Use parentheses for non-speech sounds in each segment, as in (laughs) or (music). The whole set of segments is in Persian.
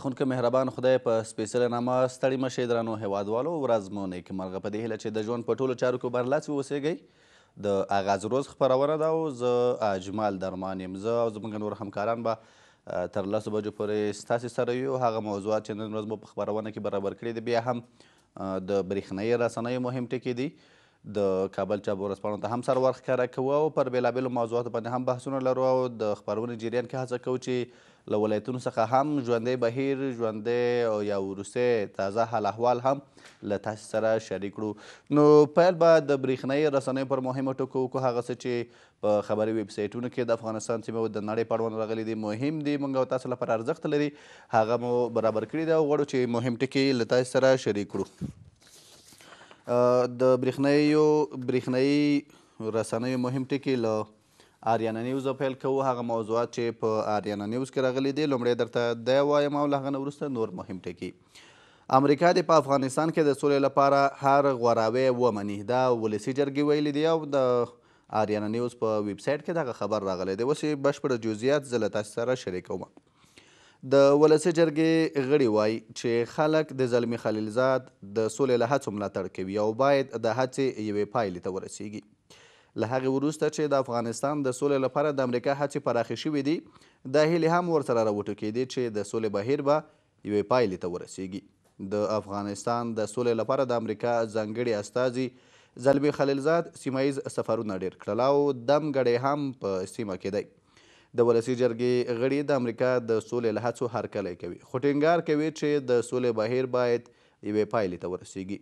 بخونکو مهربان خدای په سپېڅلې نامه ستړي مه شئ درنو هیوادوالو ورځ مو نیکمرغه په دې هیله چې د ژوند په ټولو چارو کې برلاسی اوسېږئ د آغاز روز خپرونه ده او زه اجمال درمان یم زه او زموږ نور همکاران به تر لسو بجو پورې ستاسې سره یو هغه موضوعات چې نن ورځ مو په خپرونه کې برابر کړي دي بیا هم د برېښنایي رسنیو مهم ټکي دي د کابل چاپ ورځپاڼو ته هم سر ورښکاره کوو او پر بېلابېلو موضوعاتو باندې هم بحثونه لرو او د خپرونې جریان کې هڅه کوو چې له ولایتونو څخه هم ژوندی بهیر ژوندی یا وروستی تازه حال احوال هم له تاسې سره شریک کړو نو پیل به د برېښنایي رسنیو پر مهمو ټکو وکړو هغه څه چې په خبري ویب سایټونو کې د افغانستان سیمه او د نړۍ په اړوند راغلي دي مهم دي موږ او تاسو لپاره ارزښت لري هغه مو برابر کړي دی او غواړو چې مهم ټکي له تاسې سره شریک کړو د برېښنایي برېښنایي رسنیو مهم ټکي له آریانا نیوز پیل کوو هغه موضوعات چې په آریانا نیوز کې راغلي دي لومړی درته دی وایم او له هغه نه وروسته نور مهم ټکي امریکا د په افغانستان کې د سولې لپاره هر غوراوی ومني دا ولسي جرګې ویلې دي او د آریانا نیوز په ویب سټ کې دغه خبر راغلی دی اوس یې بشپړه جزئیات زه له تاسې سره شریکوم د ولسي جرګې غړي وای چې خلک د زلمی خلیلزاد د سولې له هڅو ملاتړ کوي او باید د هڅې یوې پایلې ته ورسیږي له هغې وروسته چې د افغانستان د سولې لپاره د امریکا هڅې پراخې شوې دي دا هیلې هم ورسره راوټوکېدې چې د سولې بهیر به یوې پایلې ته ورسیږي د افغانستان د سولې لپاره د امریکا ځانګړي استازي زلمی خلیلزاد سیمه ییز سفرونه ډېر کړل او دمګړی هم په سیمه کې دی د ولسي جرګې غړي د امریکا د سولې له هڅو هرکلی کوي خو ټینګار کوي چې د سولې بهیر باید یوې پایلې ته ورسیږي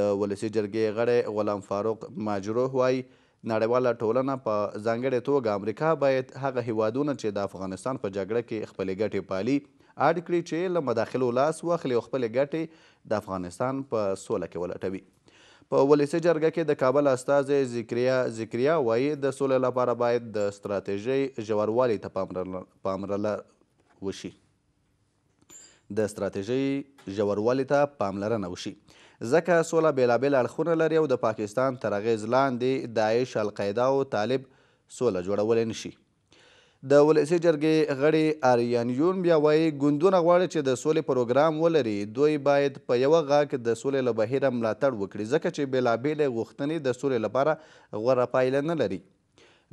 د ولسي جرګې غړی غلام فاروق ماجروح وایي نړیواله ټولنه په ځانګړې توګه امریکا باید هغه هیوادونه چې د افغانستان په جګړه کې خپلې ګټې پالي اډ کړي چې له مداخلو لاس واخلي او خپلې ګټې د افغانستان په سوله کې ولټوي په ولسی جرګه کې د کابل استازی ذکریا ذکریا وایي د سولې لپاره باید د ستراتیژۍ ژوروالي ته پاملرنه وشي د ستراتیژۍ ژوروالي ته پاملرنه وشي ځکه سوله بېلابېل اړخونه لري او د پاکستان تر اغېز لاندې داعش القاعده او طالب سوله جوړولی نشي د ولسي جرګې غړي آریان یون بیا وایي ګوندونه غواړي چې د سولې پروګرام ولري دوی باید په یوه غاک د سولې له بهیره ملاتړ وکړي ځکه چې بېلابېلې غوښتنې د سولې لپاره غوره پایله نه لري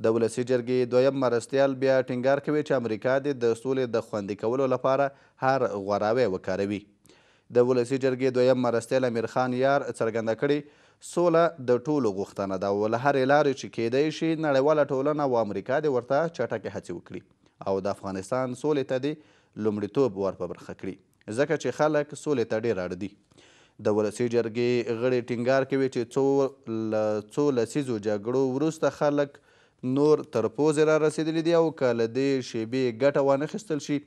د ولسي جرګې دویم مرستیال بیا ټینګار کوي چې امریکا دې د سولې د خوندي کولو لپاره هر غوراوی وکاروي د ولسي جرګې دویم مرستیال امیر خان یار څرګنده کړې سوله د ټولو غوښتنه ده او له هرې لارې چې کیدی شي نړیواله ټولنه او امریکا دې ورته چټکې هڅې وکړي او د افغانستان سولې ته دې لومړیتوب ور په برخه کړي ځکه چې خلک سولې ته ډېر اړ دي د ولسي جرګې غړي ټینګار کوي چې څو ل... څو لسیزو جګړو وروسته خلک نور تر پوزې را رسېدلي دي او که له دې شیبې ګټه وانخیستل شي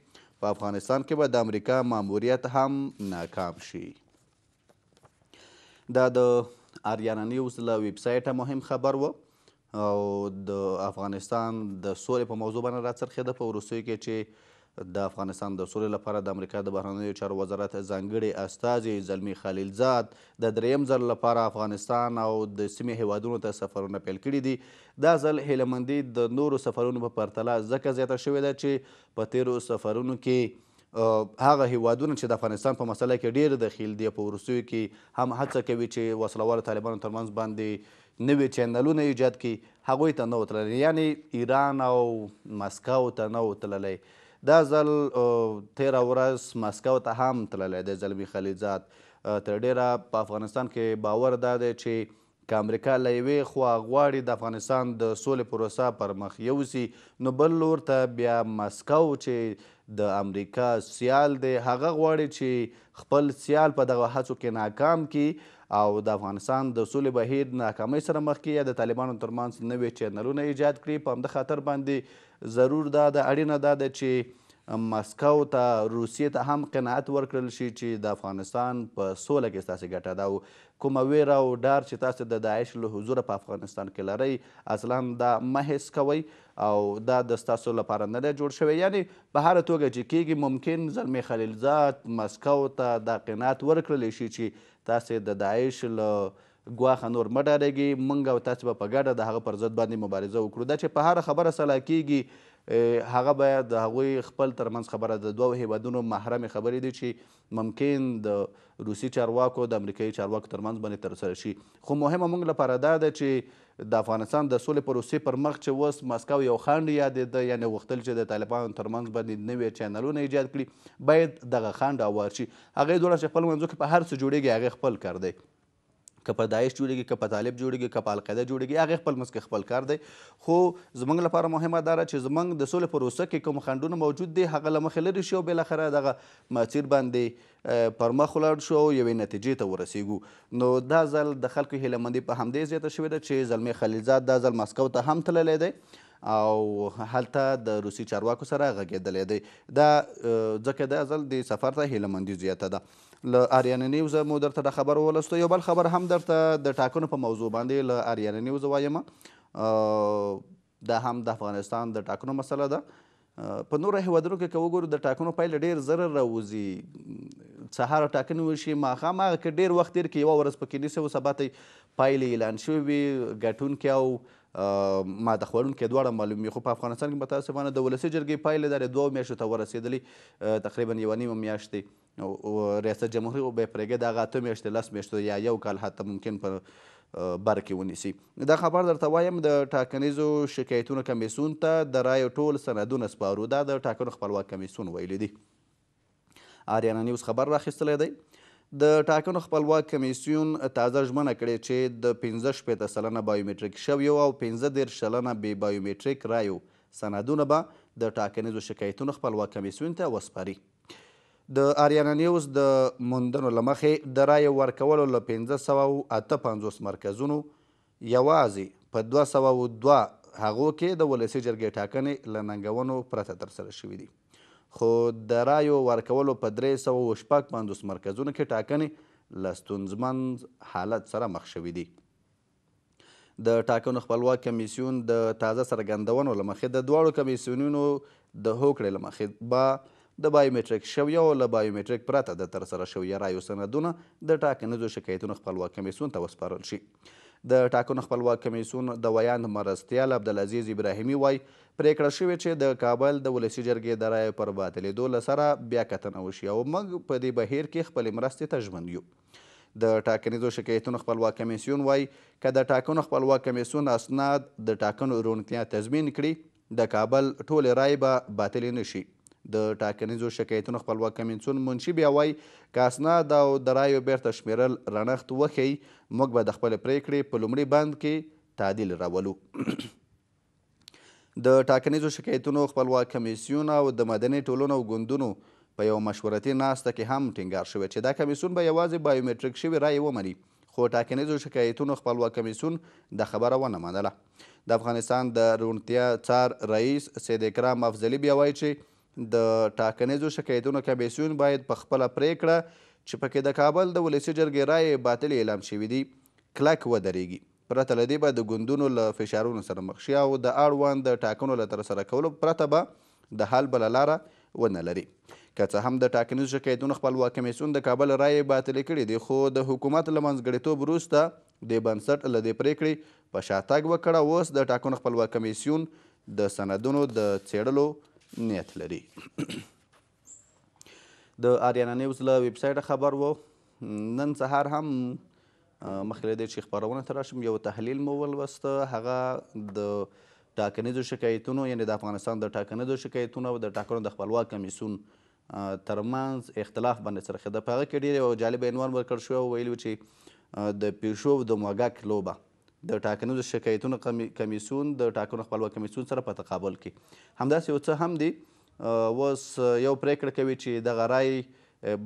په افغانستان کې به د امریکا ماموریت هم ناکام شي دا د آریانا نیوز له ویب سایټه مهم خبر و او د افغانستان د سولې په موضوع باندې راڅرخېده په وروستیو کې چې د افغانستان د سولې لپاره د امریکا د بهرنیو چارو وزارت ځانګړي استازي زلمی خلیلزاد د دریم ځل لپاره افغانستان او د سیمې هیوادونو ته سفرونه پیل کړي دي دا ځل هیلهمندي د نورو سفرونو په پرتله ځکه زیاته شوې ده چې په تیرو سفرونو کې هغه هیوادونه چې د افغانستان په مسله کې ډیر دخیل دي په ورسیو کې هم هڅه کوي چې وسلوال طالبانو ترمنځ باندې نوې چینلونه ایجاد کړي هغوی ته نه وتللی یعنی ایران او مسکو ته نه وتللی دا ځل تیره ورځ مسکو ته هم تللی دی زلمی خلیلزاد تر ډیره په افغانستان کې باور دا دی چې که امریکا له یوې خوا غواړي د افغانستان د سولې پروسه پر مخ یوسي نو بل لور ته بیا مسکو چې د امریکا سیال دی هغه غواړي چې خپل سیال په دغه هڅو کې ناکام کی او د افغانستان د سولې بهیر ناکامۍ سره مخ کی یا د طالبانو ترمنځ نوې چینلونه ایجاد کړي په همدې خاطر باندې ضرور دا د اړینه دا ده چې مسکو ته روسیې ته هم قناعت ورکړل شي چې د افغانستان په سوله کې ستاسې ګټه ده او کومه ویره او ډار چې تاسې د داعش له حضوره په افغانستان کې لرئ اصلا دا مه حس کوئ او دا د ستاسو لپاره نه دی جوړ شوی یعنی په هره توګه چې کېږي ممکن زلمې خلیلزاد مسکو ته دا قناعت ورکړلی شي چې تاسې د داعش له ګواښه نور مه ډارېږئ موږ او تاسې به په ګډه د هغه پر ضد باندې مبارزه وکړو دا چې په هره خبره صلاح کیږي هغه باید د هغوی خپل ترمنځ خبره د دوو هیوادونو محرمې خبرې دي چې ممکن د روسي چارواکو د امریکایي چارواکو ترمنځ باندې ترسره شي خو مهمه موږ لپاره دا ده چې د افغانستان د سولې پروسې پر مخ چې اوس مسکو یو خنډ یادېده یعنې غوښتل چې د طالبانو ترمنځ باندې نوې چینلونه ایجاد کړي باید دغه خنډ هوار شي هغې دواړه چې خپل منځو کې په هر څه جوړېږي هغې خپل کار دی که په داعش جوړیږي که په طالب جوړیږي که په القاعده جوړیږي هغه خپل مسک خپل کار دی خو زموږ لپاره مهمه دا چې زموږ د سولې پروسه کې کوم خنډونه موجود دي هغه له مخې لرې شي او بالاخره دغه مسیر باندې پر مخ ولاړ شو او یوې نتیجې ته ورسیږو نو دا ځل د خلکو هیلهمندي په همدې زیاته شوې ده چې زلمی خلیلزاد دا ځل مسکو ته هم تللی دی او هلته د روسي چارواکو سره غږېدلی دی دا ځکه دا ځل د سفر ته هیلهمندي زیاته ده له آریانا نیوز مو درته دا خبر ولستو یو بل خبر هم درته د ټاکنو په موضوع باندې له آریانا نیوز وایم دا هم د افغانستان د ټاکنو مسله ده په نورو هیوادونو کې که وګورو د ټاکنو پایله ډېر زر راوځي سهار ټاکنې وشي ماښام هغه که ډېر وخت تېر کړي یوه ورځ پکې نیسي او سبا ته پایلې اعلان شوې وي ګټونکي او ماده خوړونکي دواړه معلوم وي خو په افغانستان کې متاسفانه د ولسي جرګې پایلې دا دوه میاشتو ته ورسېدلې تقریبا یوه نیمه میاشت ریاست جمهور به پرېږدي دغه اته میاشتې لس میاشتو یا یو کال حتی ممکن په بر کې ونیسي دا خبر درته وایم د ټاکنیزو شکایتونو کمیسون ته د رایو ټول سندونه سپارو دا د ټاکنو خپلواک کمیسون ویلی دی آریانا نیوز خبر راخیستلی دی د ټاکنو خپلواک کمیسیون تازه ژمنه کړې چې د پنځه شپېته سلنه بایومټریک شویو او پنځه دېرش سلنه بې بایومټریک رایو سندونه به د ټاکنیزو شکایتونو خپلواک کمیسیون ته وسپاري د آریانا نیوز د موندنو له مخې د رایې ورکولو له پنځه سوه او اته پنځوس مرکزونو یوازې په دوه سوه او دوه هغو کې د ولسي جرګې ټاکنې له ننګونو پرته ترسره شوي دي خو د رایو ورکولو په درې سوه او شپږ پنځوس مرکزونو کې ټاکنې له ستونزمن حالت سره مخ شوي دي د ټاکنو خپلواک کمیسیون د تازه څرګندونو له مخې د دواړو کمیسیونونو د هوکړې له مخې به د بایومټریک شویه او له بایومټریک پرته د ترسره شویه رایو سندونه د ټاکنیزو شکایتونو خپلواک کمیسیون ته وسپارل شي د ټاکنو خپلواک کمیسیون د ویاند مرستیال عبدالعزیز ابراهیمي وای پریکړه شوې چې د کابل د ولسي جرګې د رایو پر باطلېدو له سره بیا کتنه وشي او موږ په دې بهیر کې خپلې مرستې ته ژمن یو د ټاکنیزو شکایتونو خپلواک کمیسیون وای که د ټاکنو خپلواک کمیسیون اسناد د ټاکنو روڼتیا تضمین کړي د کابل ټولې رای به باطلې نه شي د ټاکنیزو شکایتونو خپلواک کمیسیون منشي بیا وایي که اسناد او د رایو بیرته شمیرل رڼښت وښیي موږ به د خپلې پریکړې په لومړي بند کې تعدیل راولو د ټاکنیزو شکایتونو خپلواک کمیسیون او د مدني ټولنو او ګوندونو په یو مشورتي ناسته کې هم ټینګار شوی چې دا کمیسیون به یوازې بایومټریک شوي رایې ومني خو ټاکنیزو شکایتونو خپلواک کمیسیون د خبره ونه منله د افغانستان د روڼتیا څار رئیس سید اکرام افضلي بیا وایي چې د ټاکنیزو شکایتونو کمیسیون باید په خپله پریکړه چې پکې د کابل د ولسي جرګې رایې باطل اعلام شوي دي کلک ودرېږي پرته له دې به د ګوندونو له فشارونو سره مخ شي او د اړوند د ټاکنو له ترسره کولو پرته به د حل بله لاره ونه لري که څه هم د ټاکنیزو شکایتونو خپلواک کمیسیون د کابل رایې باطلې کړې دي خو د حکومت له منځګړیتوب وروسته د بنسټ له دې پرېکړې په شاتګ وکړه اوس د ټاکنو خپلواک کمیسیون د سندونو د څېړلو نیت لري د آریانا نیوز له ویب سایټه خبر وو نن سهار هم مخکې له دې چې خپرونه ته راشم یو تحلیل مو ولوسته هغه د ټاکنیزو شکایتونو یعنی د افغانستان د ټاکنیزو شکایتونو او د ټاکنو د خپلواک کمیسون ترمنځ اختلاف باندې سرخېده په هغه کې ډېر یو جالب عنوان ورکړ شوی ویلو چې د پیشو د موږک لوبه د ټاکنیزو شکایتونو کمیسیون د ټاکنو خپلواک کمیسیون سره په تقابل کې همداسې یو څه هم دی اوس یو پریکړه کوي چې دغه رای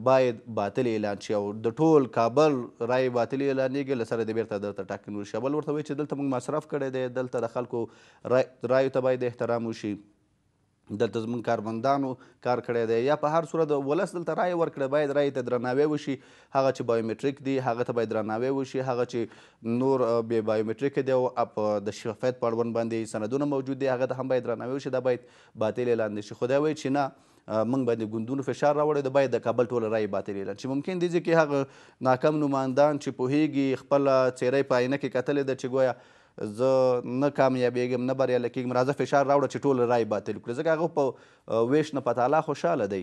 باید باطل اعلان شي او د ټول کابل رای باطل اعلانېږي له سره د بیرته درته ټاکنو شي بل ورته وایي چې دلته موږ مصرف کړی دی دلته د خلکو رایو ته باید احترام وشي دلته زموږ کارمندانو کار کړی دی یا په هر صورت ولس دلته رایې ورکړه باید رایې ته درناوی وشي هغه چې بایومټریک دی هغه ته باید درناوی وشي هغه چې نور بې بایومټریک دی او د شفافیت په اړوند باندې سندونه موجود دي هغه ته هم باید درناوی وشي دا باید باطل اعلان شي خدای وایي چې نه موږ باندې ګوندونو فشار راوړی د باید د کابل ټوله رای باطل اعلان چې ممکن دی چې هغه ناکم نماندان چې پوهیږي خپل څیرې په آینه کې کتلی ده چې ګویا زه نه کامیابېږم نه بریالی کېږم راځه فشار راوړه چې ټول رای باطل کړي ځکه هغه په ویش نه په تعالی خوشحاله دی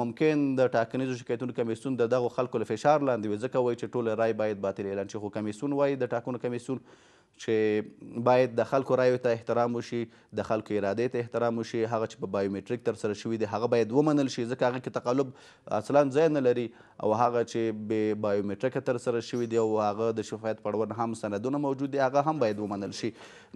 ممکن د ټاکنیزو شکایتونو کمیسیون د دغو خلکو له فشار لاندې وي ځکه وایي چې ټول رای باید باطل اعلان شي خو کمیسیون وایي د ټاکنو کمیسیون چې باید د خلکو رایو ته احترام وشي د خلکو ارادې ته احترام وشي هغه چې په بایومټریک ترسره شوي دی هغه باید ومنل شي ځکه هغه کې تقلب اصلا ځای نه لري او هغه چې بې بایومټریکه ترسره شوي دی او هغه د شفایت پړون هم سندونه موجود دي هغه هم باید ومنل شي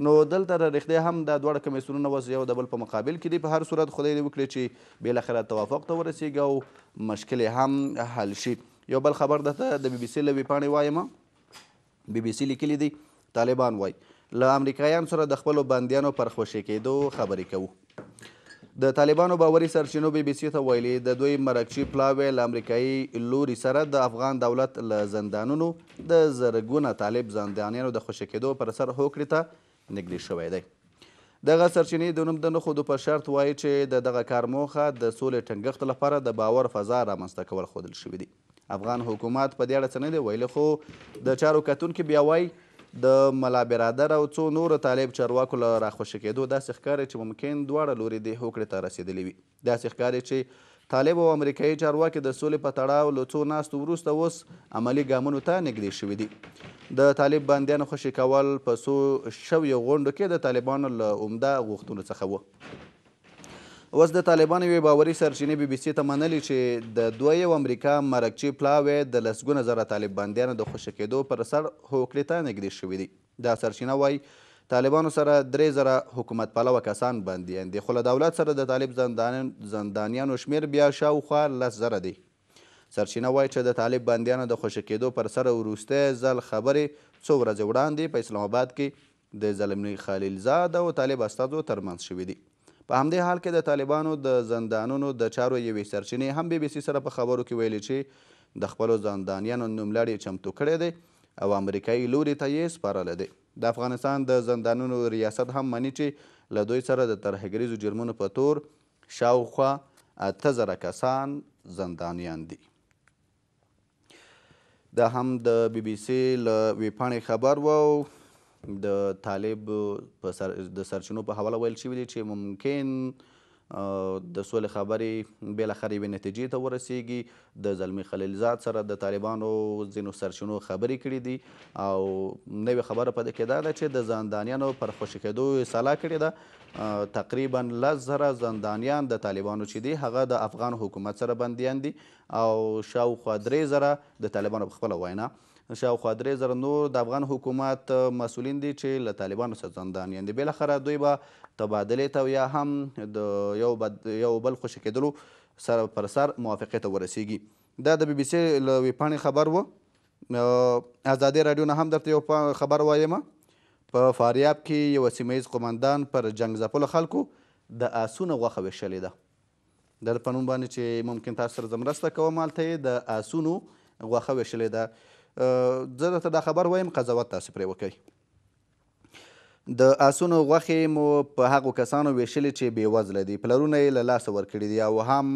نو دلته رښتیا هم دا دواړه کمیسیونونه اوس یو د بل په مقابل کې دي په هر صورت خدای دې وکړي چې بالاخره توافق ته ورسیږي او مشکلې هم حل شي یو بل خبر درته د بی بی سي له ویبپاڼې وایم بی بی سي لیکلی دی طالبان وای له امریکایان سره د خپلو بندیانو پر خوشې کېدو خبرې کوو د طالبانو باوري سرچینو بی بی سی ته ویلي د دوی مرکچي پلاوی له امریکایي لوري سره د افغان دولت له زندانونو د زرګونه طالب زندانیانو د خوشې کېدو پر سر هوکړې ته نږدې شوی دی دغه سرچینې د نوم د نښودو په شرط وایي چې د دغه کار موخه د سولې ټینګښت لپاره د باور فضا رامنځته کول ښودل شوي دي افغان حکومت په دې اړه څه نه دی ویلي خو د چارو کتونکي بیا وایي د ملا برادر او څو نورو طالب چارواکو له راخوشي کېدو داسې ښکاري چې ممکن دواړه لوري دې هوکړې ته رسېدلي وي داسې ښکاري چې طالب او امریکایي چارواکي د سولې په تړاو له څو ناستو وروسته اوس عملي ګامونو ته نږدې شوي دي د طالب باندیانو خوشي کول په څو شویو غونډو کې د طالبانو له عمده غوښتنو څخه و اوس د طالبانو یوې باوري سرچینې بي بي سي ته منلي چې د دوه یو امریکا مرګچي پلاوی د لسګونه زره طالب بندیانو د خوشي کېدو پر سر هوکړې ته نږدې شوي دي دا سرچینه وایي طالبانو سره درې زره حکومت پلوه کسان بندیان دي خو له دولت سره د طالب زندانیانو شمیر بیا شاوخوا لس زره دی سرچینه وایي چې د طالب بندیانو د خوشي کېدو پر سر وروستی ځل خبرې څو ورځې وړاندې په اسلام آباد کې د زلمی خلیلزاد او طالب استازو ترمنځ شوي دي په همدې حال کې د طالبانو د زندانونو د چارو یوې سرچینې هم بی بی سي سره په خبرو کې ویلي چې د خپلو زندانیانو نوملړ چمتو کړی دی او امریکایي لوري ته یې سپارلی دی د افغانستان د زندانونو ریاست هم مني چې له دوی سره د ترهګریزو جرمونو په تور شاوخوا اته زره کسان زندانیان دي دا هم د بی بی سي له ویبپاڼې خبر و د طالب په سر د سرچینو په حواله ویل شوي دي چې ممکن د سولې خبرې بالاخره یوې نتیجې ته ورسیږي د زلمی خلیلزاد سره د طالبانو ځینو سرچینو خبرې کړي دي او نوې خبره په کې دا ده چې د زندانیانو پر خوشي کېدو صلاح کړې ده تقریبا لس زره زندانیان د طالبانو چې دي هغه د افغان حکومت سره بندیان دي او شاوخوا درې زره د طالبانو په خپله وینا شاوخوا درې زره نور د افغان حکومت مسولین دي چې له طالبانو سره زندان یعنې بالاخره دوی به تبادلې ته یا هم د یو, یو بل خوشي کېدلو سر پر سر موافقې ته ورسیږي دا د بی بی سي له ویب پاڼې خبر و ازادي راډیو نه هم درته یو خبر وایم په فاریاب کې یو سیمهیز قماندان پر جنگ ځپلو خلکو د آسونه غوښه ویشلې ده د په نوم باندې چې ممکن تاسو سره زه مرسته کوم هلته یې د آسونو غوښه ویشلې ده زه درته دا خبر وایم قضاوت تاسې پرې وکئ د آسونو غوښې مو په هغو کسانو ویشلې چې بېوزله دي پلرونه یې له لاسه ورکړي دي او هم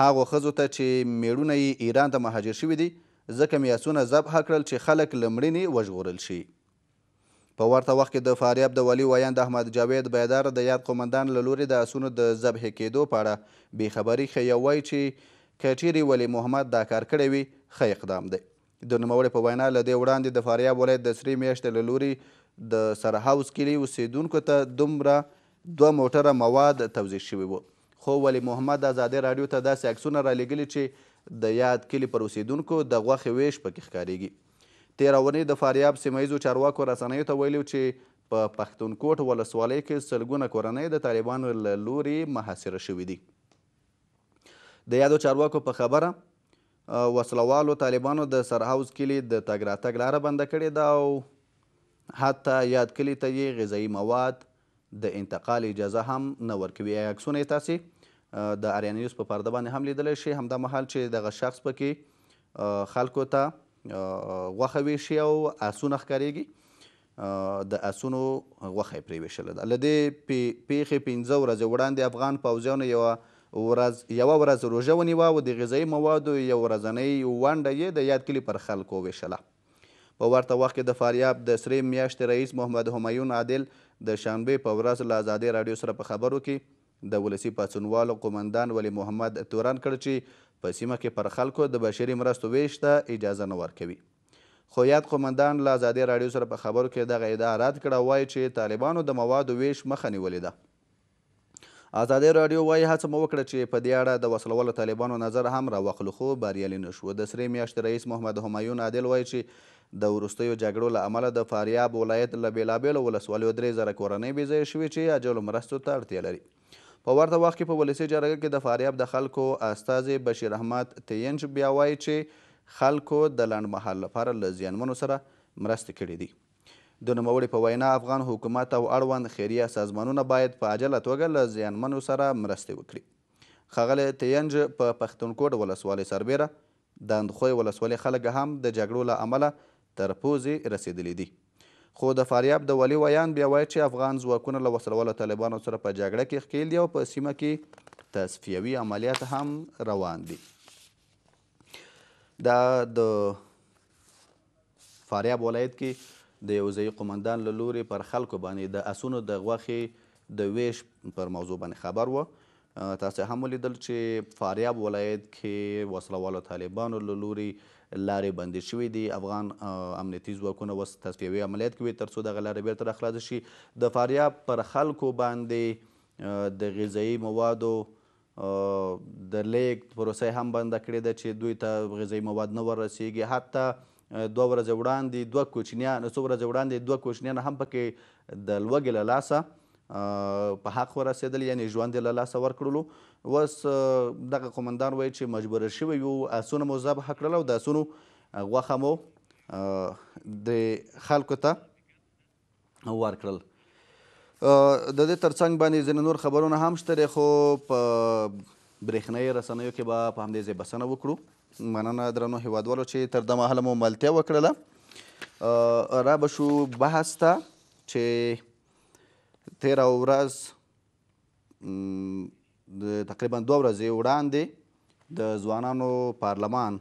هغو ښځو ته چې میړونه یې ایران ته مهاجر شوي دي ځکه مې آسونه ذبحه کړل چې خلک له مړینې وژغورل شي په ورته وخت کې د فاریاب د ولی ویاند احمد جاوید بیدار د یاد قومندان له لورې د اسونو د ذبحې کېدو په اړه بې خبري ښیي وایي چې که چیرې ولی محمد دا کار کړی وي ښه اقدام دی د نوموړي په وینا له دې وړاندې د فاریاب ولایت د سرې میاشتې له لوري د سرهاوس کلي اوسېدونکو ته دومره دوه موټره مواد توضیح شوي وو خو ولی محمد ازادۍ راډیو ته داسې عکسونه رالیږلي چې د یاد کلي پر اوسېدونکو د غوښې ویش پکې ښکارېږي تېره اونۍ د فاریاب سیمه ییزو چارواکو رسنیو ته ویلي چې په پښتونکوټ ولسوالۍ کې سلګونه کورنۍ د طالبانو له لورې محاصره شوي دي د یادو چارواکو په خبره وسلوالو طالبانو د سرحوز کلي د تګ راتګ لاره بنده کړې ده او حتی یاد کلي ته یې غذایي مواد د انتقال اجازه هم نه ورکوي عکسونه یې تاسې د آریا نیوز په پرده باندې هم لیدلی شئ همدا مهال چې دغه شخص پکې خلکو ته غوښه ویشي او آسونه ښکارېږي د آسونو غوښه یې پرې ویشلې ده له دې پیښې پنځه ورځې وړاندې افغان پوځیانو یوه ورځ یوه ورځ روژه ونیوه او د غذایي موادو یو ورځنۍ ونډه یې د یاد کلي پر خلکو وویشله په ورته وخت کې د فاریاب د سرې میاشتې رئیس محمد همایون عادل د شنبې په ورځ له ازادۍ راډیو سره په خبرو کې د ولسي پاڅونوالو قومندان ولی محمد توران کړ چې په سیمه کې پر خلکو د بشري مرستو ویش ته اجازه نه ورکوي خو یاد قومندان له ازادۍ راډیو سره په خبرو کې دغه ادعا رد کړه وایي چې طالبانو د موادو ویش مخه نیولې ده ازادي راډیو وایي هڅه مو وکړه چې په دې اړه د وسلوالو طالبانو نظر هم راواخلو خو بریالي نه شو د سرې میاشتې رئیس محمد همایون عادل وایي چې د وروستیو جګړو له امله د فاریاب ولایت له بېلابېلو ولسوالیو درې زره کورنۍ بې ځایه شوې چې عاجلو مرستو ته اړتیا لري په ورته وخت کې په ولسي جرګه کې د فاریاب د خلکو استازی بشیر احمد تینج بیا وایي چې خلکو د لنډمهال لپاره له زیانمنو سره مرستې کړې دي د نوموړي په وینا افغان حکومت او اړوند خیریه سازمانونه باید په عاجله توګه له زیانمنو سره مرستې وکړي ښاغلی تینج په پښتونکوټ ولسوالۍ سربیره د اندخوی ولسوالۍ خلک هم د جګړو له امله تر پوزې رسېدلي دي خو د فاریاب د ولی ویان بیا وایي چې افغان ځواکونه له وسلوالو طالبانو سره په جګړه کې ښکیل دي او په سیمه کې تصفیوي عملیات هم روان دي دا د فاریاب ولایت کې د یو ځای قومندان له لوري پر خلکو باندې د اسونو د غوښې د ویش پر موضوع باندې خبر و تاسو هم ولیدل چې فاریاب ولایت کې وسلوالو طالبانو له لوري لارې بندې شوې دي افغان امنیتي ځواکونه اوس تصفیوي عملیات کوي تر څو دغه لارې بیرته راخلاصه شي د فاریاب پر خلکو باندې د غذایي موادو د لیک پروسه هم بنده کړې ده چې دوی ته غذایي مواد نه ورسیږي حتی دوه ورځې وړاندې دوه کوچنیان څو ورځې وړاندې دوه کوچنیان هم پکې د لوږې له لاسه په حق ورسېدل یعنی ژوند یې له لاسه ورکړلو اوس دغه قمندان وایي چې مجبوره شوي یو اسونه مو ذبح کړل او د اسونو غوښه مو د خلکو ته ورکړل د دې ترڅنګ باندې ځینې نور خبرونه هم شته خو په برېښنایي رسنیو کې به په همدې ځای بسنه وکړو مننه درنو هیوادوالو چې تر دا مهاله مو ملتیا وکړله را به شو بحث ته چې تیره ورځ تقریبا دوه ورځې وړاندې د ځوانانو پارلمان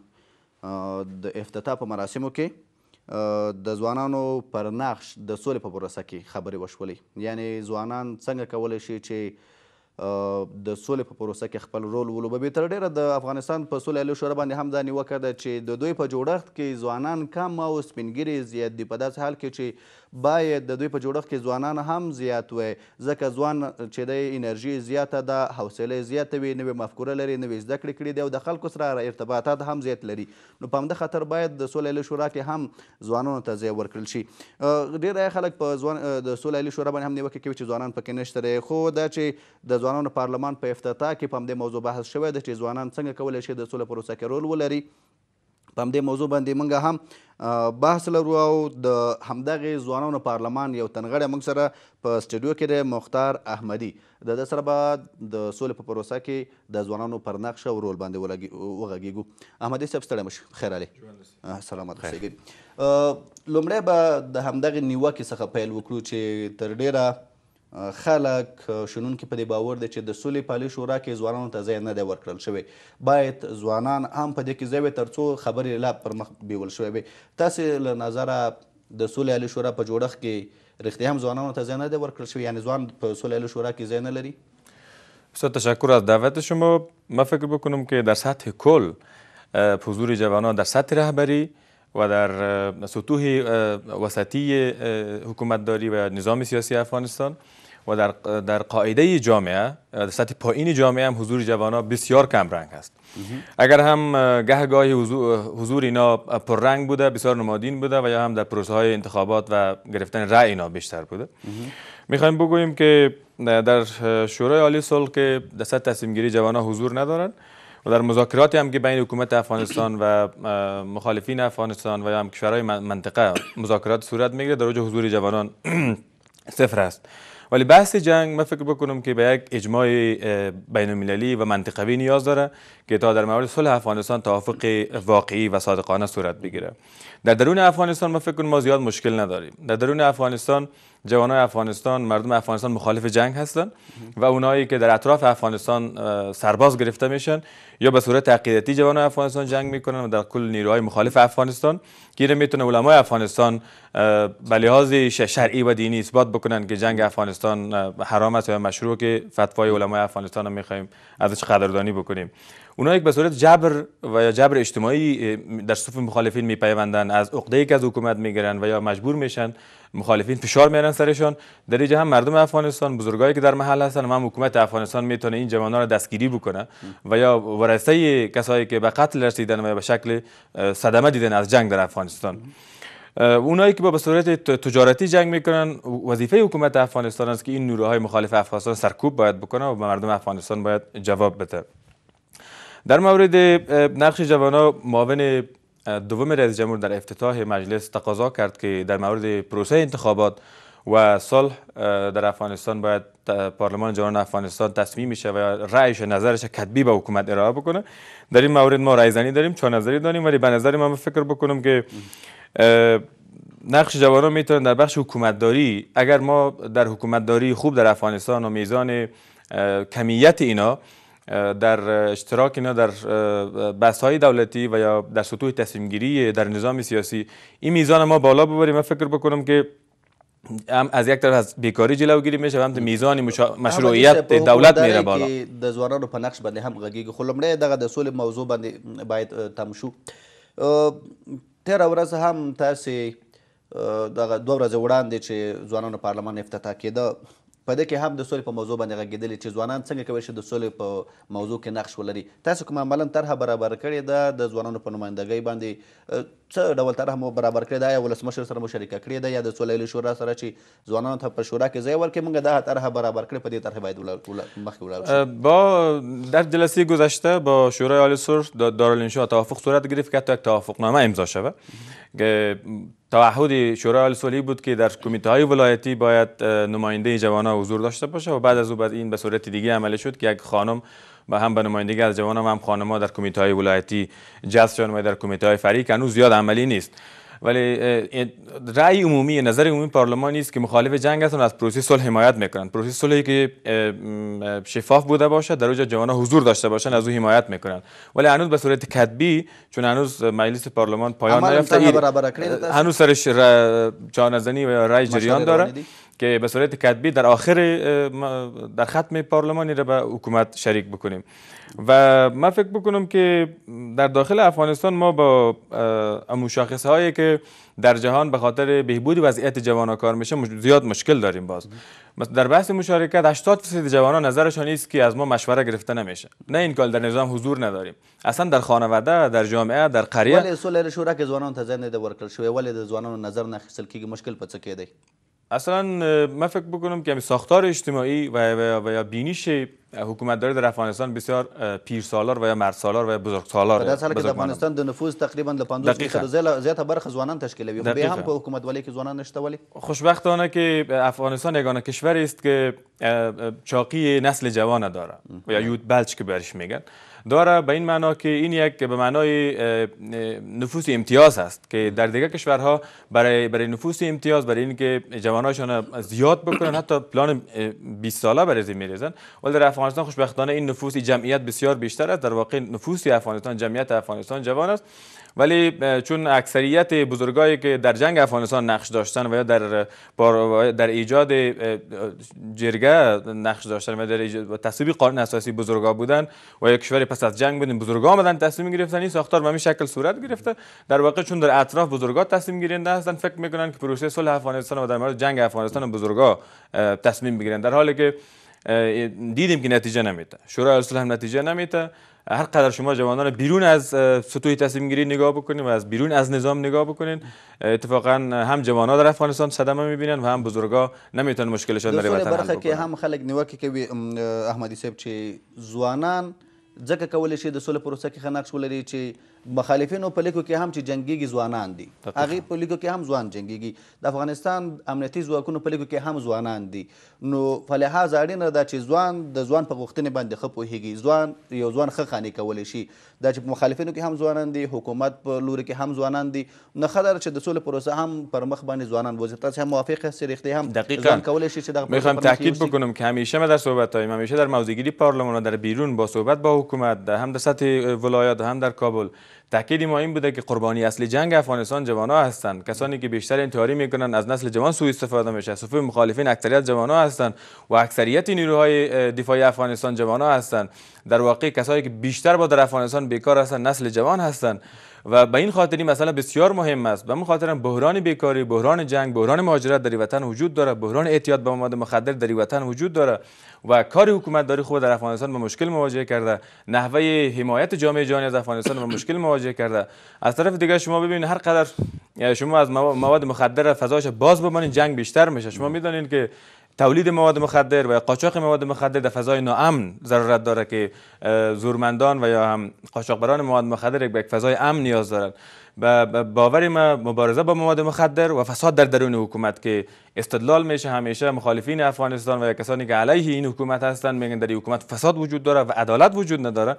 د افتتاح په مراسمو کې د ځوانانو پر نقش د سولې په پروسه کې خبرې وشولې یعنی ځوانان څنګه کولی شي چې د سولې په پروسه کې خپل رول ولوبه به تر ډیره د افغانستان په سولې ایلو شورا باندې هم دا نیوکه ده چې د دوی په جوړښت کې ځوانان کم او سپینګیري زیات دي په داسې حال کې چې باید د دوی په جوړښت کې ځوانان هم زیات وي ځکه ځوان چې دی انرژي زیاته ده حوصله زیاته وي نوې مفکوره لري نوې زده کړې کړې دي او د خلکو سره ارتباطات هم زیات لري نو په همده خاطر باید د سولې ایلو شورا کې هم ځوانانو ته ځای ورکړل شي ډیر خلک په ځوان د سولې ایلو شورا باندې هم نیوکه کوي چې ځوانان پکې نشته خو دا چې د د ځوانانو پارلمان په افتتاح کې په همدې موضوع بحث شوی دی چې ځوانان څنګه کولی شي د سوله پروسه کې رول ولري په همدې موضوع باندې موږ هم بحث لرو او د همدغې ځوانانو پارلمان یو تنغړی موږ سره په سټډیو کې دی مختار احمدي د ده سره به د سولې په پروسه کې د ځوانانو پر نقشه او رول باندې وغږیږو احمدي صاحب ستړی مه خیر علي سلامت اوسیږئ لومړی به د همدغې نیوکې څخه پیل وکړو چې تر ډیره خلک شنونکي په دې باور دي چې د سولې پالې شورا کې ځوانانو ته ځای نه دی ورکړل شوی باید ځوانان هم په دې کې ځای وي تر څو خبرې لا پرمخ بیول شوی وي تاسې له نظره د سولې علي شورا په جوړښت کې رښتیا هم ځوانانو ته ځای نه دی ورکړل شوی یعنی ځوان په سولې علي شورا کې ځای نه لري بسیار تشکر از دعوت شما من فکر بکنم که در سطح کل حضور جوانان در سطح رهبری و در سطوح وسطی حکومتداری و نظام سیاسی افغانستان و در در قاعده جامعه در سطح پایین جامعه هم حضور جوانان بسیار کم رنگ هست اگر هم گهگاهی حضور اینا رنگ بوده بسیار نمادین بوده و یا هم در پروسه های انتخابات و گرفتن رأی اینا بیشتر بوده میخوایم بگوییم که در شورای عالی صلح که در سطح تصمیم گیری حضور ندارند و در مذاکراتی هم که بین حکومت افغانستان و مخالفین افغانستان و یا هم کشورهای منطقه مذاکرات صورت میگیره در حضور جوانان (clears throat) صفر است ولی بحث جنگ من فکر بکنم که به یک اجماع بین المللی و منطقوی نیاز داره که تا در مورد صلح افغانستان توافق واقعی و صادقانه صورت بگیره در درون افغانستان ما فکر کنم ما زیاد مشکل نداریم در درون افغانستان جوانای افغانستان مردم افغانستان مخالف جنگ هستن و اونایی که در اطراف افغانستان سرباز گرفته میشن یا به صورت عقیدتی جوانای افغانستان جنگ میکنن و در کل نیروهای مخالف افغانستان گیر میتونه علمای افغانستان به لحاظ شرعی و دینی اثبات بکنن که جنگ افغانستان حرام است و مشروع که فتوای علمای افغانستان رو میخوایم ازش قدردانی بکنیم اونایی یک به صورت جبر و یا جبر اجتماعی در صف مخالفین میپیوندن از عقده که از حکومت میگیرن و یا مجبور میشن مخالفین فشار میارن سرشون در اینجا هم مردم افغانستان بزرگایی که در محل هستن و هم حکومت افغانستان میتونه این جوانان را دستگیری بکنه و یا ورثه کسایی که به قتل رسیدن و به شکل صدمه دیدن از جنگ در افغانستان اونایی که با صورت تجارتی جنگ میکنن وظیفه حکومت افغانستان است که این نیروهای مخالف افغانستان سرکوب باید بکنه و به مردم افغانستان باید جواب بده در مورد نقش جوانان معاون دوم رئیس جمهور در افتتاح مجلس تقاضا کرد که در مورد پروسه انتخابات و صلح در افغانستان باید پارلمان جوان افغانستان تصمیم میشه و رأیش نظرش کتبی به حکومت ارائه بکنه در این مورد ما رایزنی داریم چون نظری داریم ولی به نظر من فکر بکنم که نقش جوانان میتونن در بخش حکومتداری اگر ما در حکومتداری خوب در افغانستان و میزان کمیت اینا در اشتراک اینا در بحث های دولتی و یا در سطوح تصمیم گیری در نظام سیاسی این میزان ما بالا ببریم من فکر بکنم که هم از یک طرف از بیکاری جلوگیری میشه هم میزان مشا... مشروعیت دولت میره بالا د ځوانانو په نقش باندې هم غږیږي خو لومړی دغه د سولې موضوع باندې باید تم شو تېره ورځ هم تاسې دغه دوه ورځې وړاندې چې ځوانانو پارلمان افتتاح کېده په دې کې هم د سولې په موضوع باندې غږېدلې چې ځوانان څنګه کولی شي د سولې په موضوع کې نقش ولري تاسو کومه عملا طرحه برابر کړې ده د ځوانانو په نمایندګۍ باندې څه ډول طرح مو برابر کړې ده یا ولسمشر سره مو شریکه کړې ده یا د سولې شورا سره چې ځوانانو ته په شورا کې ځای ورکړي موږ دا طرح برابر کړې په دې طرح باید مخکې ولاړ با در جلسه گذشته با شورای عالی صلح دارالانشا توافق صورت گرفت که حتی یک توافقنامه امضا شود تعهد شورای صلحی بود که در کمیته های ولایتی باید نماینده ها حضور داشته باشه و بعد از او بعد این به صورت دیگه عمل شد که یک خانم و هم به نمایندگی از جوانان و هم ها در کمیته های ولایتی جذب شدن و در کمیته های فریق هنوز زیاد عملی نیست ولی رای عمومی نظر عمومی پارلمان است که مخالف جنگ هستند از پروسه صلح حمایت میکنند پروسه صلحی که شفاف بوده باشد در وجه جوان حضور داشته باشن از او حمایت میکنند ولی هنوز به صورت کتبی چون هنوز مجلس پارلمان پایان نیافته هنوز سرش چانزنی و رای جریان داره که به صورت کتبی در آخر در ختم پارلمانی را به حکومت شریک بکنیم و من فکر بکنم که در داخل افغانستان ما با امو هایی که در جهان به خاطر بهبود وضعیت جوانان کار میشه زیاد مشکل داریم باز در بحث مشارکت 80 درصد جوانان نظرشان است که از ما مشوره گرفته نمیشه نه این در نظام حضور نداریم اصلا در خانواده در جامعه در قریه ولی اصول شورا که ځوانان ته ورکل شوی نظر کی مشکل اصلا من فکر بکنم که ساختار اجتماعی و یا بینیش حکومت داره در افغانستان بسیار پیرسالار و یا سالار و یا بزرگسالار در سال که افغانستان د نفوذ تقریبا له 50 زیاته برخ زوانان تشکیلوی خو به هم په حکومت ولی که زوانان نشته ولی خوشبختانه که افغانستان یگانه کشوری است که چاقی نسل جوان داره و یا یوت بلچ که برش میگن داره به این معنا که این یک به معنای نفوس امتیاز است که در دیگر کشورها برای برای نفوس امتیاز برای اینکه جوانانشان زیاد بکنن حتی پلان 20 ساله برای زمین میریزن ولی در افغانستان خوشبختانه این نفوس جمعیت بسیار بیشتر است در واقع نفوس افغانستان جمعیت افغانستان جوان است ولی چون اکثریت بزرگایی که در جنگ افغانستان نقش داشتن و یا در در ایجاد جرگه نقش داشتن و در تصویب قانون اساسی بزرگا بودن و یک کشور پس از جنگ بودن بزرگا آمدن تصمیم گرفتن این ساختار به شکل صورت گرفته در واقع چون در اطراف بزرگا تصمیم گیرنده هستند فکر میکنن که پروسه صلح افغانستان و در مورد جنگ افغانستان بزرگا تصمیم میگیرن در حالی که دیدیم که نتیجه نمیده شورای صلح هم نتیجه نمیده هر قدر شما جوانان رو بیرون از سطوح تصمیم گیری نگاه بکنین و از بیرون از نظام نگاه بکنین اتفاقا هم جوانان در افغانستان صدمه میبینن و هم بزرگا نمیتونن مشکلشان در وطن حل بکنن که هم خلک نیوکه کوي احمدی صاحب چې ځوانان ځکه کولی شي د سولې پروسه کې ښه نقش ولري چې مخالفینو په لیکو کې هم چې جنگيږي ځوانان دي هغه په لیکو کې هم ځوان جنگيږي د افغانستان امنیتي ځواکونو په لیکو کې هم ځوانان دي نو په لحاظ اړینه ده چې ځوان د ځوان په غوښتنې باندې ښه پوهیږي ځوان یو ځوان ښه خاني کولی شي دا چې په مخالفینو کې هم ځوانان دي حکومت په لوري کې هم ځوانان دي نه خدای چې د سولې پروسه هم پر مخ باندې ځوانان وزیر تاسو هم موافق هستید رښتیا هم دقیقاً کولی شي چې دغه میخوام تاکید بکنم که همیشه ما در صحبت هایم همیشه در موضوعگیری پارلمان و در بیرون با صحبت با حکومت هم در سطح ولایات هم در کابل تاکید ما این بوده که قربانی اصلی جنگ افغانستان جوانها هستند کسانی که بیشتر انتحاری میکنند از نسل جوان سوء استفاده میشه صفوف مخالفین اکثریت جوانها هستند و اکثریت نیروهای دفاعی افغانستان جوانها هستند در واقع کسایی که بیشتر با در افغانستان بیکار هستند نسل جوان هستند و به این خاطر این مسئله بسیار مهم است به خاطر بحران بیکاری بحران جنگ بحران مهاجرت در وطن وجود داره بحران اعتیاد به مواد مخدر در وطن وجود داره و کار حکومت داری خود در افغانستان با مشکل مواجه کرده نحوه حمایت جامعه جهانی از افغانستان با مشکل مواجه کرده از طرف دیگه شما ببینید هر قدر یعنی شما از مواد مخدر فضاش باز بمانید جنگ بیشتر میشه شما میدانید که تولید مواد مخدر و قاچاق مواد مخدر در فضای ناامن ضرورت داره که زورمندان و یا هم قاچاقبران مواد مخدر به یک فضای امن نیاز دارند و باور ما مبارزه با مواد مخدر و فساد در درون حکومت که استدلال میشه همیشه مخالفین افغانستان و کسانی که علیه این حکومت هستند میگن در این حکومت فساد وجود داره و عدالت وجود نداره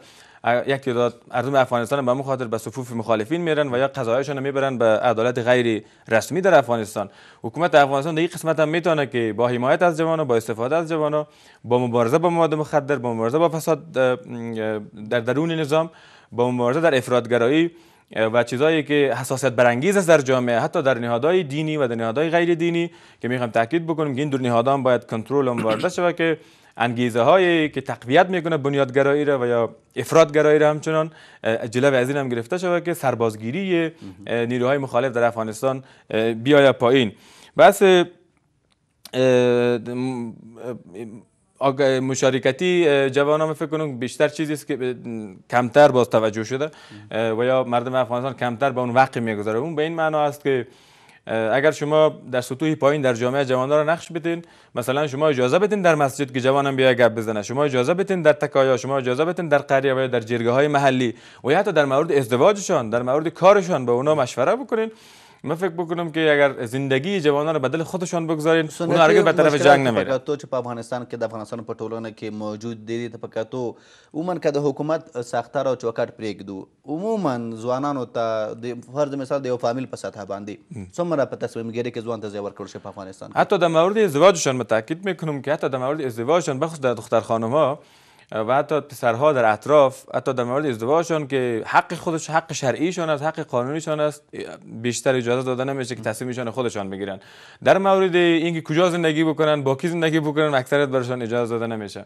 یک تعداد مردم افغانستان به خاطر به صفوف مخالفین میرن و یا قضایشان میبرن به عدالت غیر رسمی در افغانستان حکومت افغانستان در این قسمت هم میتونه که با حمایت از جوانان با استفاده از جوانان با مبارزه با مواد مخدر با مبارزه با فساد در درون نظام با مبارزه در افرادگرایی و چیزایی که حساسیت برانگیز است در جامعه حتی در نهادهای دینی و در نهادهای غیر دینی که میخوام تاکید بکنم که این باید کنترل هم شود که انگیزه هایی که تقویت میکنه بنیادگرایی را و یا افرادگرایی را همچنان جلو از این هم گرفته شده که سربازگیری نیروهای مخالف در افغانستان بیاید پایین بس مشارکتی جوانان فکر کنم بیشتر چیزی است که کمتر باز توجه شده و یا مردم افغانستان کمتر به اون وقت میگذاره اون به این معنا است که اگر شما در سطوح پایین در جامعه جوانان را نقش بدین مثلا شما اجازه بدین در مسجد که جوانم بیا گپ بزنه شما اجازه بدین در تکایا شما اجازه بدین در قریه و در جرگه های محلی و یا حتی در مورد ازدواجشان در مورد کارشان با اونا مشوره بکنین من فکر بکنم که اگر زندگی جوانان رو به دل خودشان بگذارین اون هرگز به طرف جنگ نمیره تو چې په افغانستان کې د افغانستان په ټولنه کې موجود دي ته په کتو عموما که د حکومت ساختار او چوکاټ پرېږدو عموما ځوانانو ته د فرض مثال د یو فامیل په سطح باندې څومره په تصمیم ګیری کې ځوان ته ځای ورکړل شي په افغانستان حتی د مورد ازدواجشان متاکد میکنم که حتی د مورد ازدواجشان بخصوص د دختر خانم‌ها و حتی پسرها در اطراف حتی در مورد ازدواجشان که حق خودش حق شرعیشان است حق قانونیشان است بیشتر اجازه داده نمیشه که تصمیمشان خودشان بگیرن در مورد اینکه کجا زندگی بکنن با کی زندگی بکنن اکثرت برشان اجازه داده نمیشه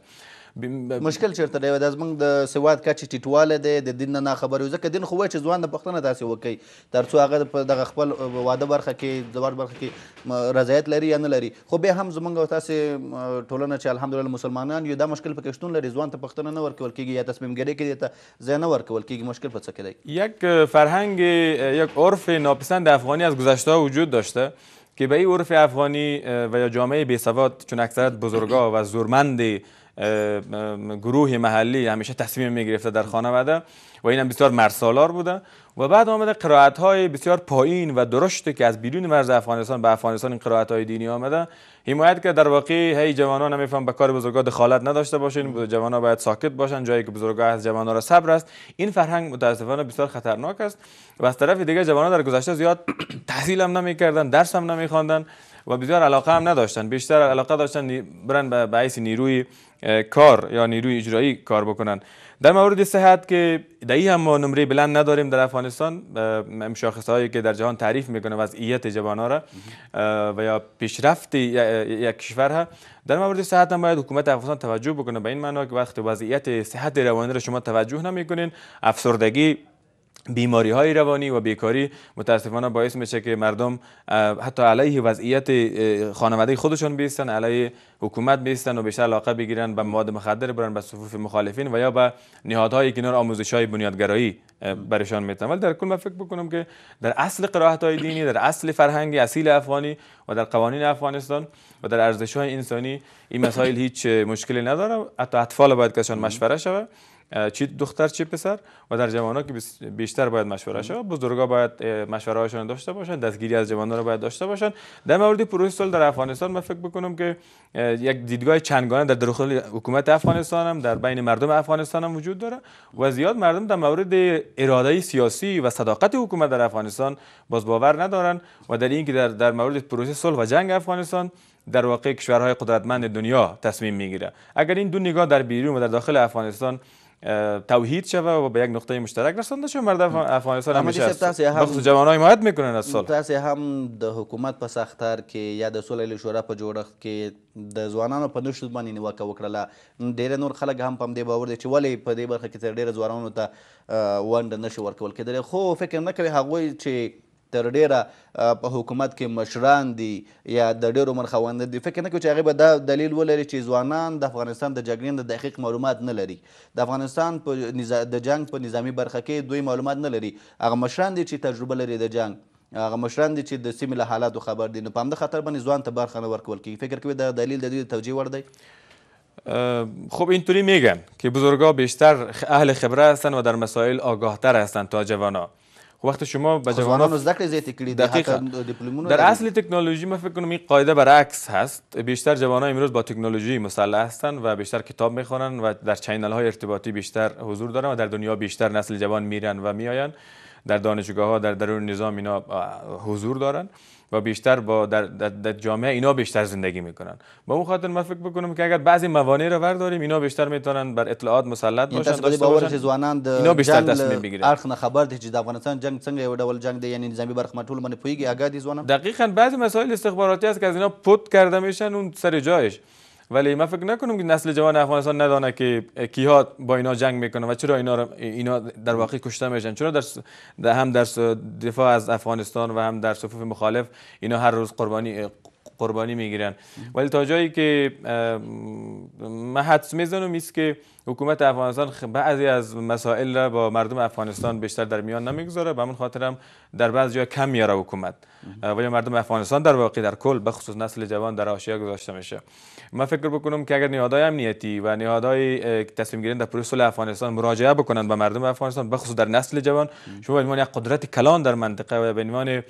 مشکل چیرته دی دا زموږ د سواد کچې ټیټوالی دی د دین نه خبر یو ځکه دین خو وایي چې ځوان د پښتنه داسې وکړي تر څو هغه دغه خپل واده برخه کې زوار برخه کې رضایت لري یا نه لري خو بیا هم زموږ او تاسې ټولنه چې الحمدلله مسلمانان یو دا مشکل پکې شتون لري ځوان ته پښتنه نه ورکول کېږي یا تصمیمګیري کې ته ځای نه ورکول کېږي مشکل په څه کې دی یک فرهنگ یک عرف ناپسند افغانی از گذشته وجود داشته که به این عرف افغانی و یا جامعه بیسواد چون اکثرت بزرگا و زورمند گروه محلی همیشه تصمیم میگرفته در خانواده و این بسیار مرسالار بوده و بعد آمده قرائت های بسیار پایین و درشته که از بیرون مرز افغانستان به افغانستان این قرائت های دینی آمده حمایت که در واقع هی جوانان نمیفهم به کار بزرگا دخالت نداشته باشین ها باید ساکت باشن جایی که بزرگا از جوانا را صبر است این فرهنگ متاسفانه بسیار خطرناک است و از طرف دیگه جوانا در گذشته زیاد (coughs) تحصیل هم نمیکردن درس هم خواندن و بسیار علاقه هم نداشتن بیشتر علاقه داشتن برن به بحث نیروی کار یا نیروی اجرایی کار بکنن در مورد صحت که دایی هم ما نمره بلند نداریم در افغانستان امشاخصهایی هایی که در جهان تعریف میکنه وضعیت جوان ها را و یا پیشرفت یک کشور ها در مورد صحت هم باید حکومت افغانستان توجه بکنه به این معنا که وقتی وضعیت صحت روانی را شما توجه نمیکنین افسردگی بیماری های روانی و بیکاری متاسفانه باعث میشه که مردم حتی علیه وضعیت خانواده خودشون بیستن علیه حکومت بیستن و بیشتر علاقه بگیرن به مواد مخدر برن به صفوف مخالفین و یا به نهادهای کنار آموزش های بنیادگرایی برشان میتن ولی در کل من فکر بکنم که در اصل قرائت های دینی در اصل فرهنگ اصیل افغانی و در قوانین افغانستان و در ارزش های انسانی این مسائل هیچ مشکلی نداره حتی اطفال باید کشان مشوره شود چی دختر چی پسر و در جوانان که بیشتر باید مشوره شه بزرگا باید مشوره هاشون داشته باشن دستگیری از جوانان رو باید داشته باشن در مورد پروسل در افغانستان من فکر بکنم که یک دیدگاه چندگانه در داخل حکومت افغانستان هم در بین مردم افغانستان هم وجود داره و زیاد مردم در مورد اراده سیاسی و صداقت حکومت در افغانستان باز باور ندارن و در اینکه در در مورد پروسه صلح و جنگ افغانستان در واقع کشورهای قدرتمند دنیا تصمیم میگیره اگر این دو نگاه در بیرون و در داخل افغانستان توحید شوه و به یک نقطه مشترک رسانده شد مردم افغانستان همیشه است بخصوص جوانان حمایت میکنن از سال تاسو هم د حکومت په سختار کې یا د سولې شورا په جوړښت کې د ځوانانو په نشود باندې نیوکه وکړله ډېر نور خلک هم په دې باور دي چې ولې په دې برخه کې تر ډېره ځوانانو ته ونډه نشي ورکول کېدلی خو فکر نه کوي هغوی چې تر ډیره په حکومت کې مشران دي یا د ډیرو عمر خوند دي فکر نه کوي چې هغه به دا دلیل ولري چې ځوانان د افغانستان د جګړې د دقیق معلومات نه لري د افغانستان په د جنگ په نظامی برخه کې دوی معلومات نه لري هغه مشران دي چې تجربه لري د جنگ هغه مشران دي چې د سیمې له حالاتو خبر دي نو په همده خطر باندې ځوان ته برخه نه ورکول کیږي فکر کوي دا دلیل د دوی د توجیه وړ دی خب اینطوری میگن که بزرگا بیشتر اهل خبره هستند و در مسائل آگاهتر هستند تا جوانا خب وقت شما به جوانان ذکر زیت کلی در اصل تکنولوژی ما فکر کنم این قاعده برعکس هست بیشتر جوانان امروز با تکنولوژی مسلح هستند و بیشتر کتاب میخوانند و در چینل های ارتباطی بیشتر حضور دارن و در دنیا بیشتر نسل جوان میرن و میآیند در دانشگاه ها در درون نظام اینا حضور دارن و بیشتر با در, در, در جامعه اینا بیشتر زندگی میکنن با اون خاطر من فکر بکنم که اگر بعضی موانع رو ورداریم اینا بیشتر میتونن بر اطلاعات مسلط باشن داشته باشن اینا بیشتر تصمیم بگیرن نه خبر ده افغانستان جنگ څنګه یو ډول جنگ دی یعنی نظامی برخ مټول من پویږي اگا دي دقیقاً بعضی مسائل استخباراتی هست که از اینا پوت کرده میشن اون سر جایش ولی ما فکر نکنم که نسل جوان افغانستان ندانه که کیها با اینا جنگ میکنه و چرا اینا اینا در واقع کشته میشن چرا در, هم در دفاع از افغانستان و هم در صفوف مخالف اینا هر روز قربانی قربانی میگیرن ولی تا جایی که من حدس میزنم است که حکومت افغانستان بعضی از مسائل را با مردم افغانستان بیشتر در میان نمیگذاره به همون خاطرم در بعض جا کم میاره حکومت ولی مردم افغانستان در واقع در کل به خصوص نسل جوان در آشیا گذاشته میشه من فکر بکنم که اگر نهادهای امنیتی و نهادهای تصمیم گیرنده پروسه افغانستان مراجعه بکنند به مردم افغانستان به خصوص در نسل جوان شما به عنوان یک قدرت کلان در منطقه و به عنوان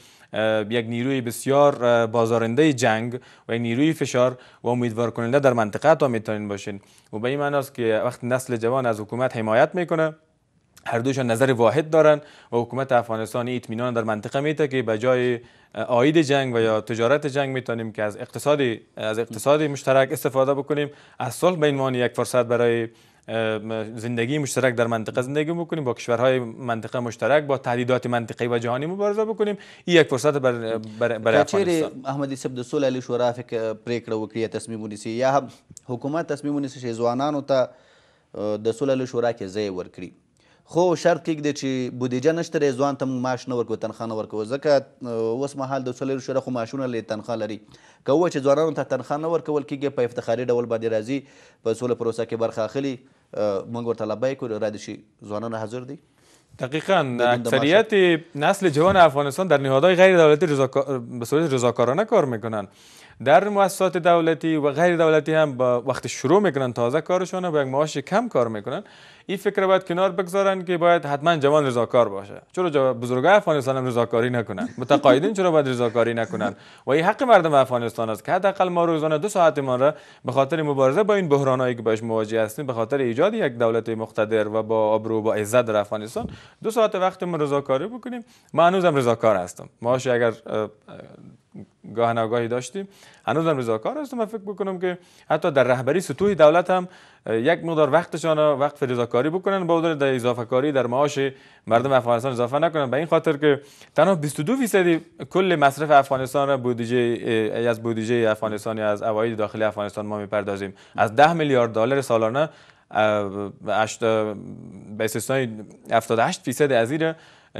یک نیروی بسیار بازارنده جنگ و نیروی فشار و امیدوار کننده در منطقه تا میتونین باشین و به این معنی است که وقت نسل جوان از حکومت حمایت میکنه هر دوشان نظر واحد دارن و حکومت افغانستان اطمینان در منطقه میته که به جای آید جنگ و یا تجارت جنگ میتونیم که از اقتصادی از اقتصادی مشترک استفاده بکنیم از صلح به عنوان یک فرصت برای زندگی مشترک در منطقه زندگی بکنیم با کشورهای منطقه مشترک با تهدیدات منطقه‌ای و جهانی مبارزه بکنیم این یک فرصت بر بر, بر افغانستان احمدی صاحب د سولې شورا فکر پریکړه وکړي تصمیم ونیسي یا حکومت تصمیم ونیسي چې ځوانانو ته د سولې شورا کې ځای ورکړي خو شرط کېږدی چې بودیجه نشته دی ځوان ته موږ معاش نه ورکوو تنخواه نه ورکوو ځکه اوس مهال د څلورو شوره خو معاشونه لري تنخواه لري که ووایه چې ځوانانو ته تنخواه نه ورکول کېږي په افتخاري ډول باندې راځي په سوله پروسه کې برخه اخلي موږ ورته لبیک ویلو را دي چې ځوانان حاضر دي دقیقا اکثریت نسل جوان افغانستان در نهادهای غیر دولتی رزاکار... به صورت رضاکارانه کار میکنن در مؤسسات دولتی و غیر دولتی هم با وقت شروع میکنن تازه کارشون با یک معاش کم کار میکنن این فکر باید کنار بگذارن که باید حتما جوان رضاکار باشه چرا بزرگای افغانستان هم رضاکاری نکنن متقاعدین چرا باید رضاکاری نکنن و این حق مردم افغانستان است که حداقل ما روزانه دو ما را به خاطر مبارزه با این بحرانایی که باش مواجه هستیم به خاطر ایجاد یک دولت مقتدر و با آبرو با عزت در افغانستان دو ساعت وقت ما رضاکاری بکنیم من هنوزم رضاکار هستم معاش اگر گاه ناگاهی داشتیم هنوز هم رضاکار هستم و فکر بکنم که حتی در رهبری سطوح دولت هم یک مقدار وقتشان وقت رضاکاری بکنن با در اضافه کاری در معاش مردم افغانستان اضافه نکنن به این خاطر که تنها 22 فیصدی کل مصرف افغانستان را بودجه از بودجه افغانستان یا از عواید داخلی افغانستان ما میپردازیم از 10 میلیارد دلار سالانه به 78 فیصد از این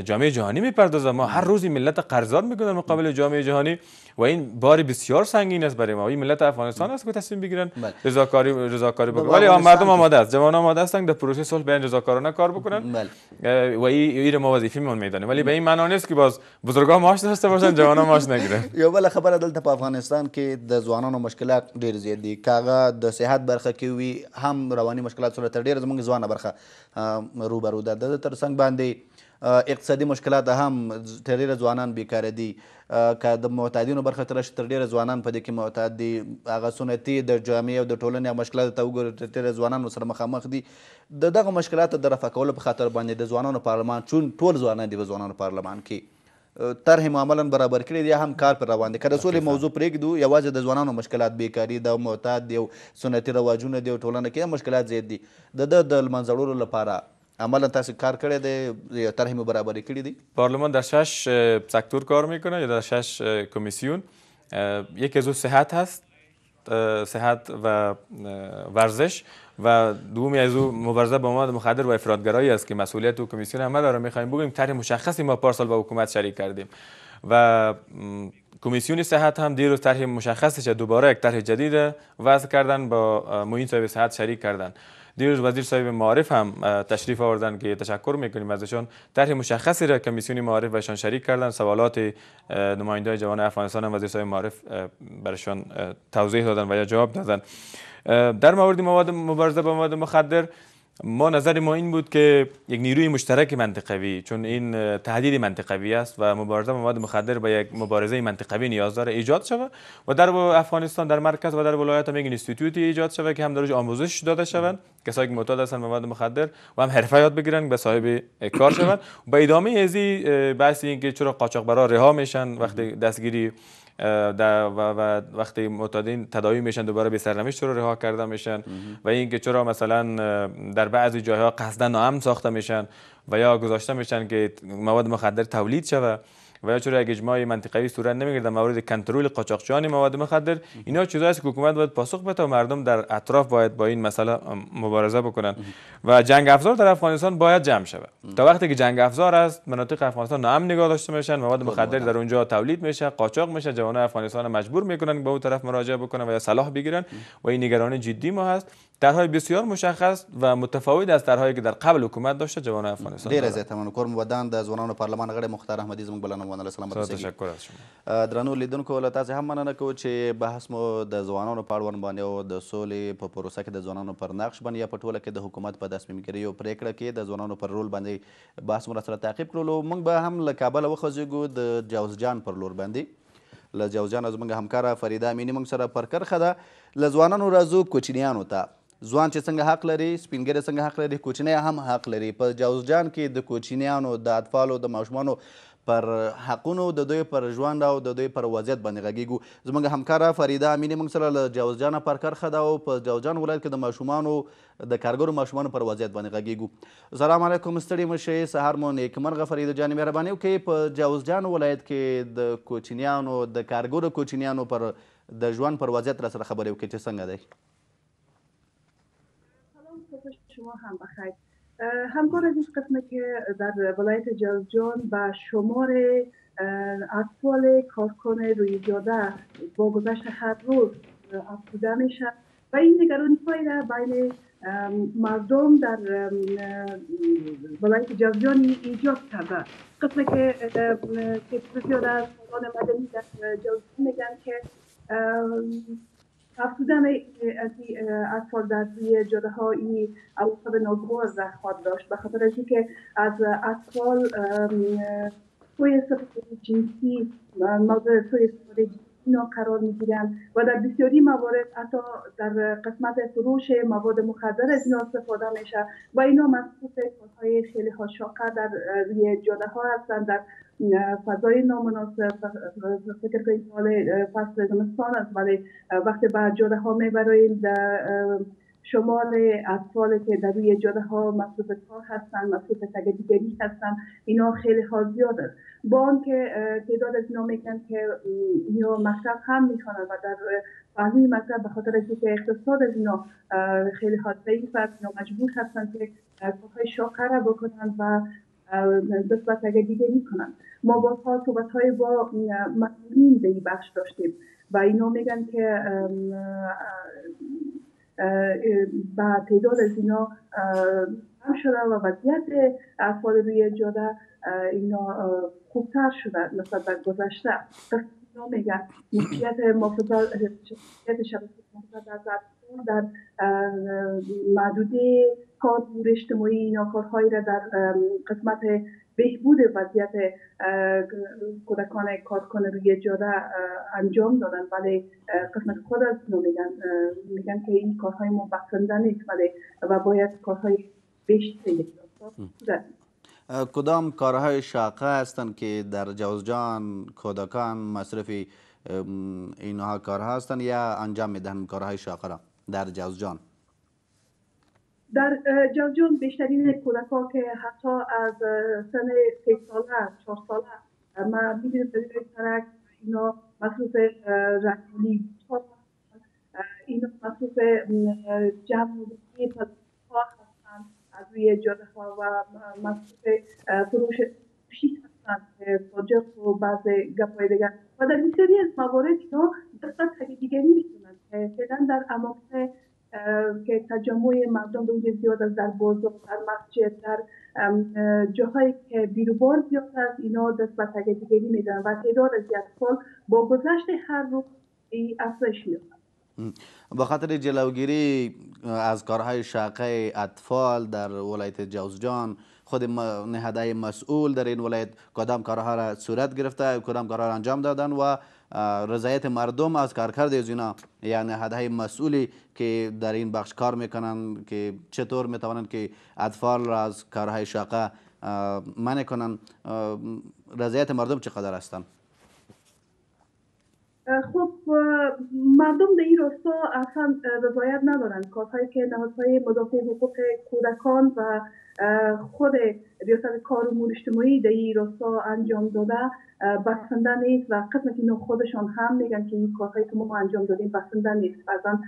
جامعه جهانی میپردازم ما هر روزی ملت قرضدار میکنن مقابل جامعه جهانی و این بار بسیار سنگین است برای ما این ملت افغانستان است که تصمیم بگیرن رضاکاری رضاکاری بکنن ولی مردم آماده است جوانان آماده هستند در پروسه صلح به رضاکارانه کار بکنن و این رو ما وظیفه مون میدانیم ولی به این معنا نیست که باز بزرگان معاش داشته باشن جوانان معاش نگیرن (laughs) یو بل خبره دلته په افغانستان کې د ځوانانو مشکلات ډیر زیات دي کاغه د صحت برخه کې وي هم رواني مشکلات سره تر ډیره زمونږ ځوانه برخه روبرو ده د ترڅنګ باندې اقتصادي مشکلات هم تر ډېره ځوانان بیکاره دي که د معتادینو برخه ته راشي تر ډېره ځوانان په دې کې معتاد دي هغه سنتي د جامې او د ټولنې او مشکلاتو ته وګورو تر ډېره ځوانانو سره مخامخ دي د دغه مشکلاتو د رفع کولو په خاطر باندې د ځوانانو پارلمان چون ټول ځوانان دي په ځوانانو پارلمان کې طرح معاملا برابر کړي دي هم کار پر روان دي که رسول موضوع پرېږدو یوازې د ځوانانو مشکلات بیکاري د معتاد دی او سنتي رواجونه دی او ټولنه کې مشکلات زیات دي د ده د لمنځه وړلو لپاره عملا تاسو کار کړی دی یا طرحې مو برابرې کړي پارلمان در شش سکتور کار میکنه یا در شش کمیسیون یکی از صحت هست صحت و ورزش و دومی از او مبارزه با مواد مخدر و افرادگرایی است که مسئولیت او کمیسیون همه داره میخوایم بگویم طرح مشخصی ما پارسال با حکومت شریک کردیم و کمیسیون صحت هم دیروز طرح مشخصش دوباره یک طرح جدید وضع کردن با معین صاحب صحت شریک کردن دیروز وزیر صاحب معارف هم تشریف آوردن که تشکر میکنیم ازشان طرح مشخصی را کمیسیون معارف بهشان شریک کردن سوالات نمایندای جوان افغانستان هم وزیر صاحب معارف برشان توضیح دادن و یا جواب دادن در مورد مواد مبارزه با مواد مخدر ما نظر ما این بود که یک نیروی مشترک منطقوی چون این تهدید منطقوی است و مبارزه با مواد مخدر به یک مبارزه منطقوی نیاز داره ایجاد شود و در افغانستان در مرکز و در ولایت هم یک ایجاد شود که هم در آموزش داده شود کسایی که معتاد هستند به مواد مخدر و هم حرفه یاد بگیرن به صاحب کار شوند و ادامه ازی بحث این که چرا قاچاقبرا رها میشن وقتی دستگیری در و, وقتی معتادین تداوی میشن دوباره به سرنوشت رو رها کرده میشن و اینکه چرا مثلا در بعضی جاها قصدا ناامن ساخته میشن و یا گذاشته میشن که مواد مخدر تولید شود، و چرا اگه اجماع منطقوی صورت نمیگیره در مورد کنترل قاچاقچیان مواد مخدر اینا چیزایی است که حکومت باید پاسخ بده و مردم در اطراف باید با این مسئله مبارزه بکنن و جنگ افزار در افغانستان باید جمع شود تا وقتی که جنگ افزار است مناطق افغانستان نام نگاه داشته میشن مواد خب، مخدر در اونجا تولید میشه قاچاق میشه جوانان افغانستان مجبور میکنن به اون طرف مراجعه بکنن و یا سلاح بگیرن و این نگران جدی ما هست درهای بسیار مشخص و متفاوت از درهایی که در قبل حکومت داشته جوانان افغانستان دیر از تمام کار مودان د و پارلمان غړي مختار احمدی باندې سلامت اوسئ تشکر درنو لیدونکو له تاسې هم مننه کوو چې بحث مو د ځوانانو په اړوند باندې او د سولې په پروسه کې د ځوانانو پر نقش باندې یا په ټوله کې د حکومت په تصمیم ګیري او پریکړه کې د ځوانانو پر رول باندې بحث مو را سره تعقیب کړلو موږ به هم له کابله وخوځېږو د جوزجان پر لور باندې له جوزجان زموږ همکاره فریده امیني موږ سره پر کرښه ده له ځوانانو راځو کوچنیانو ته ځوان چې څنګه حق لري سپینګری څنګه حق لري کوچنی هم حق لري په جوزجان کې د کوچنیانو د اطفالو د ماشومانو پر حقونو د دوی پر ژوند او د دوی پر وضعیت باندې غږیږو زموږ همکاره فریده امینې موږ سره له جوزجانه پر کرښه ده او په جوزجان ولایت کې د ماشومانو د کارګرو ماشومانو پر وضعیت باندې غږیږو سلام علیکم ستړي مشئ سهار مو نیکمرغه فریده جانې مهرباني وکړئ په جوزجان ولایت کې د کوچنیانو د کارګرو کوچنیانو پر د ژوند پر وضعیت را سره خبرې وکړئ چې څنګه دی شما هم بخیر همکار این قسمه که در ولایت جلجان به شمار اطفال کارکان روی جاده با گذشت هر روز افزوده میشه و این نگرانی های را بین مردم در ولایت جلجان ایجاد کرده قسمه که که بسیار از مدنی در جلجان میگن که افزودن از, اطفال در توی جاده او اوصاب ناگوار خواهد داشت به خاطر اینکه از اطفال سوی سفر جنسی موضوع سوی سفر جنسی اینا قرار میگیرن و در بسیاری موارد حتی در قسمت فروش مواد مخدر از اینا استفاده میشه و اینا مخصوص کارهای خیلی خاشاقه در روی جاده ها هستند در فضای نامناسب فکر کنید فصل زمستان است ولی وقتی به جاده ها در شمار اطفال که در روی جاده ها مصروف کار هستن مصروف دیگری هستن اینا خیلی ها زیاد است با که تعداد از اینا میگن که اینا مصرف هم میکنن و در فهمی مصرف به خاطر که اقتصاد از اینا خیلی ها ضعیف است اینا مجبور هستن که کارهای شاقه را بکنن و نسبت اگر دیگه می کنن. ما ها صحبت های با مسئولین به این بخش داشتیم و اینا میگن که به تعداد از اینا هم شده و وضعیت افراد روی جاده اینا خوبتر شده نسبت به گذشته میگن نیفیت محافظت شبکه در در محدودی کار اجتماعی اینا کارهایی را در قسمت بهبود وضعیت کودکان کارکن روی جاده انجام دادن ولی قسمت خود از میگن میگن که این کارهای ما بسنده نیست ولی و باید کارهای بیشتری کدام کارهای شاقه هستند که در جوزجان کودکان مصرف اینها کارها هستند یا انجام میدهند کارهای شاقه را در جوزجان در جوزجان بیشترین ها که حتی از سن سه ساله چهار ساله ما میبینیم به سرک اینا مصروف رکولی اینا مصروف جمع ها هستند از روی جاده ها و مصروف فروش شیش هستند تاجر و بعض گفای دیگر و در این سری از موارد اینا دقت دیگری میتونند که در اماکن که تجمع مردم به زیاد است در بازار در مسجد در جاهایی که بیروبار زیاد است اینا دست به دیگری میدن و تعداد از اطفال با گذشت هر روز افزایش میدن به خاطر جلوگیری از کارهای شاقه اطفال در ولایت جوزجان خود نهاده مسئول در این ولایت کدام کارها را صورت گرفته کدام کارها را انجام دادن و رضایت مردم از کارکرد از اینا یعنی هدهای مسئولی که در این بخش کار میکنن که چطور میتوانند که اطفال را از کارهای شاقه منع کنن رضایت مردم چقدر هستن خب مردم در این راستا اصلا رضایت ندارن کارهایی که نهادهای مدافع حقوق کودکان و خود ریاست کار امور اجتماعی در راستا انجام داده بسنده نیست و قسمت اینا خودشان هم میگن که این کارهایی که ما انجام دادیم بسنده نیست بعضا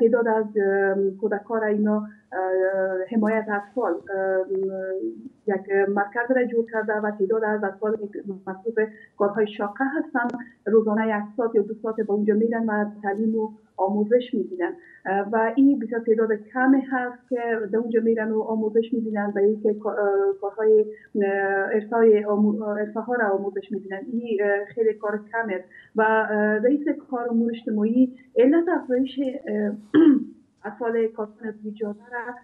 تعداد از کودکار اینا حمایت اطفال یک مرکز را جور کرده و تعداد از اطفال مصروف کارهای شاقه هستن روزانه یک ساعت یا دو ساعت با اونجا میرن و تعلیم و آموزش میبینن و این بسیار تعداد کمی هست که در اونجا میرن و آموزش میبینن و اینکه کارهای ارسای ها را آموزش میبینن این خیلی کار کم است و رئیس کار امور اجتماعی علت افزایش (clears throat) اطفال کارتون بیجانه را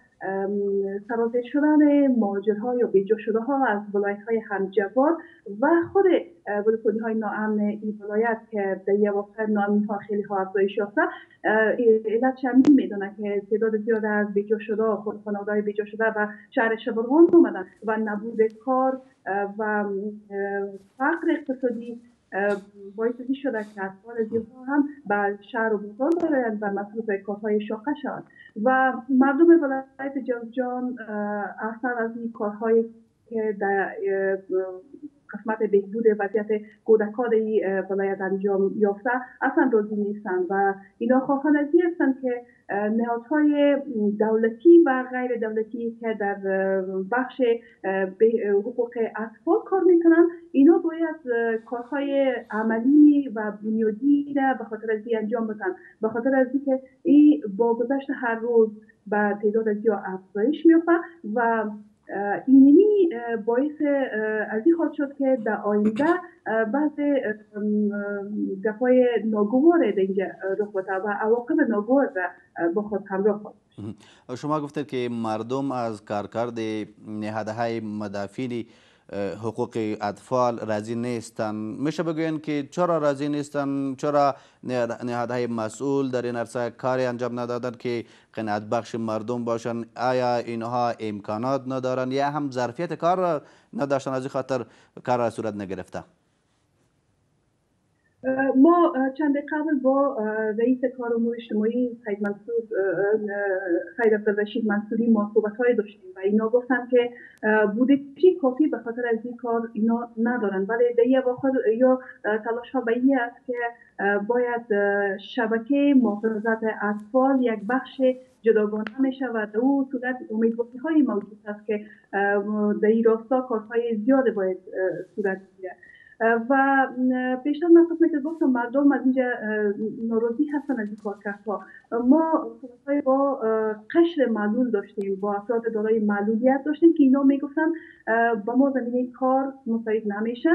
سرازه شدن مهاجرها یا بیجا شده ها از ولایت های همجوار و خود بلکولی های ناامن این ولایت که در وقت ناامنی ها خیلی ها افزایش یافته علت چمی میدونه که تعداد زیاد از بیجا شده خود خانواده بیجا شده و شهر شبرغان اومدن و نبود کار و فقر اقتصادی باعث شده که اطفال دیوها هم به شهر و بوزان برایند و مصروف کارهای شاقه شوند و مردم ولایت جوزجان اکثر از این کارهای که در قسمت بهبود وضعیت کودکان ولایت انجام یافته اصلا راضی نیستند و اینا خواهان از هستند که نهادهای دولتی و غیر دولتی که در بخش حقوق اطفال کار میکنن اینا باید کارهای عملی و بنیادی را به خاطر از انجام بدن به خاطر از اینکه این با گذشت هر روز به تعداد از افزایش میافته و اینمی باعث از این خواهد شد که در آینده بعض گفای ناگوار در اینجا رخ بده و عواقب ناگوار با خود همراه خواهد شما گفتید که مردم از کارکرد نهادهای مدافعی حقوق اطفال راضی نیستن میشه بگوین که چرا راضی نیستن چرا نهادهای مسئول در این عرصه کاری انجام ندادن که قناعت بخش مردم باشن آیا اینها امکانات ندارن یا هم ظرفیت کار نداشتن از این خاطر کار صورت نگرفته ما چند قبل با رئیس کار امور اجتماعی سید منصور سید عبدالرشید منصوری ما صحبت های داشتیم و اینا گفتن که چی کافی به خاطر از این کار اینا ندارن ولی در واقع یا تلاش ها به این است که باید شبکه محافظت اطفال یک بخش جداگانه میشه و در او صورت امیدواری های موجود است که در این راستا کارهای زیاد باید صورت بگیره و پیشتر من که گفتم مردم از اینجا ناراضی هستن از این کارکردها ما با قشر معلول داشتیم با افراد دارای معلولیت داشتیم که اینا میگفتن با ما زمینه کار مساعد نمیشه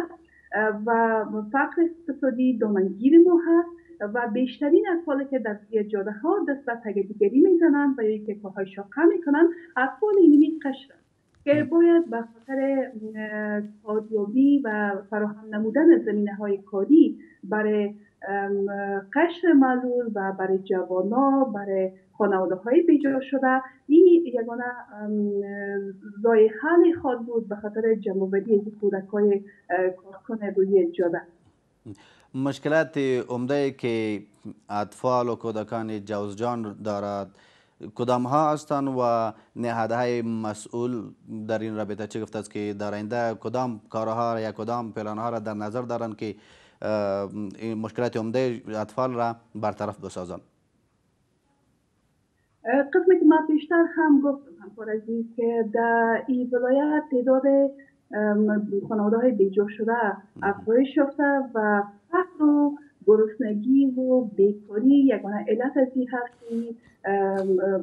و فقر اقتصادی دامنگیر ما هست و بیشترین از که در جاده ها دست به تگدیگری میزنند و یا که کارهای شاقه میکنن از حال اینی قشر که باید به خاطر کاریابی و فراهم نمودن زمینه های کاری برای قشر معلول و برای جوانا برای خانواده های بیجا شده این یگانه رای حال خود بود به خاطر جمعوری کودک های کارکن روی جاده مشکلات عمده که اطفال و کودکان جوزجان دارد کدام ها هستند و نهادهای مسئول در این رابطه چه گفته است که در آینده کدام کارها یا کدام ها را در نظر دارند که مشکلات عمده اطفال را برطرف بسازند قسمت ما پیشتر هم گفتم همکار که در این ولایت تعداد خانواده های بیجا شده افزایش یافته و فقر و گرسنگی و بیکاری یکانه علت از این هست که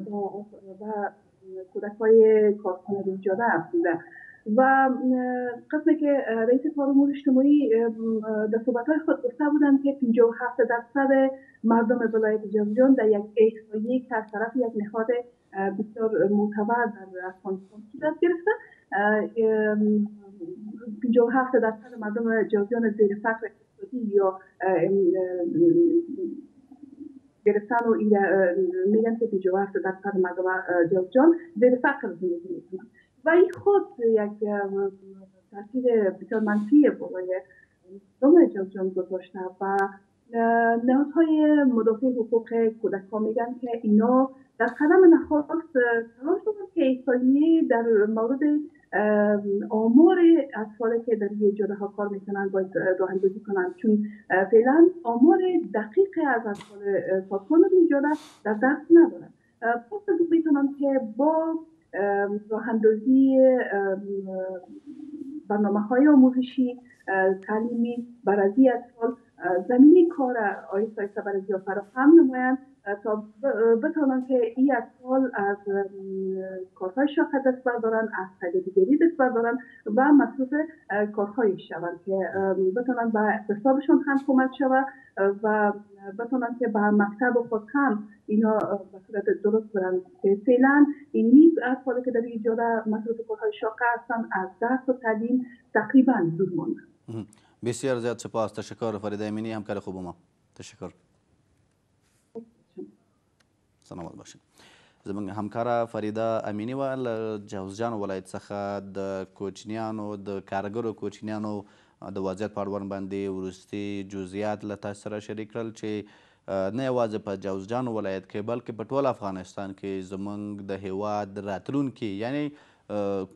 با و کودک های کارخانه جاده افزوده و قسمی که رئیس کار امور اجتماعی در صحبت های خود گفته بودن که 57 درصد مردم ولایت جوزجان در یک احسایی که از طرف یک نهاد بسیار معتبر در افغانستان صورت گرفته 57 درصد مردم جوزجان زیر فقر یا گرفتن و میگن که در درصد مردم جلجان زیر فقر زندگی میکنن و این خود خب یک تاثیر بسیار منفی بالای مردم جلجان گذاشته و نهادهای مدافع حقوق کودک ها میگن که اینا در قدم نخواست تلاش دارن که ایسایی در مورد آمار اطفال که در یه جاده ها کار میکنن باید راه اندازی کنن چون فعلا آمار دقیق از اطفال رو در جاده در دست ندارن پس از که با راه اندازی برنامه های آموزشی تعلیمی برازی اطفال زمینی کار آیسا برای فراهم نمایند تا بتانند که این سال از کارهای شاخه دست بردارن از دیگری دست بردارن و مصروف کارهایی شوند که بتانند به حسابشون هم کمک شود و بتانند که به مکتب خود هم اینا به صورت درست برن فعلا این نیز از که در ایجاده مصروف کارهای شاخه هستن از دست و تعلیم تقریبا دور ماندن بسیار زیاد سپاس تشکر فریده امینی همکار خوب ما تشکر سلامت باشئ زموږ همکاره فریده امینی وه له جوزجان ولایت څخه د کوچنیانو د کارګرو کوچنیانو د وضعیت په اړوند باندې وروستي جزئیات له تاسو سره شریک کړل چې نه یوازې په جوزجان ولایت کې بلکې په ټول افغانستان کې زموږ د هیواد راتلونکي یعنی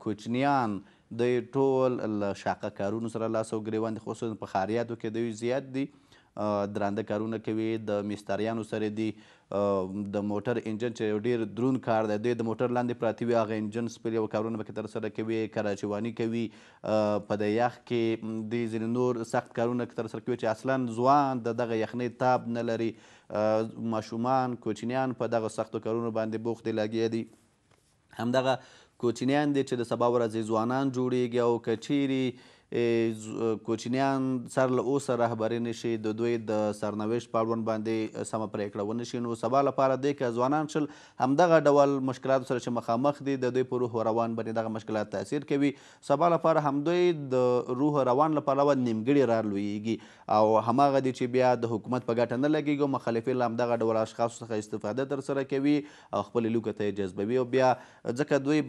کوچنیان د ټول له شاقه کارونو سره لاس او ګریوان دي خصوصا په ښاریاتو کې دوی زیات دي درانده کارونه کوي د مستریانو سره دي د موټر انجن چې ډیر درون کار دی دوی د موټر لاندې پراته وي هغه انجن سپیل او کارونه پکې ترسره کوي کراچیواني کوي په د یخ کې دوی ځینې نور سخت کارونه ترسره کوي چې اصلا ځوان د دغه یخنۍ تاب نه لري ماشومان کوچنیان په دغه سختو کارونو باندې بوخت لګیا دي همدغه کوچنیان دي چې د سبا ورځې ځوانان جوړیږي او که چیرې کوچنیان سر له اوسه رهبري نشي د دوی د سرنوشت په اړوند باندې سمه پرېکړه ونشي نو سبا لپاره دی که ځوانان شل همدغه ډول مشکلاتو سره چې مخامخ دي د دوی په روح روان باندې دغه مشکلات تاثیر کوي سبا لپاره هم دوی د روح روان له پلوه نیمګړي رالویږي او هماغه دي چې بیا د حکومت په ګټه نه لګیږي او مخالفین له همدغه ډول اشخاصو څخه استفاده ترسره کوي او خپلې لوکه ته جذبوي او بیا ځکه دوی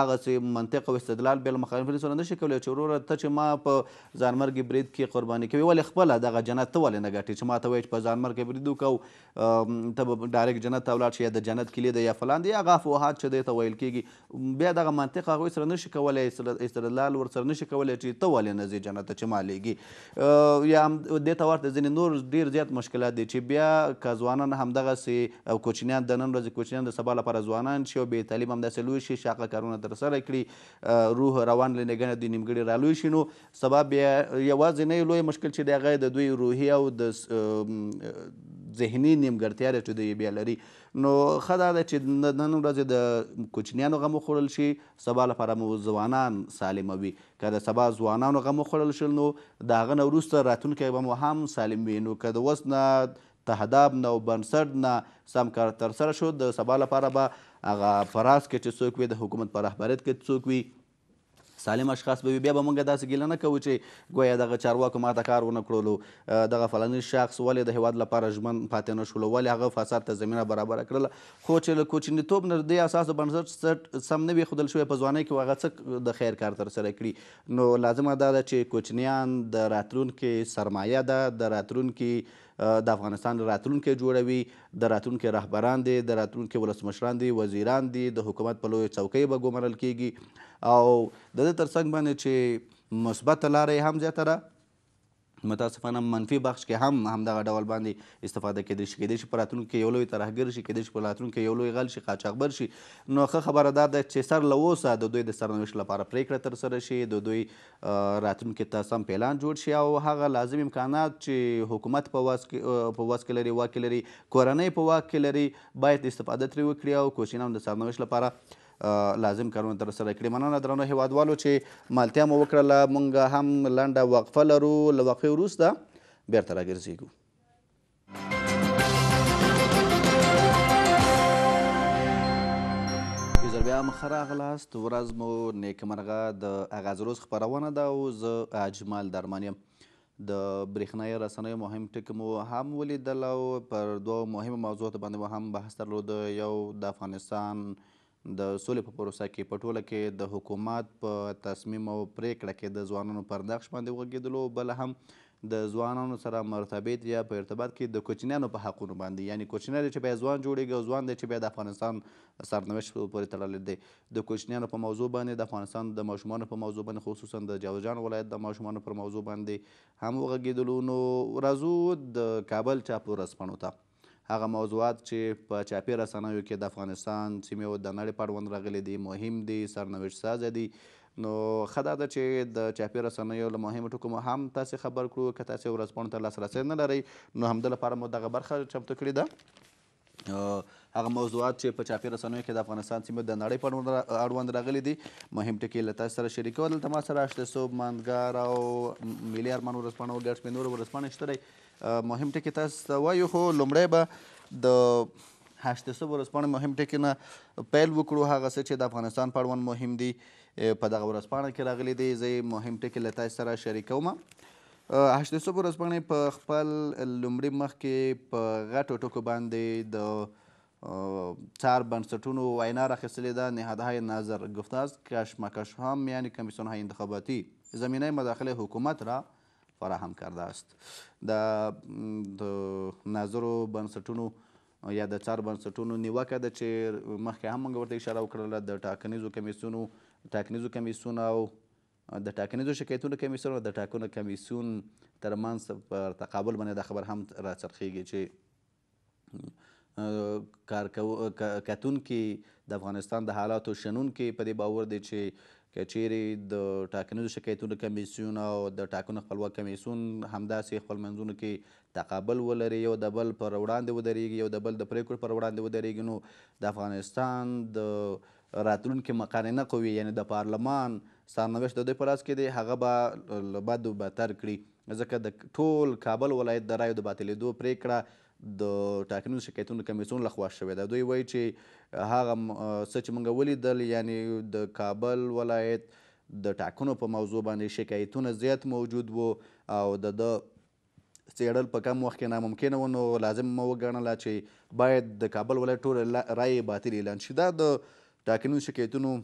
هغه منطق او استدلال بل مخالفین سره نشي کولی چې وروره ته چې ما ما په ځانمرګي برید کې قرباني کوي ولې خپله دغه جنت ته ولې نه ګټي چې ما ته وایي چې په ځانمرګي برید وکړو ته به ډایرکټ جنت ته ولاړ شي یا د جنت کلي ده یا فلان دی هغه افواهات چې دی ته ویل کېږي بیا دغه منطق هغوی سره نشي کولی استدلال ورسره نشي کولی چې ته ولې نه ځې جنت ته چې ما لیږي یا دې ته ورته ځینې نور ډېر زیات مشکلات دي چې بیا که ځوانان همدغسې او کوچنیان د نن ورځې کوچنیان د سبا لپاره ځوانان شي او بې تعلیم همداسې لوی شي شاقه کارونه ترسره کړي روح روان لنګنه د نیمګړي رالوی شي نو سبا بیا یوازینی لوی مشکل چې دی هغه د دوی روحي او د ذهني نیمګړتیا رټېدی بیا لري نو ښه دا ده چې نن ورځې د کوچنیانو غم وخوړل شي سبا لپاره مو ځوانان سالم وي که د سبا ځوانانو غم وخوړل شل نو د هغه نه وروسته راتلونکی به مو هم سالم وي نو که د اوس نه تهداب نه او بنسټ نه سم کار ترسره شو د سبا لپاره به هغه فراز کې چې څوک وي د حکومت په رهبریت کې څوک وي سالم اشخاص به بیا به موږ داسې ګیله نه کوو چې ګویا دغه چارواکو ماته کار ونه کړلو دغه فلانی شخص ولې د هیواد لپاره ژمن پاتې نه شول ولې هغه فساد ته زمینه برابره کړله خو چې له کوچنیتوب نه دې اساس بنسټ سم نه وي ښودل شوی په ځوانۍ کې هغه څه د خیر کار ترسره کړي نو لازمه دا ده چې کوچنیان د راتلونکي سرمایه ده د راتلونکي د افغانستان راتلونکی جوړوي د راتلونکي رهبران دي د راتلونکي ولسمشران دي وزیران دي د حکومت په لویه چوکۍ به ګمارل کیږي او د دې ترڅنګ باندې چې مثبته لاره یې هم زیاته ده متاسفانه منفي بخش کې هم همدغه ډول باندې استفاده کېدای شي کېدای شي په راتلونکي کې یو لوی ترهګر شي کېدای شي په راتلونکي کې یو لوی غل شي قاچاقبر شي نو ښه خبره دا ده چې سر له اوسه د دوی د سرنوشت لپاره پرېکړه ترسره شي د دوی راتلونکي ته سم پلان جوړ شي او هغه لازم امکانات چې حکومت په واس کې په واس کې لري واک لري کورنۍ په واک کې لري باید استفاده ترې وکړي او کوچنیانو د سرنوشت لپاره لازم کارونه تر سره کړي مننه درنو هیوادوالو چې مالتیا مو وکړله مونږ هم لنډه وقفه لرو له وقفې وروسته بیرته راګرځېږو بیا مخه راغلاست ورځ مو نیکمرغه د اغاز روز خپرونه ده او زه اجمال درمن یم د برېښنایي رسنیو مهم ټکي مو هم ولیدل او پر دوو مهمو موضوعاتو باندې مو هم بحث درلود یو د افغانستان د سولې په پروسه کې په ټوله کې د حکومت په تصمیم او پریکړه کې د ځوانانو پر نقش باندې وغږېدلو بل هم د ځوانانو سره مرتبط یا په ارتباط کې د کوچنیانو په حقونو باندې یعنی کوچنی دی چې بیا ځوان جوړیږي او ځوان دی چې بیا د افغانستان سرنوشت پورې تړلی دی د کوچنیانو په موضوع باندې د افغانستان د ماشومانو په موضوع باندې خصوصا د جوزجان ولایت د ماشومانو پر موضوع باندې هم وغږېدلو نو راځو د کابل چاپ ورځپاڼو ته هغه موضوعات چې په چاپي رسنیو کې د افغانستان سیمې او د نړۍ په اړوند راغلي دي مهم دي سرنوشت سازه دي نو ښه دا ده چې د چاپي رسنیو له مهمو ټکو هم تاسې خبر کړو که تاسې ورځپاڼو ته لاسرسی نه لرئ نو همده لپاره مو دغه برخه چمتو کړې ده هغه موضوعات چې په چاپي رسنیو کې د افغانستان سیمه د نړۍ په اړوند راغلي دي مهم ټکي له تاسو سره شریکول دلته ما سره اشته صوب ماندګار او ملي ارمان ورځپاڼه او ګډ شمېر نور ورځپاڼې شته مهم ټکي تاسو ته وایو خو لومړی به د هشت سو ورځپاڼې مهم ټکي نه پیل وکړو هغه څه چې د افغانستان په اړوند مهم دي په دغه ورځپاڼه کې راغلي دي زه مهم ټکي له تاسو سره شریکوم هشت سو ورځپاڼې په خپل لومړي مخ کې په غټو ټکو باندې د چهار بنسټونو وینا راخیستلې ده نهادهای نظر گفتاست کشمکش هم یعنی کمیسیون های انتخاباتی زمینه مداخله حکومت را فراهم کرده است د ناظرو بنسټونو یا د څار بنسټونو نیوکه ده چې مخکې هم موږ ورته اشاره وکړله د ټاکنیزو کمیسیونو ټاکنیزو کمیسیون او د ټاکنیزو شکایتونو کمیسیون او د ټاکنو کمیسیون ترمنځ پر تقابل باندې دا خبر هم راڅرخیږي چې کارکتونکي د افغانستان د حالاتو شنونکي په دې باور دي چې که چیرې د ټاکنیزو شکایتونو کمیسیون او د ټاکنو خپلواک کمیسیون همداسې خپل منځونو کې تقابل ولري یو د بل پر وړاندې ودرېږي یو د بل د پرېکړو پر وړاندې ودرېږي نو د افغانستان د راتلونکي مقارنه قوي یعنی د پارلمان سرنوشت د دوی په لاس کې دی هغه به له بدو بدتر کړي ځکه د ټول کابل ولایت د رایو د باطلېدو پرېکړه د ټاکنیزو شکایتونو کمیسیون لخوا شوې ده دوی وایي چې هغه څه چې موږ ولیدل یعنی د کابل ولایت د ټاکنو په موضوع باندې شکایتونه زیات موجود وو او د ده څېړل په کم وخت کې ناممکنه و نو لازم مه وګڼله چې باید د کابل ولایت ټول رایې باطل اعلان شي دا د ټاکنیزو شکایتونو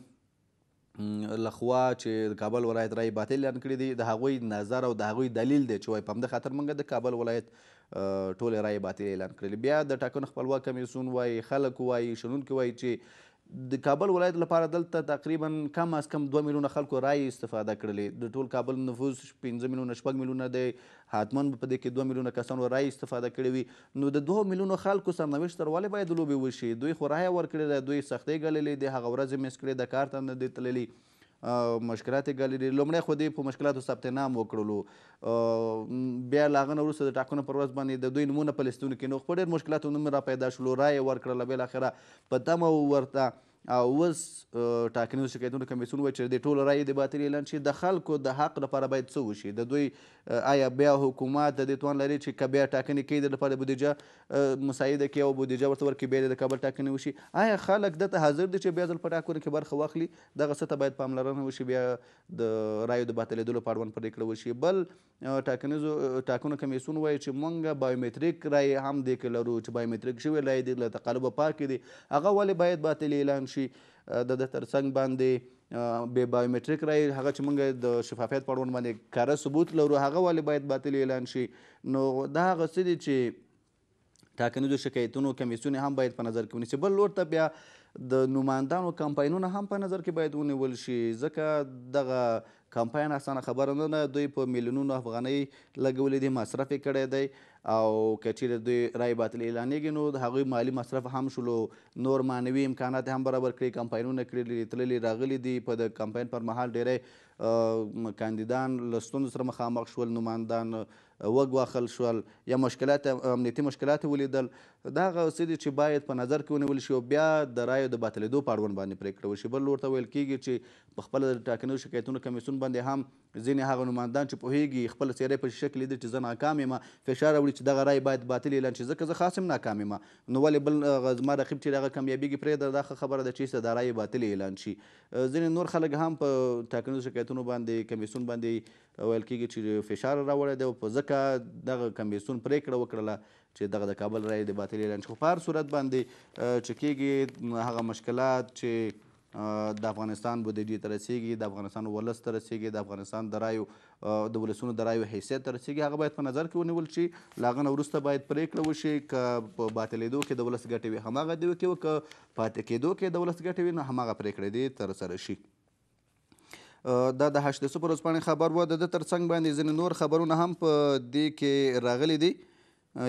لخوا چې د کابل ولایت رای باطل اعلان کړی دی د هغوی نظر او د هغوی دلیل دی چې وایي په همدې خاطر موږ د کابل ولایت ټولې رایې باطل اعلان کړلې بیا د ټاکنو خپلواک کمیسیون وایي خلک وایي شنونکي وایي چې د کابل ولایت لپاره دلته تقریبا کم از کم دوه میلیونه خلکو رایې استفاده کړلې د ټول کابل نفوس پنځه میلیونه شپږ میلیونه دی حتما په دې کې دوه میلیونه کسانو رایې استفاده کړې وي نو د دوه میلیونو خلکو سرنوشت تر ولې باید لوبې وشي دوی خو رایه ورکړې ده دوی سختۍ ګاللې دي هغه ورځې مس کړې د کار ته نه دی تللی مشکلات ګالري لومړی خو دوی په مشکلاتو ثبت نام وکړلو بیا له هغه نه وروسته د ټاکنو پر ورځ باندې د دوی نومونه په لیستونو کې نو خو ډېر مشکلاتو نوم را پیدا شول رایې ورکړله بالاخره په تمه ورته اوس ټاکنیزو شکایتونو کمیسیون وایي چې د ټولو رایې د باطل اعلان شي د خلکو د حق لپاره باید څه وشي د دوی آیا بیا حکومت د دې توان لري چې که بیا ټاکنې کوي د لپاره بودیجه مساعده کړي او بودیجه ورته ورکړي بیا د کابل ټاکنې وشي آیا خلک دته حاضر دي چې بیا ځل په ټاکنو کې برخه واخلي دغه څه ته باید پاملرنه وشي بیا د رایو د باطلېدلو په اړوند پرېکړه وشي بل ټاکنیزو ټاکنو کمیسون وایي چې موږ بایومتریک رای هم دی کې لرو چې بایومتریک شوی لای دی له تقلبه پاک دی هغه ولې باید باطل اعلان شي د ترڅنګ باندې به بایومټریک رای هغه چې موږ د شفافیت په اړوند باندې کاره ثبوت لرو هغه ولې باید باطل اعلان شي نو دا هغه څه دي چې ټاکنیزو شکایتونو کمیسیون هم باید په نظر کې ونیسي بل لور ته بیا د نوماندانو کمپاینونه هم په نظر کې باید ونیول شي ځکه دغه کمپاین اسانه خبره نه ده دوی په میلیونونو افغانۍ لګولې دي مصرف یې کړی دی او که چیرې دوی رای باطل اعلانېږي نو د هغوی مالی مصرف هم شلو نور معنوي امکانات هم برابر کړي کمپاینونه کړي تللي راغلي دي په د کمپاین پر مهال ډیری کاندیدان له ستونزو سره مخامخ شول نمایندان وګواښل شول یا مشکلات امنیتي مشکلات ولیدل دا هغه څه دي چې باید په نظر کې ونیول شي او بیا د رایو د باطلېدو په اړوند باندې پرېکړه وشي بل لور ته ویل کېږي چې په خپله د ټاکنیو شکایتونو کمیسیون باندې هم ځینې هغه نمایندان چې پوهیږي خپله څېره په شکل لیدل چې زه ناکام یم فشار راوړي چې دغه رای باید باطل اعلان شي ځکه زه خاص هم ناکام یم نو ولې بل زما رقیب چې دغه کامیابیږي پرېږده دا ښه خبره ده چې دا رای باطل اعلان شي ځینې نور خلک هم په ټاکنیزو شکایتونو باندې کمیسیون باندې ویل کېږي چې فشار راوړی دی او په ځکه ځکه دغه کمیسیون پریکړه وکړله چې دغه د کابل رایې د باطل اعلان شو په هر صورت باندې چې کېږي هغه مشکلات چې د افغانستان بودیجې ته رسیږي د افغانستان ولس ته رسیږي د افغانستان د رایو د ولسونو د رایو حیثیت ته رسیږي هغه باید په نظر کې ونیول شي له هغه نه وروسته باید پرېکړه وشي که په باطلېدو کې د ولس ګټې وي هماغه دې وکړي که پاتې کېدو کې د ولس ګټې وي نو هماغه پرېکړې دې ترسره شي دا د هشت سو پر ورځپاڼې خبر و د ترڅنګ باندې ځینې نور خبرونه هم په دې کې راغلي دي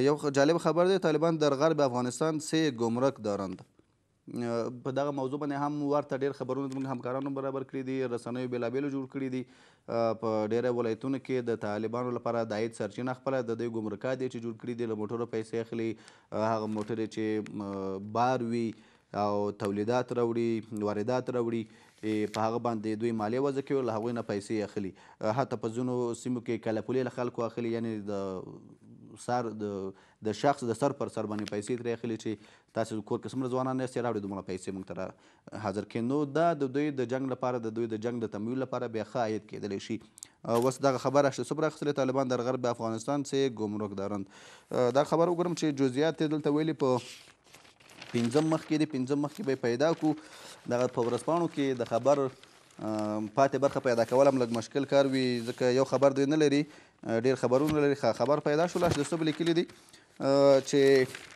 یو جالب خبر دی طالبان در غرب افغانستان سه ګمرک دارند په دغه موضوع باندې هم ورته ډیر خبرونه زموږ همکارانو برابر کړي دي رسنیو بېلابېلو جوړ کړي دي په ډیره ولایتونو کې د طالبانو لپاره د عاید سرچینه خپله د دوی ګمرکا دی چې جوړ کړي دي له موټرو پیسې اخلي هغه موټرې چې بار وي او تولیدات راوړي واردات راوړي په هغه باندې دوی مالیه وضع کوي له هغوی نه پیسې اخلي حتی په ځینو سیمو کې کلپولې له خلکو اخلي یعنې د سر د د شخص د سر پر سر باندې پیسې ترې اخلي چې تاسې کور کې څومره ځوانان یاستې راوړئ دومره پیسې موږ ته حاضر کړي نو دا د دوی د جنګ لپاره د دوی د جنګ د تمویل لپاره بیا ښه عاید کېدلی شي اوس دغه خبره شته څومره اخیستلې طالبان در غرب افغانستان سې ګمرک دارند دا خبر وګورم چې جزئیات دلته ویلي په پنځم مخکې دی پنځم مخکې به پیدا کو دغه په ورځپاڼو کې د خبر پاتې برخه پیدا کول هم لږ مشکل کار وي ځکه یو خبر دوی نه لري ډیر خبرونه لري خبر پیدا شو لاش د سبلې کلی دی چې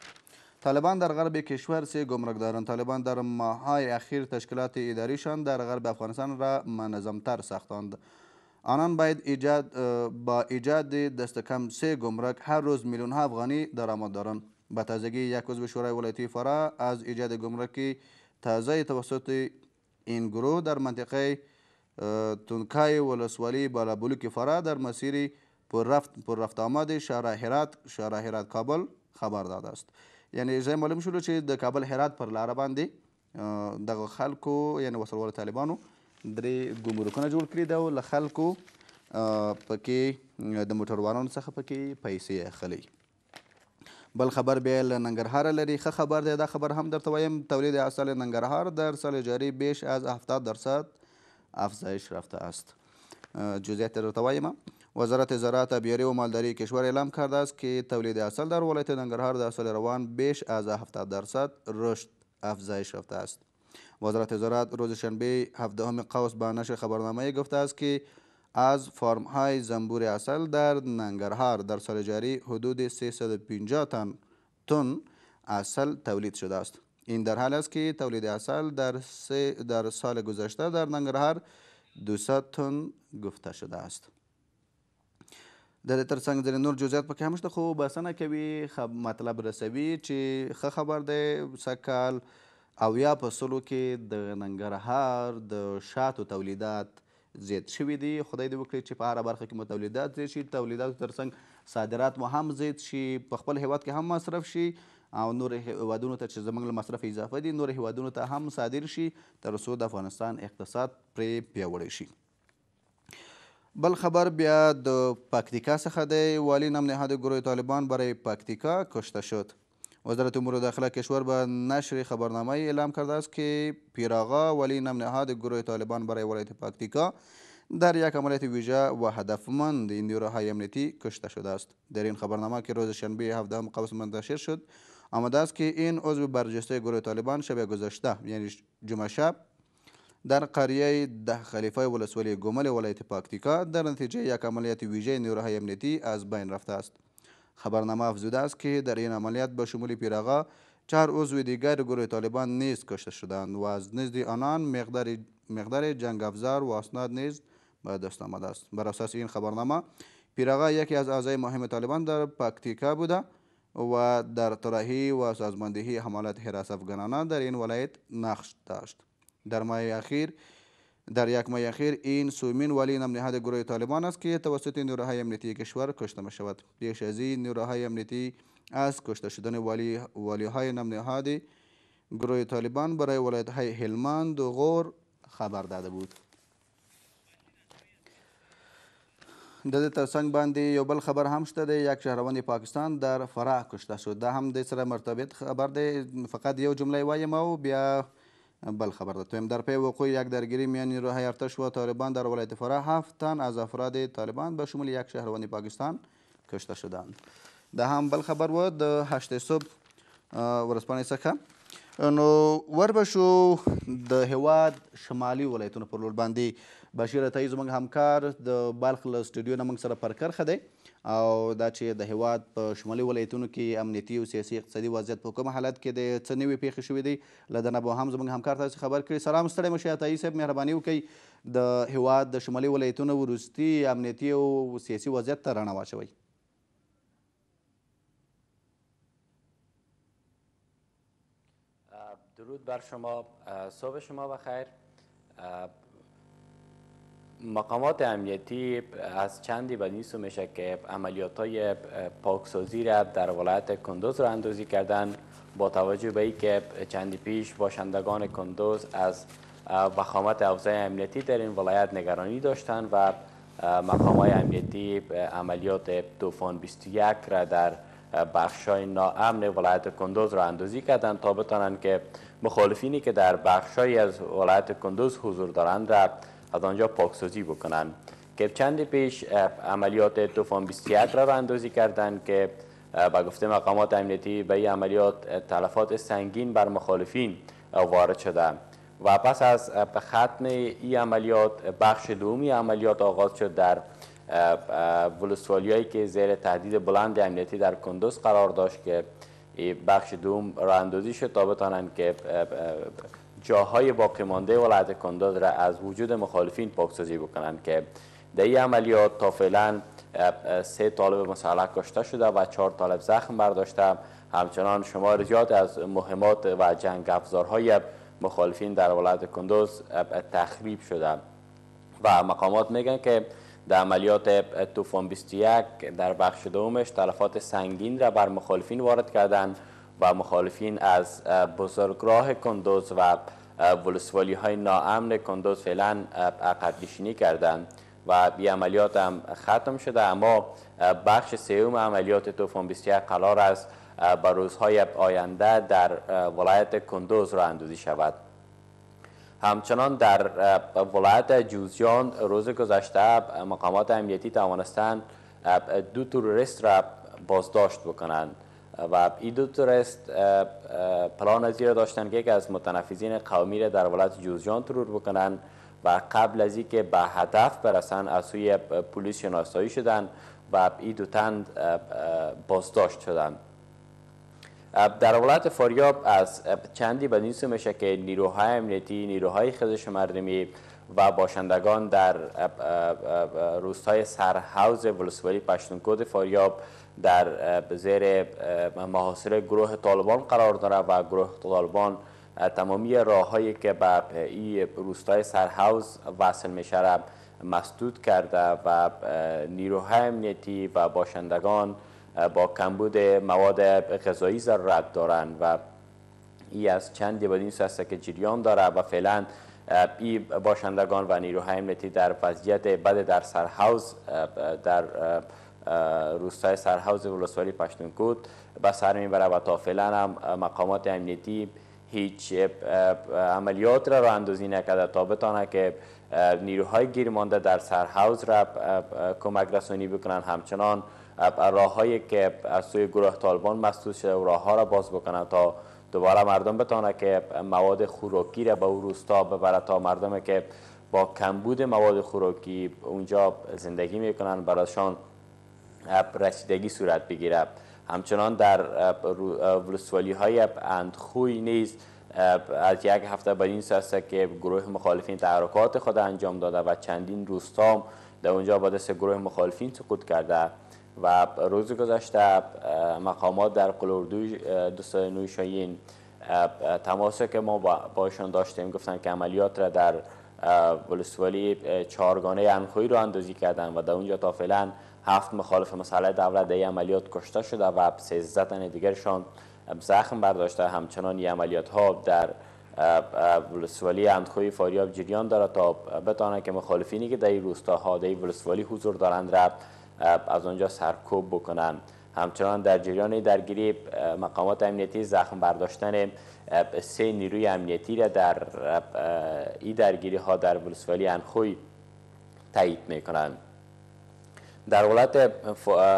طالبان در غرب کشور سه گمرک دارند طالبان در ماهای اخیر تشکیلات اداریشان در غرب افغانستان را منظمتر ساختند آنان باید ایجاد با ایجاد دست کم سه گمرک هر روز میلیون ها افغانی درآمد دارند به تازگی یک عضو شورای ولایتی فرا از ایجاد گمرکی تازه توسط این گروه در منطقه تونکای ولسوالی بالا بلوک فرا در مسیر پر رفت, پر رفت آمد شهر هرات شهر هرات کابل خبر داده است یعنی ځای معلوم شولو چې د کابل هرات پر لاره باندې دغه خلکو یعنی وسلوال طالبانو درې ګمرکونه جوړ کړي ده او له خلکو پکې د موټروانانو څخه پکې پیسې اخلي بل خبر بیا له ننګرهار لري ښه خبر دی دا خبر هم درته وایم تولید اصل ننګرهار در سال جاری بیش از 70 درصد افزایش رفته است جزئیات درته وایم وزارت زراعت بیاری و مالداری کشور اعلام کرده است که تولید اصل در ولایت ننگرهار در سال روان بیش از 70 درصد رشد افزایش یافته است وزارت زراعت روز شنبه 17 قوس با نشر خبرنامه گفته است که از فارمهای زنبور اصل در ننگرهار در سال جاری حدود 350 تن تن اصل تولید شده است این در حال است که تولید اصل در, سه در سال گذشته در ننگرهار 200 تن گفته شده است د دې تر څنګ ځینې نور جزئیات پکې هم شته خو بسنه کوي خب مطلب رسوي چې ښه خبر دی سږ او یا په سلو کې د ننګرهار د شاتو تولیدات زیات شوي دي خدای دې وکړي چې په هره برخه کې مو تولیدات زیات شي تولیداتو ترڅنګ صادرات مو هم زیات شي په خپل هیواد کې هم مصرف شي او نور هیوادونو ته چې زموږ له مصرف اضافه دي نور هیوادونو ته هم صادر شي تر څو د افغانستان اقتصاد پرې پیاوړی شي بل خبر بیا د پکتیکا څخه دی والی نام نهاد گروه طالبان برای پکتیکا کشته شد وزارت امور داخله کشور به نشر خبرنامه اعلام کرده است که پیراغا ولی نمنهاد گروه طالبان برای ولایت پکتیکا در یک عملیات ویژه و هدفمند این نیروهای امنیتی کشته شده است در این خبرنامه که روز شنبه 17 قبض منتشر شد آمده است که این عضو برجسته گروه طالبان شب گذشته یعنی جمعه شب در قریه ده خلیفه ولسوالی گمل ولایت پکتیکا در نتیجه یک عملیات ویژه نیروهای امنیتی از بین رفته است خبرنامه افزوده است که در این عملیات به شمول پیراغا چهار عضو دیگر گروه طالبان نیز کشته شدند و از نزد آنان مقدار مقدار جنگ افزار و اسناد نیز به دست آمده است بر اساس این خبرنامه پیراغا یکی از اعضای مهم طالبان در پکتیکا بوده و در طراحی و سازماندهی حملات حراس افغانانه در این ولایت نقش داشت در ماه اخیر در یک ماه اخیر این سومین ولی نمنهد گروه طالبان است که توسط نیروهای امنیتی کشور کشته می شود پیش از این نیروهای امنیتی از کشته شدن ولی ولیهای نمنهد گروه طالبان برای ولایت های هلمند و غور خبر داده بود د دې ترڅنګ باندې یو بل خبر هم شته دی یک شهروند پاکستان در فراه کشته شو دا هم د سره مرتبط خبر دی فقط یو جمله وایم او بیا بل خبر داد تویم در پی وقوع یک درگیری میان نیروهای ارتش و طالبان در ولایت فراه هفت تن از افراد طالبان به شمول یک شهروان پاکستان کشته شدند ده هم بل خبر و د هشت صبح ورځپاڼې څخه نو ور به شو د هیواد شمالي ولایتونو پر لور باندې بشیر عطایي زموږ همکار د بلخ له سټوډیو نه موږ سره پر کرښه دی او دا چې د هیواد په شمالي ولایتونو کې امنیتي او سیاسي اقتصادي وضعیت په کومه حالت کې دی څه نوې پیښې شوې دي له جناب هم زموږ همکار تاسو خبر کړي سلام ستړی مشي عطایي صاحب مهرباني وکړئ د هیواد د شمالي ولایتونو وروستي امنیتي او سیاسي وضعیت ته رڼا واچوئ درود بر شما صبح شما بخیر مقامات امنیتی از چندی بدین سو میشه که عملیات های پاکسازی را در ولایت کندوز را اندازی کردن با توجه به اینکه چندی پیش باشندگان کندوز از وخامت حوزه امنیتی در این ولایت نگرانی داشتند و مقام های امنیتی عملیات طوفان 21 را در بخش های ناامن ولایت کندوز را اندازی کردن تا بتانند که مخالفینی که در بخش از ولایت کندوز حضور دارند را از آنجا پاکسازی بکنند که چند پیش عملیات طوفان 21 را اندازی کردند که به گفته مقامات امنیتی به این عملیات تلفات سنگین بر مخالفین وارد شده و پس از ختم این عملیات بخش دومی عملیات آغاز شد در هایی که زیر تهدید بلند امنیتی در کندوز قرار داشت که بخش دوم را اندازی شد تا بتانند که جاهای باقی مانده ولایت کندز را از وجود مخالفین پاکسازی بکنند که در این عملیات تا فعلا سه طالب مسلح کشته شده و چهار طالب زخم برداشته همچنان شمار زیاد از مهمات و جنگ افزارهای مخالفین در ولایت کندوز تخریب شده و مقامات میگن که در عملیات طوفان 21 در بخش دومش تلفات سنگین را بر مخالفین وارد کردند و مخالفین از بزرگراه کندوز و ولسوالی های ناامن کندوز فعلا عقب کردند و بی عملیات هم ختم شده اما بخش سوم عملیات طوفان 21 قرار است به روزهای آینده در ولایت کندوز را اندوزی شود همچنان در ولایت جوزیان روز گذشته مقامات امنیتی توانستند دو توریست را بازداشت بکنند و این دو تورست پلان از داشتن که یک از متنفذین قومی را در ولایت جوزجان ترور بکنن و قبل از که به هدف برسن از سوی پلیس شناسایی شدن و این دو تند بازداشت شدن در ولایت فاریاب از چندی به نیست میشه که نیروهای امنیتی نیروهای خزش مردمی و باشندگان در روستای سرحوز ولسوالی پشتونکود فاریاب در زیر محاصره گروه طالبان قرار داره و گروه طالبان تمامی راههایی که به این روستای سرحوز وصل میشه را مسدود کرده و نیروهای امنیتی و باشندگان با کمبود مواد غذایی ضرورت دارند و ای از چندی بدین است که جریان داره و فعلا ای باشندگان و نیروهای امنیتی در وضعیت بد در سرحوز در روستای سرحوز ولسوالی پشتونکوت به سر میبره و تا فعلا هم مقامات امنیتی هیچ عملیات را را اندازی نکرده تا بتانه که نیروهای گیرمانده در سرحوز را کمک رسانی بکنن همچنان راههایی که از سوی گروه طالبان مسدود شده و راه ها را باز بکنن تا دوباره مردم بتانه که مواد خوراکی را به او روستا ببره تا مردم که با کمبود مواد خوراکی اونجا زندگی میکنن برایشان رسیدگی صورت بگیرد همچنان در ولسوالی های اندخوی نیز از یک هفته به این است که گروه مخالفین تحرکات خود انجام داده و چندین روستام در اونجا با دست گروه مخالفین سقوط کرده و روز گذشته مقامات در قلوردو دوستای نوشاین تماس که ما باشون داشتیم گفتن که عملیات را در ولسوالی چارگانه انخوی رو اندازی کردن و در اونجا تا هفت مخالف مسئله دولت در عملیات کشته شده و 13 تن دیگرشان زخم برداشته همچنان این عملیات ها در ولسوالی اندخوی فاریاب جریان دارد تا بتانه که مخالفینی که در این روستاها در ولسوالی حضور دارند را از آنجا سرکوب بکنند همچنان در جریان درگیری مقامات امنیتی زخم برداشتن سه نیروی امنیتی را در این درگیری ها در ولسوالی اندخوی تایید میکنند در ولایت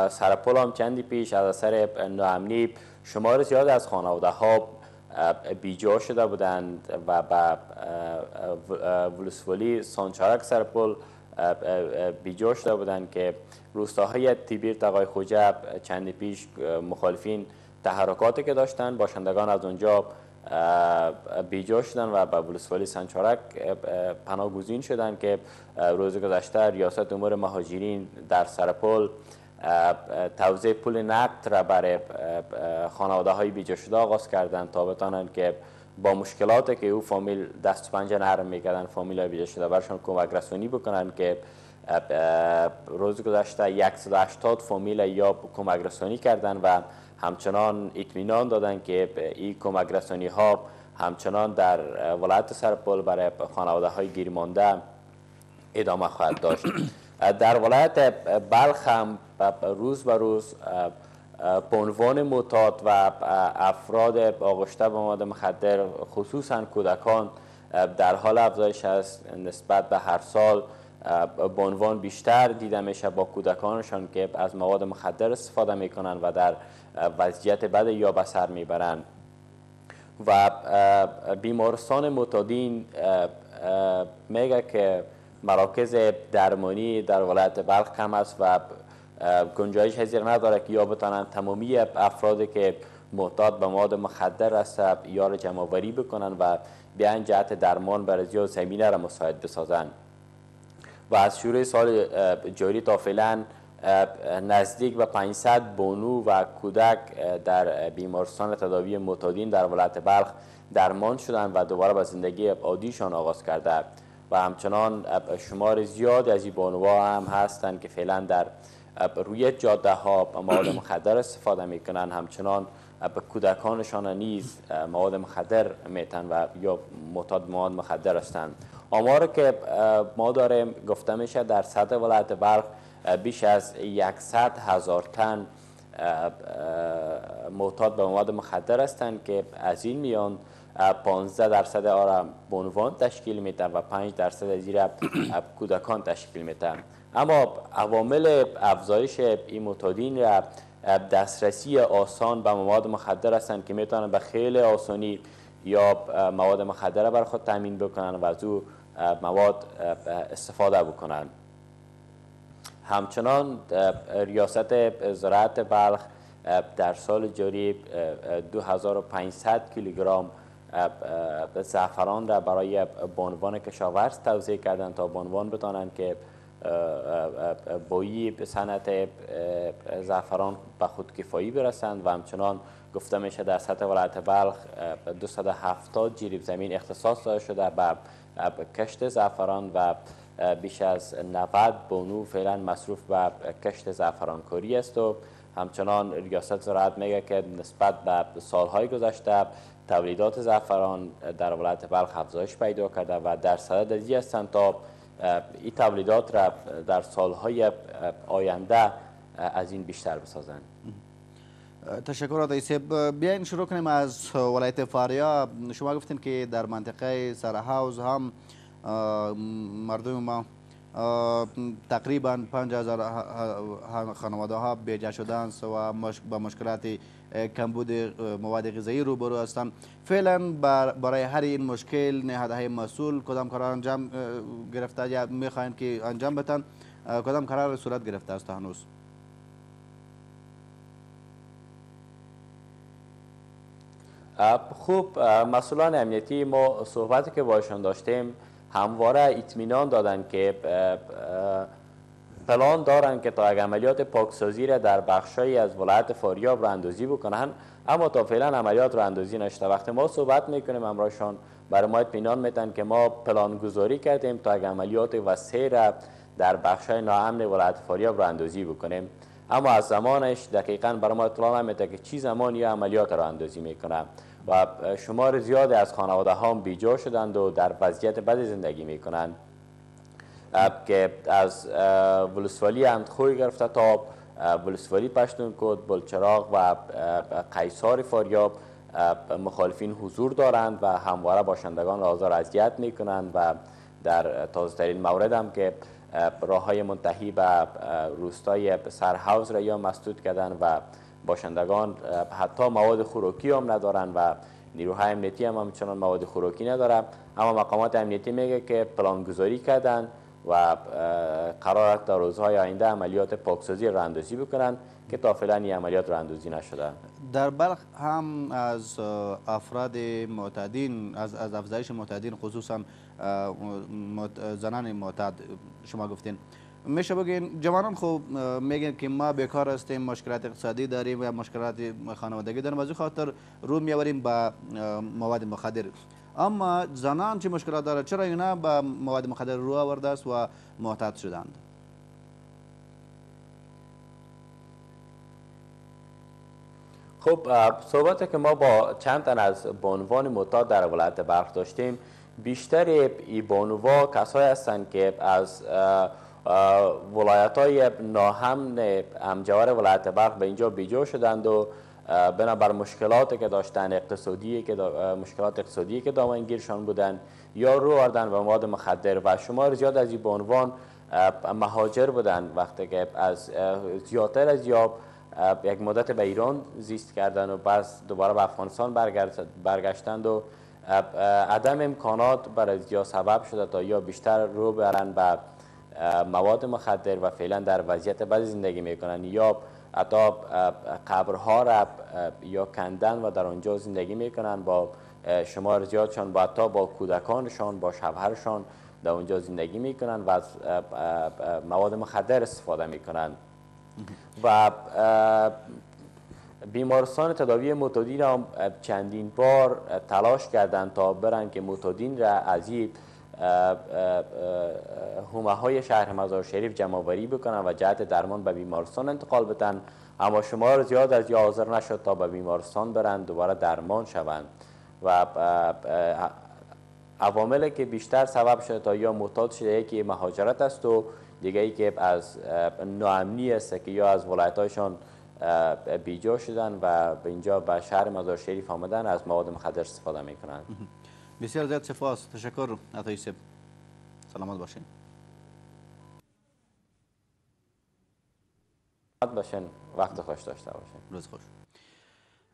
سرپل هم چندی پیش از اثر ناامنی شمار زیاد از خانواده ها بیجا شده بودند و به ولسوالی سانچارک سرپل بیجا شده بودند که روستاهای تیبیر تقای خوجه چندی پیش مخالفین تحرکاتی که داشتند باشندگان از اونجا بیجا شدن و به بولسوالی سنچارک پناهگزین شدن که روز گذشته ریاست امور مهاجرین در سرپل توضیح پول نقد را برای خانواده های بیجا شده آغاز کردن تا بتانند که با مشکلاتی که او فامیل دست پنجه نرم میکردن فامیل های بیجا شده برشان کمک رسانی بکنن که روز گذشته 180 فامیل یا کمک رسانی کردن و همچنان اطمینان دادن که این کمک رسانی ها همچنان در ولایت سرپل برای خانواده های گیرمانده ادامه خواهد داشت در ولایت بلخ هم روز به روز به عنوان و افراد آغشته به مواد مخدر خصوصا کودکان در حال افزایش است نسبت به هر سال به عنوان بیشتر دیده میشه با کودکانشان که از مواد مخدر استفاده میکنن و در وضعیت بد یا به سر میبرند و بیمارستان متادین میگه که مراکز درمانی در ولایت بلخ کم است و گنجایش هزیر نداره که یا بتانن تمامی افرادی که معتاد به مواد مخدر است یا را وری بکنن و بیان جهت درمان بر زیاد زمینه را مساعد بسازن و از شروع سال جاری تا فعلا نزدیک به 500 بانو و کودک در بیمارستان تداوی متادین در ولایت بلخ درمان شدند و دوباره به زندگی عادیشان آغاز کرده و همچنان شمار زیاد از این بانوها هم هستند که فعلا در روی جاده ها مواد مخدر استفاده کنند همچنان به کودکانشان نیز مواد مخدر میتن و یا معتاد مواد مخدر هستند آمار که ما داریم گفته میشه در سطح ولایت بلخ بیش از 100 هزار تن معتاد به مواد مخدر هستند که از این میان 15 درصد آن بنوان تشکیل میتن و 5 درصد زیر کودکان تشکیل میتن اما عوامل افزایش این متادین را دسترسی آسان به مواد مخدر هستند که میتونن به خیلی آسانی یا مواد مخدر را بر خود تامین بکنن و از او مواد استفاده بکنن همچنان ریاست زراعت بلخ در سال جاری 2500 کیلوگرم زعفران را برای بانوان کشاورز توضیح کردند تا بانوان بتانند که بایی به صنعت زعفران به خودکفایی برسند و همچنان گفته میشه در سطح ولایت بلخ 270 جریب زمین اختصاص داده شده به کشت زعفران و بیش از 90 بونو فعلا مصروف به کشت زعفرانکاری است و همچنان ریاست زراعت میگه که نسبت به سالهای گذشته تولیدات زعفران در ولایت بلخ افزایش پیدا کرده و در صدد از هستند تا این تولیدات را در سالهای آینده از این بیشتر بسازند تشکر آدای سیب بیاین شروع کنیم از ولایت فاریا شما گفتین که در منطقه سرهاوز هم مردم ما تقریبا 5000 خانواده ها بیجا شدند و با مشکلات کمبود مواد غذایی روبرو هستند فعلا برای هر این مشکل های مسئول کدام کار انجام گرفته یا میخواهند که انجام بتن کدام قرار صورت گرفته است هنوز خوب مسئولان امنیتی ما صحبت که باشون داشتیم همواره اطمینان دادن که پلان دارن که تا اگه عملیات پاکسازی را در بخشایی از ولایت فاریاب را اندازی بکنن اما تا فعلا عملیات را اندازی نشده وقتی ما صحبت میکنیم امراشان بر ما اطمینان میتن که ما پلان گذاری کردیم تا اگه عملیات وسیع را در بخشای ناامن ولایت فاریاب را اندازی بکنیم اما از زمانش دقیقا بر ما اطلاع نمیده که چی زمانی عملیات را اندازی میکنه و شمار زیادی از خانواده ها بیجا شدند و در وضعیت بدی زندگی می کنند که از ولسوالی اندخوی گرفته تا ولسوالی کد بلچراغ و قیصار فاریاب مخالفین حضور دارند و همواره باشندگان را آزار اذیت می کنند و در تازه ترین مورد هم که راه های منتهی به روستای سرحوز را یا مسدود کردند و باشندگان حتی مواد خوراکی هم ندارن و نیروهای امنیتی هم همچنان مواد خوراکی ندارن اما مقامات امنیتی میگه که گذاری کردن و قرار است در روزهای آینده عملیات پاکسازی را اندازی بکنن که تا فعلا این عملیات را اندازی نشده در بلخ هم از افراد معتدین از از افزایش معتدین خصوصا زنان معتاد شما گفتین میشه بگین جوانان خوب میگن که ما بیکار هستیم مشکلات اقتصادی داریم و مشکلات خانوادگی داریم از خاطر رو میاوریم به مواد مخدر اما زنان چه مشکلات داره چرا اینا به مواد مخدر رو آورده است و معتاد شدند خب صحبت که ما با چند تن از بانوان معتاد در ولایت برخ داشتیم بیشتر ای بانوها کسایی هستند که از ولایت های ناهم همجوار ولایت برق به اینجا بیجا شدند و بنابر مشکلاتی که داشتن اقتصادی که مشکلات اقتصادی که دامنگیرشان بودن یا رو آردن به مواد مخدر و شما زیاد از این به عنوان مهاجر بودن وقتی که از زیادتر از یاب یک مدت به ایران زیست کردن و بعد دوباره به افغانستان برگشتند و عدم امکانات برای زیاد سبب شده تا یا بیشتر رو برن به مواد مخدر و فعلا در وضعیت بعضی زندگی میکنن یا حتی قبرها را یا کندن و در آنجا زندگی میکنن با شمار زیادشان با حتی با کودکانشان با شوهرشان در اونجا زندگی میکنن و از مواد مخدر استفاده میکنن و بیمارستان تداوی متادین هم چندین بار تلاش کردند تا برن که متادین را از هومه های شهر مزار شریف جمعوری بکنن و جهت درمان به بیمارستان انتقال بدن اما شما زیاد از یا آذر نشد تا به بیمارستان برند دوباره درمان شوند و عوامل که بیشتر سبب شده تا یا معتاد شده یکی مهاجرت است و دیگه ای که از نوامنی است که یا از ولایتهایشان بیجا شدن و به اینجا به شهر مزار شریف آمدن از مواد مخدر استفاده میکنند Bسیار زیاد سپاس تشکر عطای سب سلامت باشین باشین وقت خوش داشته باشین روز خوش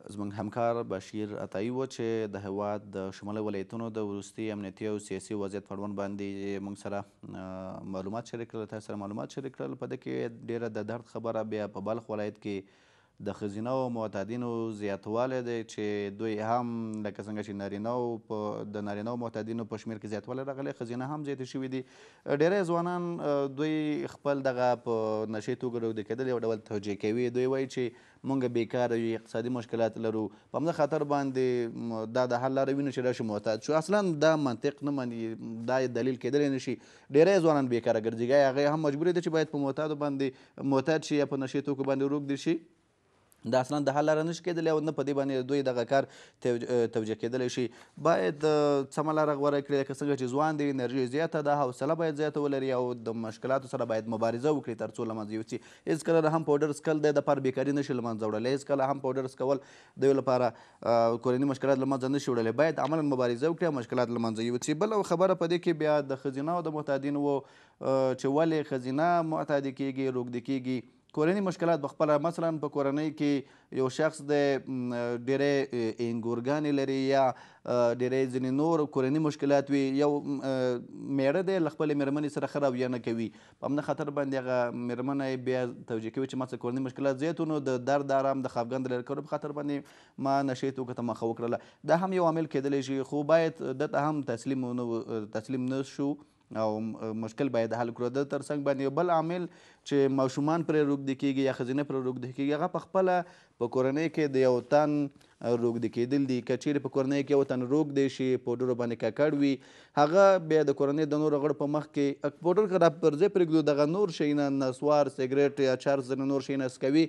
زموږ همکار بشیر عطایی و چې د هیواد د شمالي ولایتونو د وروستي امنیتي او سیاسي وضعیت پړوند باندې موږ سره معلومات شریک کړل تاسو سره معلومات شریک کړل په دې کې ډیره د درد خبره بیا په بلخ ولایت کې د ښځینه او معتدینو زیاتوالی دی چې دوی هم لکه څنګه چې نارینه او په د نارینه او معتدینو په شمیر کې زیاتوالی راغلی ښځینه هم زیاتې شوي دي ډیری ځوانان دوی خپل دغه په نشې توګه ډودې کېدل یو ډول توجیه کوي دوی وایي چې مونږ بیکاره یو اقتصادي مشکلات لرو په همدغه خاطر باندې دا د حل لاره وینو چې راشي معتاد شو اصلا دا منطق نه مني دا دلیل کېدلی نه شي ډیری ځوانان بیکاره ګرځېږي هغه هم مجبور دي چې باید په معتادو باندې معتاد شي یا په نشې توکو باندې روږدي شي دا اصلا د حل لاره نشي کېدلی او نه په دې باندې دوی دغه کار توجیه کېدلی شي باید سمه لاره غوره کړي لکه څنګه چې ځوان دی انرژي زیاته ده حوصله باید زیاته ولري او د مشکلاتو سره باید مبارزه وکړي تر څو له منځه یوسي هېڅکله هم پاوډر څکل دی دپاره بېکاري نشي له منځه وړلی هېڅکله هم پاوډر څکول د یو لپاره کورني مشکلات له منځه نشي وړلی باید عملا مبارزه وکړي او مشکلات له منځه یوسي بله خبره په دې کې بیا د ښځینه او د معتادینو چې ولې ښځینه معتادې کېږي روږدې کېږي کورنۍ مشکلات به خپله مثلا په کورنۍ کې یو شخص د ډېرې انګورګانې لري یا ډېرې ځینې نور کورني مشکلات وي یو میړه دی له خپلې مېرمنې سره ښه رویه نه کوي په همدې خاطر باندې هغه مېرمنه یې بیا توجیه کوي چې ما څه کورني مشکلات زیات نو د درد آرام د خفګان د لرې کولو په خاطر باندې ما نشې توکو ته مخه وکړله دا هم یو عامل کیدلی شي خو باید دته هم تسلیم نه تسلیم نه شو او مشکل باید حل کړو د ترڅنګ باندې بل عامل چې ماشومان پر روږدي کیږي یا ښځینه پر روږدي کیږي هغه په خپله په کورنۍ کې د یو تن روږدي کېدل دي که چیرې په کورنۍ کې یو تن روږدی شي پوډرو باندې ککړ وي هغه بیا د کورنۍ د نورو غړو په مخ کې پوډر که را پر ځای پرېږدو دغه نور شیونه نسوار سګرټ یا چار زنه نور شیونه څکوي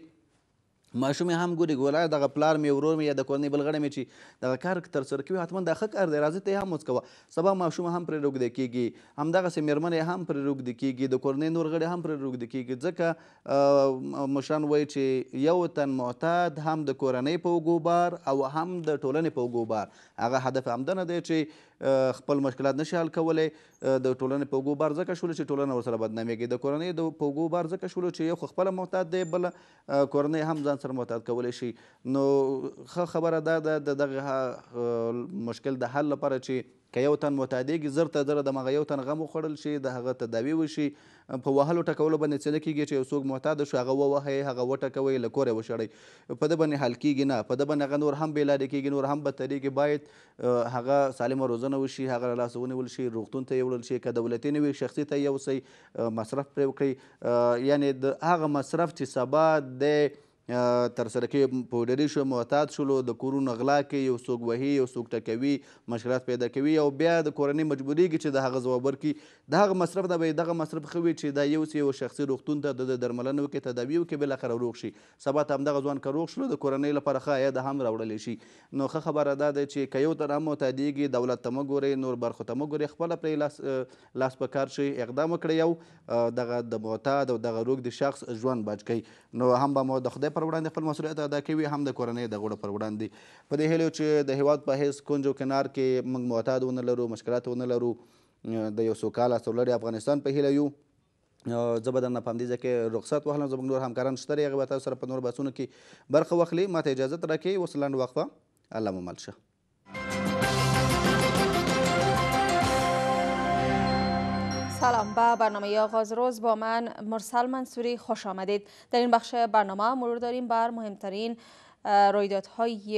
ماشوم هم ګوري ګولای دغه پلار مې ورور مې یا د کورنۍ بل غړی مې چې دغه کار ترسره کوي حتما دا ښه کار دی راځه ته یې هم وڅکوه سبا ماشوم هم پرې روږدی کېږي همدغسې میرمن یې هم پرې روږدی کېږي د کورنۍ نور غړي هم پرې روږدی کېږي ځکه مشران وایي چې یو تن معتاد هم د کورنۍ په وګو بار او هم د ټولنې په وګو بار هغه هدف همدا نه دی چې خپل مشکلات نشي حل کولای د ټولنې په اوږو بار ځکه شول چې ټولنه ورسره بدنامېږي د کورنۍ د په اوږو بار ځکه شول چې یو خو خپله محتاط دی بله کورنۍ هم ځان سره محتاط کولی شي نو ښه خبره دا ده د دغه مشکل د حل لپاره چې که یو تن متعدیږي زر ته زره د مغه یو تن غم وخوړل شي د هغه تداوي وشي په وهلو ټکولو باندې څه نه کیږي چې یو څوک معتاد شو هغه ووهئ هغه وټکوئ له کوره وشړئ په ده باندې حل کیږي نه په ده باندې هغه نور هم بې لارې کیږي نور هم بدتریږي باید هغه سالمه روزنه وشي هغه له لاسه ونیول شي روغتون ته یوړل شي که دولتي نه وي شخصي ته یوسئ مصرف پرې وکړئ یعنې د هغه مصرف چې سبا د ترسره کوي په ډېرې شو معتاد شولو د کورونو غلا کوي یو څوک وهي یو څوک ټکوي مشکلات پیدا کوي او بیا د کورنۍ مجبوریږي چې د هغه ځواب ورکړي د هغه مصرف دا به دغه مصرف ښه وي چې دا یو یو شخصي روغتون ته د درملنه وکړي تداوي وکړي بالاخره روغ شي سبا ته همدغه ځوان که روغ شولو د کورنۍ لپاره ښه عاید هم راوړلی شي نو ښه خبره دا ده چې که یو تن هم معتادیږي دولت ته مه ګورئ نور برخو ته مه ګورئ خپله پرې لاس لاس په کار شي اقدام وکړئ او دغه د معتاد او دغه روغ د شخص ژوند بچ کړئ نو هم به مو د خدای پر وړاندې خپل مسؤلیت ادا کوي هم د کورنۍ د غړو پر وړاندې په دې هیلو چې د هیواد په هیڅ کونج او کنار کې موږ معتاد ونه لرو مشکلات ونه لرو د یو سوکاله سولړي افغانستان په هیله یو زه به درنه په همدې ځای کې رخصت واخلم زموږ نور همکاران شته دي هغه به تاسو سره په نورو بحثونو کې برخه واخلي ما ته اجازه راکړئ اوس لنډ وقفه الله مو مل شه سلام به برنامه آغاز روز با من مرسل منصوری خوش آمدید در این بخش برنامه مرور داریم بر مهمترین رویدادهای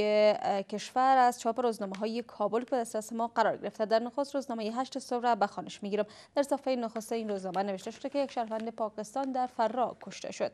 کشور از چاپ روزنامه های کابل که دسترس ما قرار گرفته در نخست روزنامه 8 صبح را به خانش میگیرم در صفحه نخست این روزنامه نوشته شده که یک شهروند پاکستان در فرا کشته شد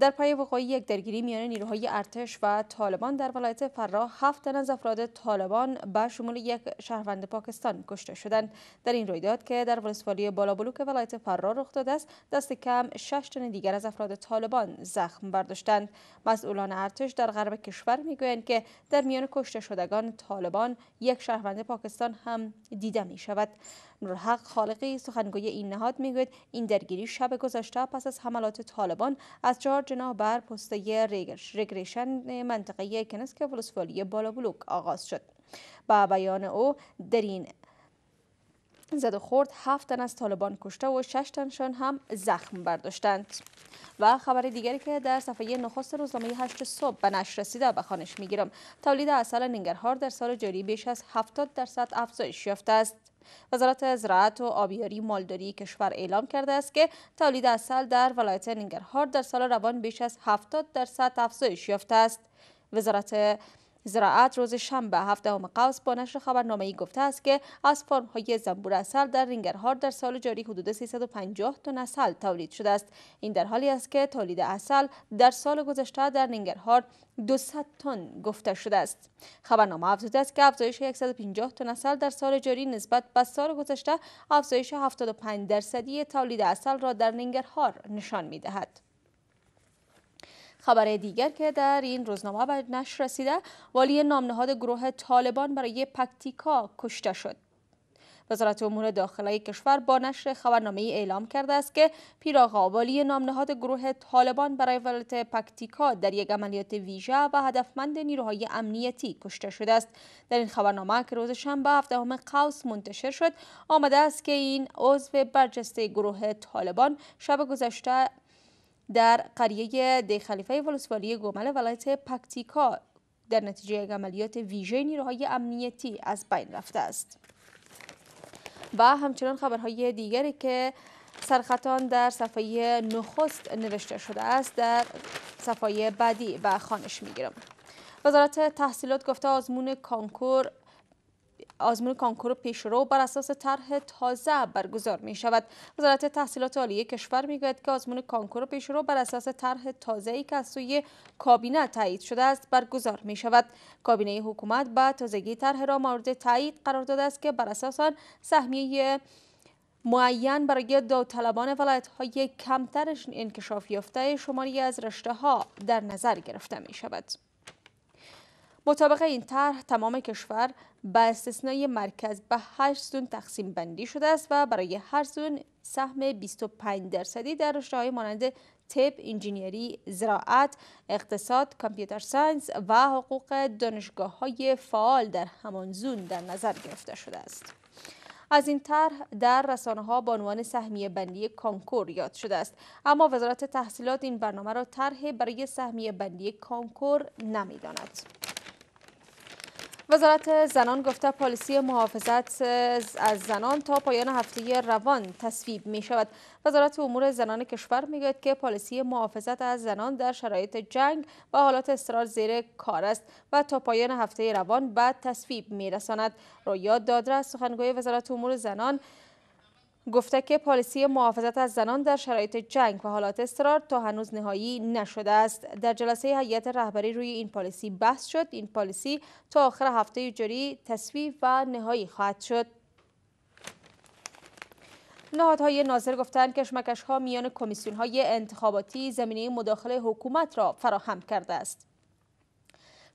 در پای وقوع یک درگیری میان نیروهای ارتش و طالبان در ولایت فرا هفت تن از افراد طالبان به شمول یک شهروند پاکستان کشته شدند در این رویداد که در ولسوالی بالابلوک ولایت فرا رخ داده است دست کم شش تن دیگر از افراد طالبان زخم برداشتند مسئولان ارتش در غرب کشور میگویند که در میان کشته شدگان طالبان یک شهروند پاکستان هم دیده می شود نورحق خالقی سخنگوی این نهاد میگوید این درگیری شب گذشته پس از حملات طالبان از چهار جناح بر پسته رگریشن منطقه کنسک ولسوالی بلوک آغاز شد با بیان او در این زد و خورد هفت تن از طالبان کشته و شش تنشان هم زخم برداشتند و خبر دیگری که در صفحه نخست روزنامه هشت صبح به نشر رسیده به خانش میگیرم تولید اصل ننگرهار در سال جاری بیش از هفتاد درصد افزایش یافته است وزارت زراعت و آبیاری مالداری کشور اعلام کرده است که تولید اصل در ولایت ننگرهار در سال روان بیش از 70 درصد افزایش یافته است وزارت زراعت روز شنبه همه قوس با نشر خبرنامه ای گفته است که از فرم های زنبور اصل در رینگرهار در سال جاری حدود 350 تن اصل تولید شده است این در حالی است که تولید اصل در سال گذشته در رینگرهار 200 تن گفته شده است خبرنامه افزوده است که افزایش 150 تن اصل در سال جاری نسبت به سال گذشته افزایش 75 درصدی تولید اصل را در رینگرهار نشان دهد. خبر دیگر که در این روزنامه به نشر رسیده والی نامنهاد گروه طالبان برای پکتیکا کشته شد وزارت امور داخلی کشور با نشر خبرنامه ای اعلام کرده است که پیراغا والی نامنهاد گروه طالبان برای ولایت پکتیکا در یک عملیات ویژه و هدفمند نیروهای امنیتی کشته شده است در این خبرنامه که روز شنبه هفدهم قوس منتشر شد آمده است که این عضو برجسته گروه طالبان شب گذشته در قریه خلیفه ولسوالی گومل ولایت پکتیکا در نتیجه عملیات ویژه نیروهای امنیتی از بین رفته است و همچنان خبرهای دیگری که سرخطان در صفحه نخست نوشته شده است در صفحه بعدی و خانش میگیرم وزارت تحصیلات گفته آزمون کانکور آزمون کانکور پیشرو بر اساس طرح تازه برگزار می شود وزارت تحصیلات عالی کشور می گوید که آزمون کانکور پیشرو بر اساس طرح تازه ای که از سوی کابینه تایید شده است برگزار می شود کابینه حکومت به تازگی طرح را مورد تایید قرار داده است که بر اساس سهمیه معین برای داوطلبان ولایت های کمترش انکشاف یافته شماری از رشته ها در نظر گرفته می شود. مطابق این طرح تمام کشور به استثنای مرکز به 8 زون تقسیم بندی شده است و برای هر زون سهم 25 درصدی در های مانند طب، انجینیری، زراعت، اقتصاد، کامپیوتر ساینس و حقوق دانشگاه های فعال در همان زون در نظر گرفته شده است. از این طرح در رسانه ها با عنوان سهمیه بندی کانکور یاد شده است اما وزارت تحصیلات این برنامه را طرح برای سهمیه بندی کانکور نمیداند. وزارت زنان گفته پالیسی محافظت از زنان تا پایان هفته روان تصویب می شود. وزارت امور زنان کشور میگوید که پالیسی محافظت از زنان در شرایط جنگ و حالات اصرار زیر کار است و تا پایان هفته روان بعد تصویب می رساند. رویا دادره سخنگوی وزارت امور زنان گفته که پالیسی محافظت از زنان در شرایط جنگ و حالات اضطرار تا هنوز نهایی نشده است در جلسه هیئت رهبری روی این پالیسی بحث شد این پالیسی تا آخر هفته جاری تصویب و نهایی خواهد شد نهادهای ناظر گفتند کشمکش ها میان کمیسیون های انتخاباتی زمینه مداخله حکومت را فراهم کرده است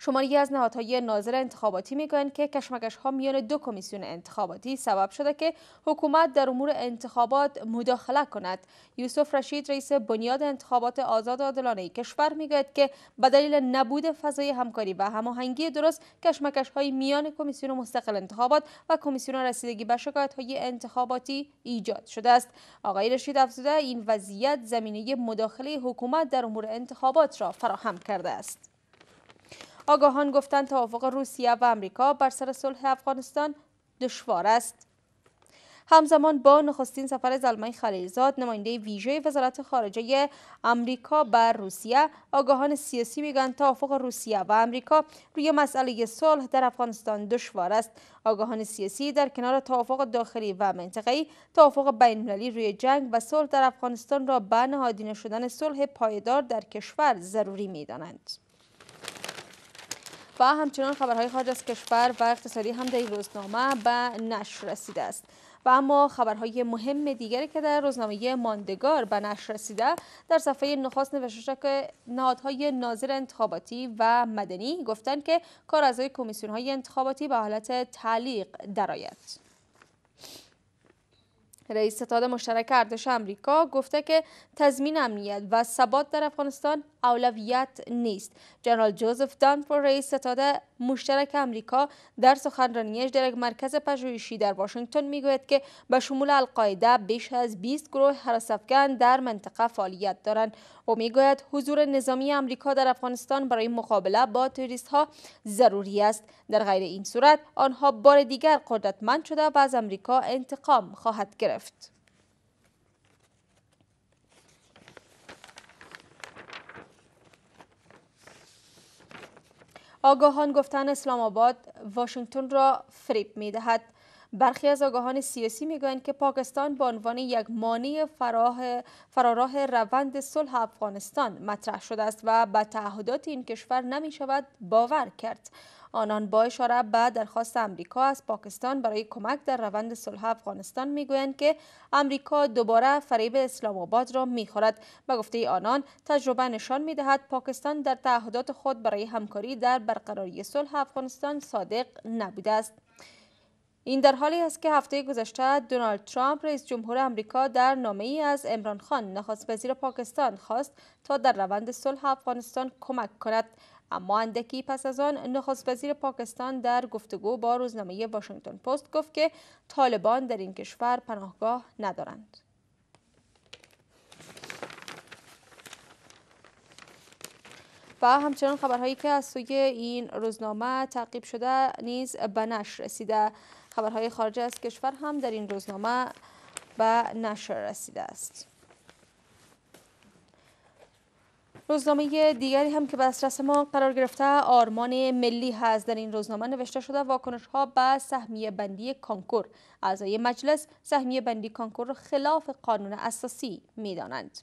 شماری از نهادهای ناظر انتخاباتی میگویند که کشمکش ها میان دو کمیسیون انتخاباتی سبب شده که حکومت در امور انتخابات مداخله کند یوسف رشید رئیس بنیاد انتخابات آزاد و عادلانه کشور میگوید که به دلیل نبود فضای همکاری و هماهنگی درست کشمکش های میان کمیسیون مستقل انتخابات و کمیسیون رسیدگی به شکایت های انتخاباتی ایجاد شده است آقای رشید افزوده این وضعیت زمینه مداخله حکومت در امور انتخابات را فراهم کرده است آگاهان گفتند توافق روسیه و امریکا بر سر صلح افغانستان دشوار است همزمان با نخستین سفر زلمه خلیلزاد نماینده ویژه وزارت خارجه امریکا بر روسیه آگاهان سیاسی میگویند توافق روسیه و امریکا روی مسئله صلح در افغانستان دشوار است آگاهان سیاسی در کنار توافق داخلی و منطقه‌ای توافق بین‌المللی روی جنگ و صلح در افغانستان را به نهادینه شدن صلح پایدار در کشور ضروری میدانند و همچنان خبرهای خارج از کشور و اقتصادی هم در این روزنامه به نشر رسیده است و اما خبرهای مهم دیگری که در روزنامه ماندگار به نشر رسیده در صفحه نخست نوشته که نهادهای ناظر انتخاباتی و مدنی گفتند که کار اعضای کمیسیون های انتخاباتی به حالت تعلیق درآید رئیس ستاد مشترک ارتش امریکا گفته که تضمین امنیت و ثبات در افغانستان اولویت نیست جنرال جوزف دانفور رئیس ستاد مشترک امریکا در سخنرانیش در یک مرکز پژوهشی در واشنگتن میگوید که به شمول القاعده بیش از 20 گروه هرسافکن در منطقه فعالیت دارند و میگوید حضور نظامی امریکا در افغانستان برای مقابله با تروریست ها ضروری است در غیر این صورت آنها بار دیگر قدرتمند شده و از امریکا انتقام خواهد گرفت آگاهان گفتن اسلام آباد واشنگتن را فریب می دهد. برخی از آگاهان سیاسی گویند که پاکستان به عنوان یک مانع فراراه روند صلح افغانستان مطرح شده است و به تعهدات این کشور نمی شود باور کرد آنان با اشاره به درخواست امریکا از پاکستان برای کمک در روند صلح افغانستان میگویند که امریکا دوباره فریب اسلام آباد را میخورد به گفته آنان تجربه نشان میدهد پاکستان در تعهدات خود برای همکاری در برقراری صلح افغانستان صادق نبوده است این در حالی است که هفته گذشته دونالد ترامپ رئیس جمهور آمریکا در نامه ای از امران خان نخست وزیر پاکستان خواست تا در روند صلح افغانستان کمک کند اما اندکی پس از آن نخست وزیر پاکستان در گفتگو با روزنامه واشنگتن پست گفت که طالبان در این کشور پناهگاه ندارند و همچنان خبرهایی که از سوی این روزنامه تعقیب شده نیز به نشر رسیده خبرهای خارج از کشور هم در این روزنامه به نشر رسیده است روزنامه دیگری هم که به ما قرار گرفته آرمان ملی هست در این روزنامه نوشته شده واکنش ها به سهمیه بندی کانکور اعضای مجلس سهمیه بندی کنکور خلاف قانون اساسی دانند.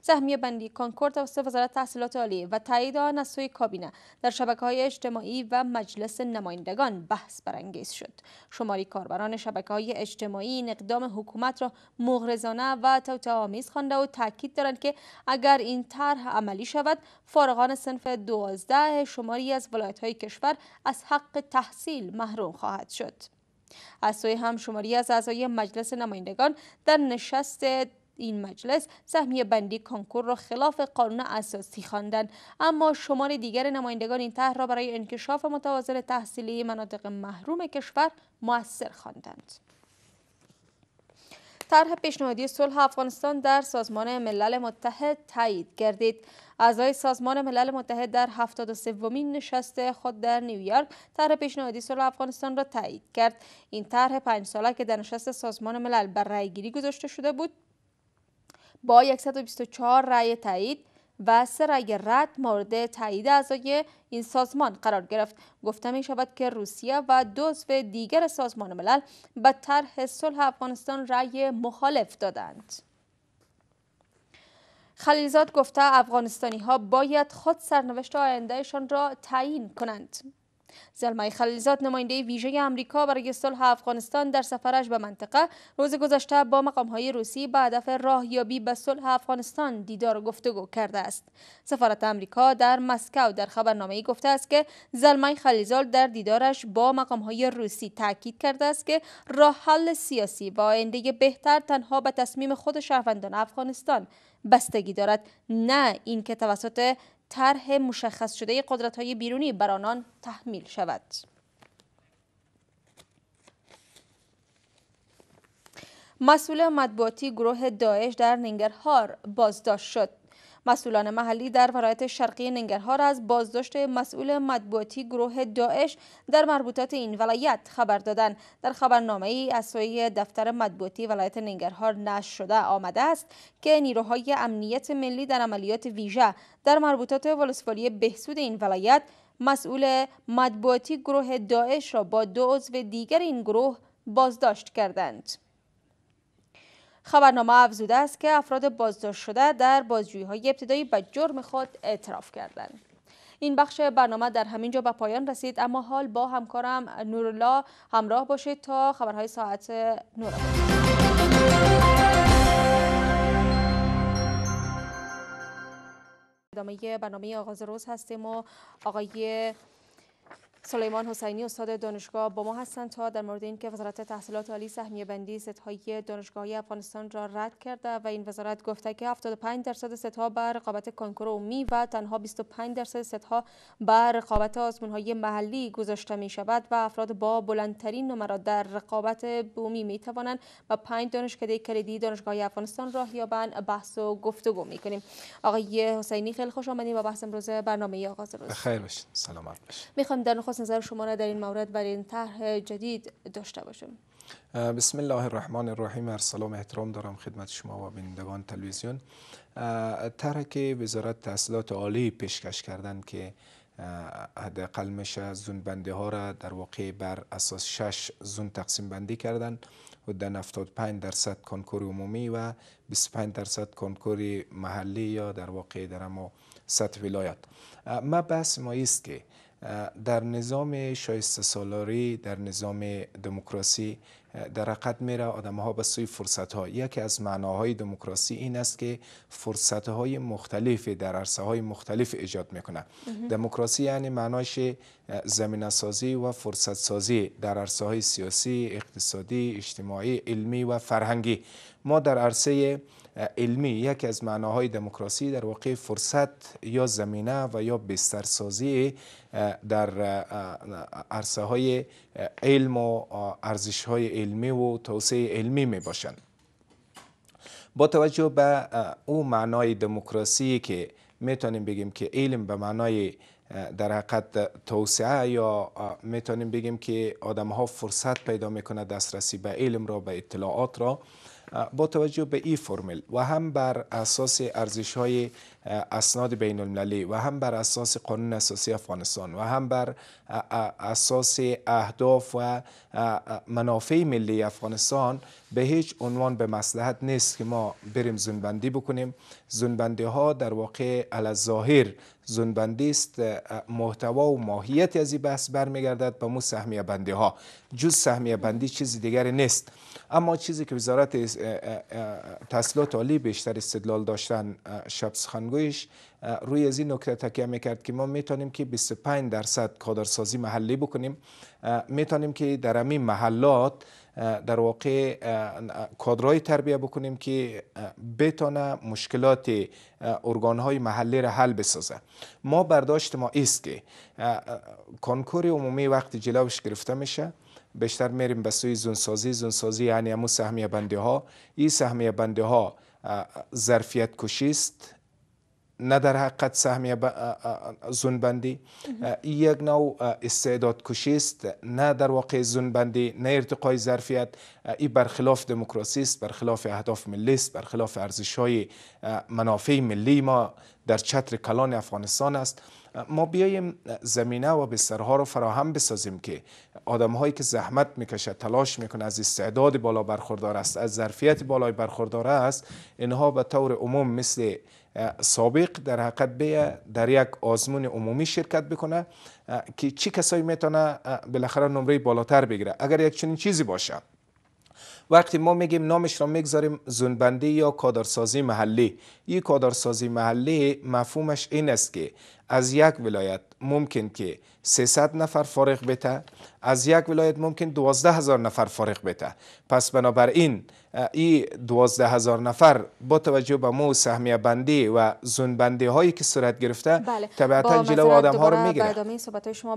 سهمیه بندی کانکور توسط وزارت تحصیلات عالی و تایید آن از سوی کابینه در شبکه های اجتماعی و مجلس نمایندگان بحث برانگیز شد شماری کاربران شبکه های اجتماعی این اقدام حکومت را مغرضانه و توطئه آمیز خوانده و تاکید دارند که اگر این طرح عملی شود فارغان صنف دوازده شماری از ولایت های کشور از حق تحصیل محروم خواهد شد از سوی هم شماری از اعضای مجلس نمایندگان در نشست این مجلس سهمیه بندی کنکور را خلاف قانون اساسی خواندند اما شمار دیگر نمایندگان این طرح را برای انکشاف متوازن تحصیلی مناطق محروم کشور موثر خواندند طرح پیشنهادی صلح افغانستان در سازمان ملل متحد تایید گردید اعضای سازمان ملل متحد در 73 مین نشست خود در نیویورک طرح پیشنهادی صلح افغانستان را تایید کرد این طرح پنج ساله که در نشست سازمان ملل بر گیری گذاشته شده بود با 124 رأی تایید و سه رأی رد مورد تایید اعضای این سازمان قرار گرفت گفته می شود که روسیه و دو عضو دیگر سازمان ملل به طرح صلح افغانستان رای مخالف دادند خلیلزاد گفته افغانستانی ها باید خود سرنوشت آیندهشان را تعیین کنند. زلمای خلیلزاد نماینده ویژه امریکا برای صلح افغانستان در سفرش به منطقه روز گذشته با مقامهای روسی به هدف راهیابی به صلح افغانستان دیدار و گفتگو کرده است سفارت امریکا در مسکو در خبرنامه گفته است که زلمای خلیلزاد در دیدارش با مقامهای روسی تاکید کرده است که راه حل سیاسی و آینده بهتر تنها به تصمیم خود شهروندان افغانستان بستگی دارد نه اینکه توسط طرح مشخص شده قدرت های بیرونی بر آنان تحمیل شود مسئول مطبوعاتی گروه داعش در نینگرهار بازداشت شد مسئولان محلی در ولایت شرقی ننگرهار از بازداشت مسئول مطبوعاتی گروه داعش در مربوطات این ولایت خبر دادند در خبرنامه ای از سوی دفتر مطبوعاتی ولایت ننگرهار نشر شده آمده است که نیروهای امنیت ملی در عملیات ویژه در مربوطات ولسوالی بهسود این ولایت مسئول مطبوعاتی گروه داعش را با دو عضو دیگر این گروه بازداشت کردند خبرنامه افزوده است که افراد بازداشت شده در بازجویی های ابتدایی به جرم خود اعتراف کردند. این بخش برنامه در همین جا به پایان رسید اما حال با همکارم نورلا همراه باشید تا خبرهای ساعت نورا ادامه برنامه آغاز روز هستیم و آقای سلیمان حسینی استاد دانشگاه با ما هستند تا در مورد اینکه وزارت تحصیلات عالی سهمیه بندی ستهای دانشگاهی افغانستان را رد کرده و این وزارت گفته که 75 درصد ستها بر رقابت کنکور عمومی و تنها 25 درصد ستها بر رقابت آزمونهای محلی گذاشته می شود و افراد با بلندترین نمرات در رقابت بومی می توانند و 5 دانشکده کلیدی دانشگاه افغانستان را یابند بحث و گفتگو می کنیم آقای حسینی خیلی خوش آمدید با بحث امروز برنامه آغاز روز بخیر باشید سلامت باشید میخوام در نظر شما را در این مورد بر این طرح جدید داشته باشم. بسم الله الرحمن الرحیم سلام احترام دارم خدمت شما و بینندگان تلویزیون طرح که وزارت تحصیلات عالی پیشکش کردن که حداقل میشه زون بنده ها را در واقع بر اساس شش زون تقسیم بندی کردن حدود 75 درصد کنکور عمومی و 25 درصد کنکور محلی یا در واقع در اما سطح ولایت ما بحث ما است که در نظام شایسته سالاری در نظام دموکراسی در حقیقت میره آدم ها به سوی فرصت ها یکی از معناهای دموکراسی این است که فرصت های مختلف در عرصه های مختلف ایجاد میکنه دموکراسی یعنی معناش زمینه سازی و فرصت سازی در عرصه های سیاسی اقتصادی اجتماعی علمی و فرهنگی ما در عرصه علمی یکی از معناهای دموکراسی در واقع فرصت یا زمینه و یا بسترسازی در عرصه های علم و ارزش های علمی و توسعه علمی می باشند با توجه به او معنای دموکراسی که میتونیم بگیم که علم به معنای در حقیقت توسعه یا میتونیم بگیم که آدم ها فرصت پیدا میکنه دسترسی به علم را به اطلاعات را با توجه به این فرمول و هم بر اساس ارزش های اسناد بین المللی و هم بر اساس قانون اساسی افغانستان و هم بر اساس اهداف و منافع ملی افغانستان به هیچ عنوان به مسلحت نیست که ما بریم زنبندی بکنیم زنبندی ها در واقع علا ظاهر زنبندی است محتوا و ماهیت از این بحث برمیگردد به مو سهمیه بندی ها جز سهمیه بندی چیز دیگری نیست اما چیزی که وزارت تحصیلات عالی بیشتر استدلال داشتن شب سخنگویش روی از این نکته تکیه میکرد که ما میتونیم که 25 درصد کادرسازی محلی بکنیم میتونیم که در همین محلات در واقع کادرهای تربیه بکنیم که بتانه مشکلات ارگانهای محلی را حل بسازه ما برداشت ما است که کنکور عمومی وقت جلوش گرفته میشه بیشتر میریم به سوی زونسازی زونسازی یعنی همون سهمیه بنده ها این سهمیه بنده ها ظرفیت کشیست نه در حقیقت زنبندی این یک نوع استعداد کشی است نه در واقع زنبندی نه ارتقای ظرفیت این برخلاف دموکراسی است برخلاف اهداف ملی است برخلاف ارزش های منافع ملی ما در چتر کلان افغانستان است ما بیاییم زمینه و بسترها رو فراهم بسازیم که آدم هایی که زحمت میکشد تلاش میکنه از استعداد بالا برخوردار است از ظرفیت بالای برخوردار است اینها به طور عموم مثل سابق در حقیقت بیه در یک آزمون عمومی شرکت بکنه که چی کسایی میتونه بالاخره نمره بالاتر بگیره اگر یک چنین چیزی باشه وقتی ما میگیم نامش را میگذاریم زنبنده یا کادرسازی محلی این کادرسازی محلی مفهومش این است که از یک ولایت ممکن که 300 نفر فارغ بته از یک ولایت ممکن 12 هزار نفر فارغ بته پس بنابر این این هزار نفر با توجه به مو سهمیه بندی و زون هایی که صورت گرفته بله. طبیعتا جلو آدم ها رو میگیره صحبت های شما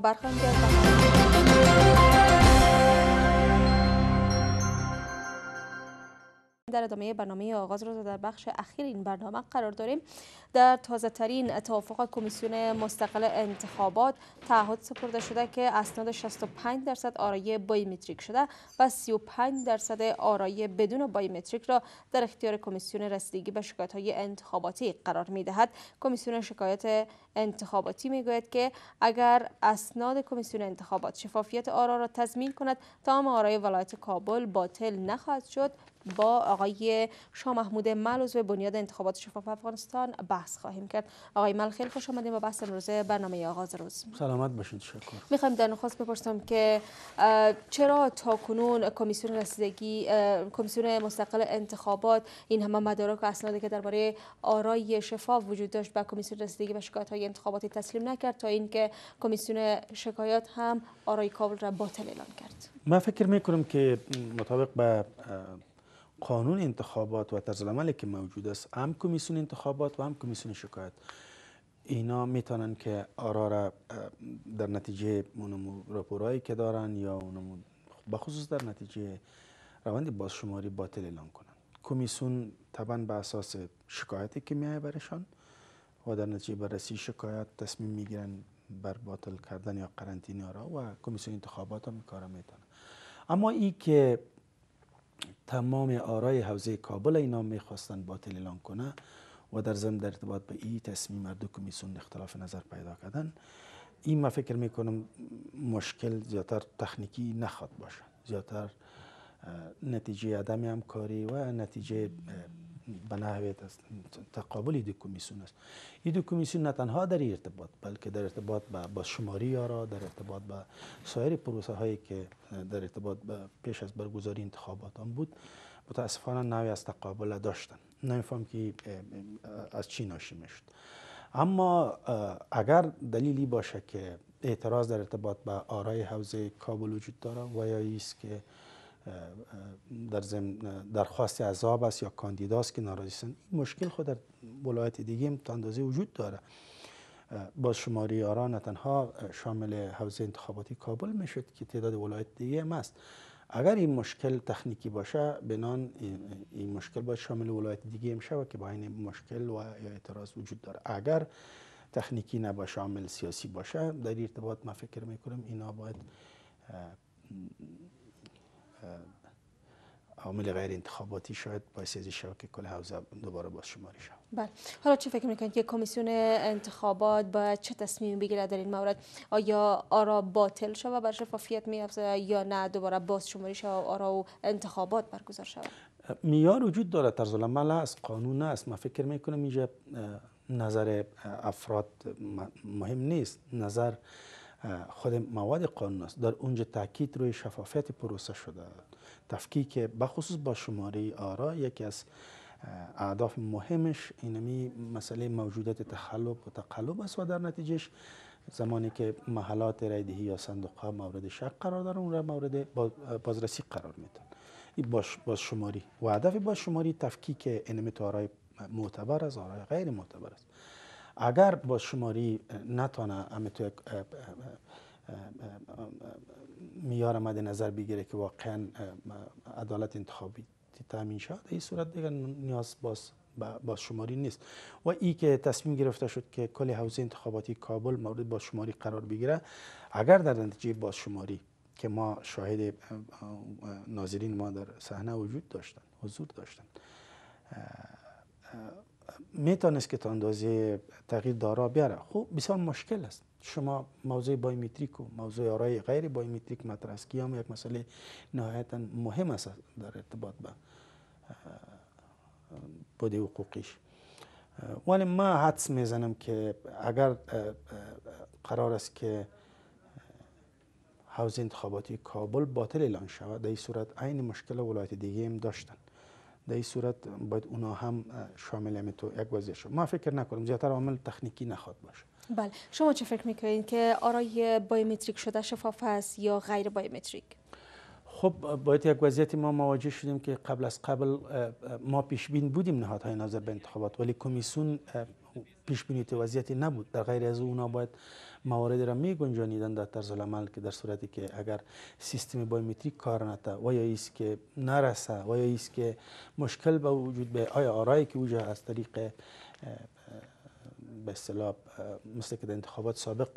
در ادامه برنامه آغاز رو در بخش اخیر این برنامه قرار داریم در تازه ترین توافق کمیسیون مستقل انتخابات تعهد سپرده شده که اسناد 65 درصد آرای بایومتریک شده و 35 درصد آرای بدون بایومتریک را در اختیار کمیسیون رسیدگی به شکایت های انتخاباتی قرار می دهد کمیسیون شکایت انتخاباتی می گوید که اگر اسناد کمیسیون انتخابات شفافیت آرا را تضمین کند تمام آرای ولایت کابل باطل نخواهد شد با آقای شاه محمود مل عضو بنیاد انتخابات شفاف افغانستان بحث خواهیم کرد آقای مل خیلی خوش آمدیم با بحث امروز برنامه آغاز روز سلامت باشید شکر میخوایم در نخواست بپرسم که چرا تا کنون کمیسیون رسیدگی کمیسیون مستقل انتخابات این همه مدارک و اسنادی که درباره آرای شفاف وجود داشت به کمیسیون رسیدگی و شکایت های انتخاباتی تسلیم نکرد تا اینکه کمیسیون شکایات هم آرای کابل را باطل اعلام کرد من فکر می کنم که مطابق به قانون انتخابات و طرز که موجود است هم کمیسیون انتخابات و هم کمیسیون شکایت اینا میتونن که آرا را در نتیجه اونمو راپورایی که دارن یا اونمو بخصوص در نتیجه روند بازشماری باطل اعلام کنن کمیسیون طبعا به اساس شکایتی که میایه برشان و در نتیجه بررسی شکایت تصمیم میگیرن بر باطل کردن یا قرنطینه را و کمیسیون انتخابات هم کار میتونه اما ای که تمام آرای حوزه کابل اینا میخواستند باطل اعلان کنه و در ضمن در ارتباط به این تصمیم دو کمیسیون اختلاف نظر پیدا کردن این ما فکر میکنم مشکل زیادتر تخنیکی نخواد باشه زیادتر نتیجه عدم همکاری و نتیجه به نحوه تقابل دو کمیسیون است این دو کمیسیون نه تنها در ارتباط بلکه در ارتباط با شماری آرا در ارتباط با سایر پروسه هایی که در ارتباط به پیش از برگزاری انتخابات هم بود متاسفانه نوی از تقابل داشتن نمیفهم که از چی ناشی میشد اما اگر دلیلی باشه که اعتراض در ارتباط به آرای حوزه کابل وجود داره و یا است که در درخواست عذاب است یا کاندیداست که ناراضی این مشکل خود در ولایت دیگه هم اندازه وجود داره باز شماری آرا تنها شامل حوزه انتخاباتی کابل میشد که تعداد ولایت دیگه هم است اگر این مشکل تکنیکی باشه بنان این مشکل باید شامل ولایت دیگه هم شود که با این مشکل و اعتراض وجود داره اگر تکنیکی نباشه شامل سیاسی باشه در ارتباط ما فکر میکنم اینا باید عامل غیر انتخاباتی شاید باعث سیزی شود که کل حوزه دوباره شماری شود بله حالا چه فکر میکنید که کمیسیون انتخابات باید چه تصمیم بگیرد در این مورد آیا آرا باطل شود بر شفافیت میفزه یا نه دوباره بازشماری شود آرا و انتخابات برگزار شود میار وجود دارد طرز العمل از قانون است من فکر میکنم اینجا نظر افراد مهم نیست نظر خود مواد قانون است در اونجا تاکید روی شفافیت پروسه شده تفکیک بخصوص با شماره آرا یکی از اهداف مهمش اینمی مسئله موجودت تخلف و تقلب است و در نتیجهش زمانی که محلات رایدهی یا صندوق ها مورد شک قرار دارن اون را مورد بازرسی قرار میدن این باش, شماری و هدف باز شماری تفکیک انمی آرای معتبر از آرای غیر معتبر است اگر با شماری نتانه همه تو میار مد نظر بگیره که واقعا عدالت انتخابی تامین شد این صورت دیگه نیاز باز با شماری نیست و ای که تصمیم گرفته شد که کل حوزه انتخاباتی کابل مورد با شماری قرار بگیره اگر در نتیجه با شماری که ما شاهد ناظرین ما در صحنه وجود داشتن حضور داشتن میتونست که تا اندازه تغییر دارا بیاره خب بسیار مشکل است شما موضوع بایومتریک و موضوع آرای غیر بایومتریک مطرح است هم یک مسئله نهایتا مهم است در ارتباط به بوده حقوقیش ولی ما حدس میزنم که اگر قرار است که حوز انتخاباتی کابل باطل اعلان شود در این صورت عین مشکل ولایت دیگه هم داشتن در این صورت باید اونا هم شامل همی تو یک وضعیت شد ما فکر نکنم زیادتر عامل تخنیکی نخواد باشه بله شما چه فکر میکنید که آرای بایومتریک شده شفاف است یا غیر بایومتریک خب باید یک وضعیت ما مواجه شدیم که قبل از قبل ما پیش بین بودیم نهادهای ناظر به انتخابات ولی کمیسون... پیش بینی وضعیتی نبود در غیر از اونا باید موارد را می گنجانیدن در طرز که در صورتی که اگر سیستم بایومتریک کار نتا و یا ایست که نرسه و یا ایست که مشکل به وجود به آیا آرایی که وجه از طریق به اصطلاح مثل که در انتخابات سابق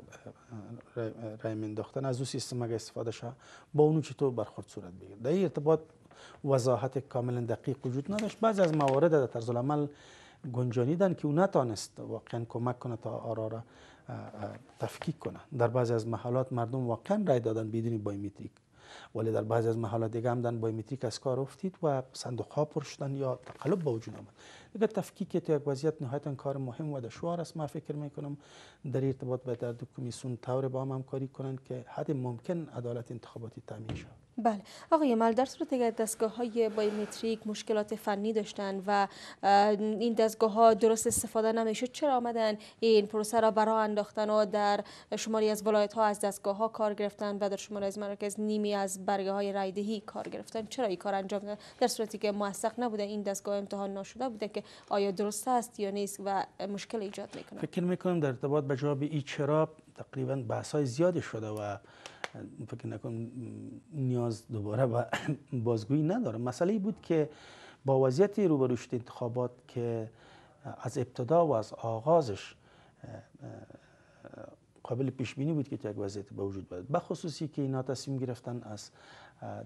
رای منداختن از او سیستم اگر استفاده شد با اونو چطور برخورد صورت بگیرد در این ارتباط وضاحت کاملا دقیق وجود نداشت بعضی از موارد در طرز گنجانیدن که او نتانست واقعا کمک کنه تا آرا را تفکیک کنه در بعضی از محلات مردم واقعا رای دادن بدون بایومتریک ولی در بعضی از محلات دیگه هم دادن بایومتریک از کار افتید و صندوق ها پر شدن یا تقلب به وجود آمد اگر تفکیک یک وضعیت نهایتا کار مهم و دشوار است ما فکر میکنم در ارتباط به در دو کمیسیون طور با هم همکاری کنند که حد ممکن عدالت انتخاباتی تامین شود بله آقای مل در صورت اگر دستگاه های بایومتریک مشکلات فنی داشتن و این دستگاه ها درست استفاده نمیشد چرا آمدن این پروسه را برا انداختن و در شماری از ولایت ها از دستگاه ها کار گرفتن و در شماری از مراکز نیمی از برگه های رایدهی کار گرفتن چرا این کار انجام در صورتی که موثق نبوده این دستگاه امتحان نشده بوده که آیا درست است یا نیست و مشکل ایجاد میکنه فکر میکنم در ارتباط به جواب ای چرا تقریبا بحث های زیادی شده و فکر نکنم نیاز دوباره به بازگویی نداره مسئله بود که با وضعیت روبروشت انتخابات که از ابتدا و از آغازش قابل پیش بینی بود که یک وضعیت به وجود بیاد به که اینا تصمیم گرفتن از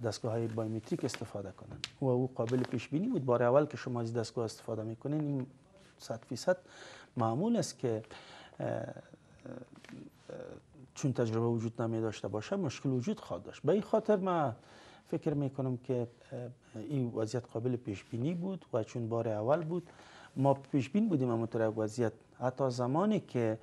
دستگاه های بایومتریک استفاده کنند و او قابل پیش بینی بود بار اول که شما از دستگاه استفاده میکنین این صد فیصد معمول است که چون تجربه وجود نمی داشته باشه مشکل وجود خواهد داشت به این خاطر ما فکر می که این وضعیت قابل پیش بینی بود و چون بار اول بود ما پیش بین بودیم اما وضعیت حتی زمانی که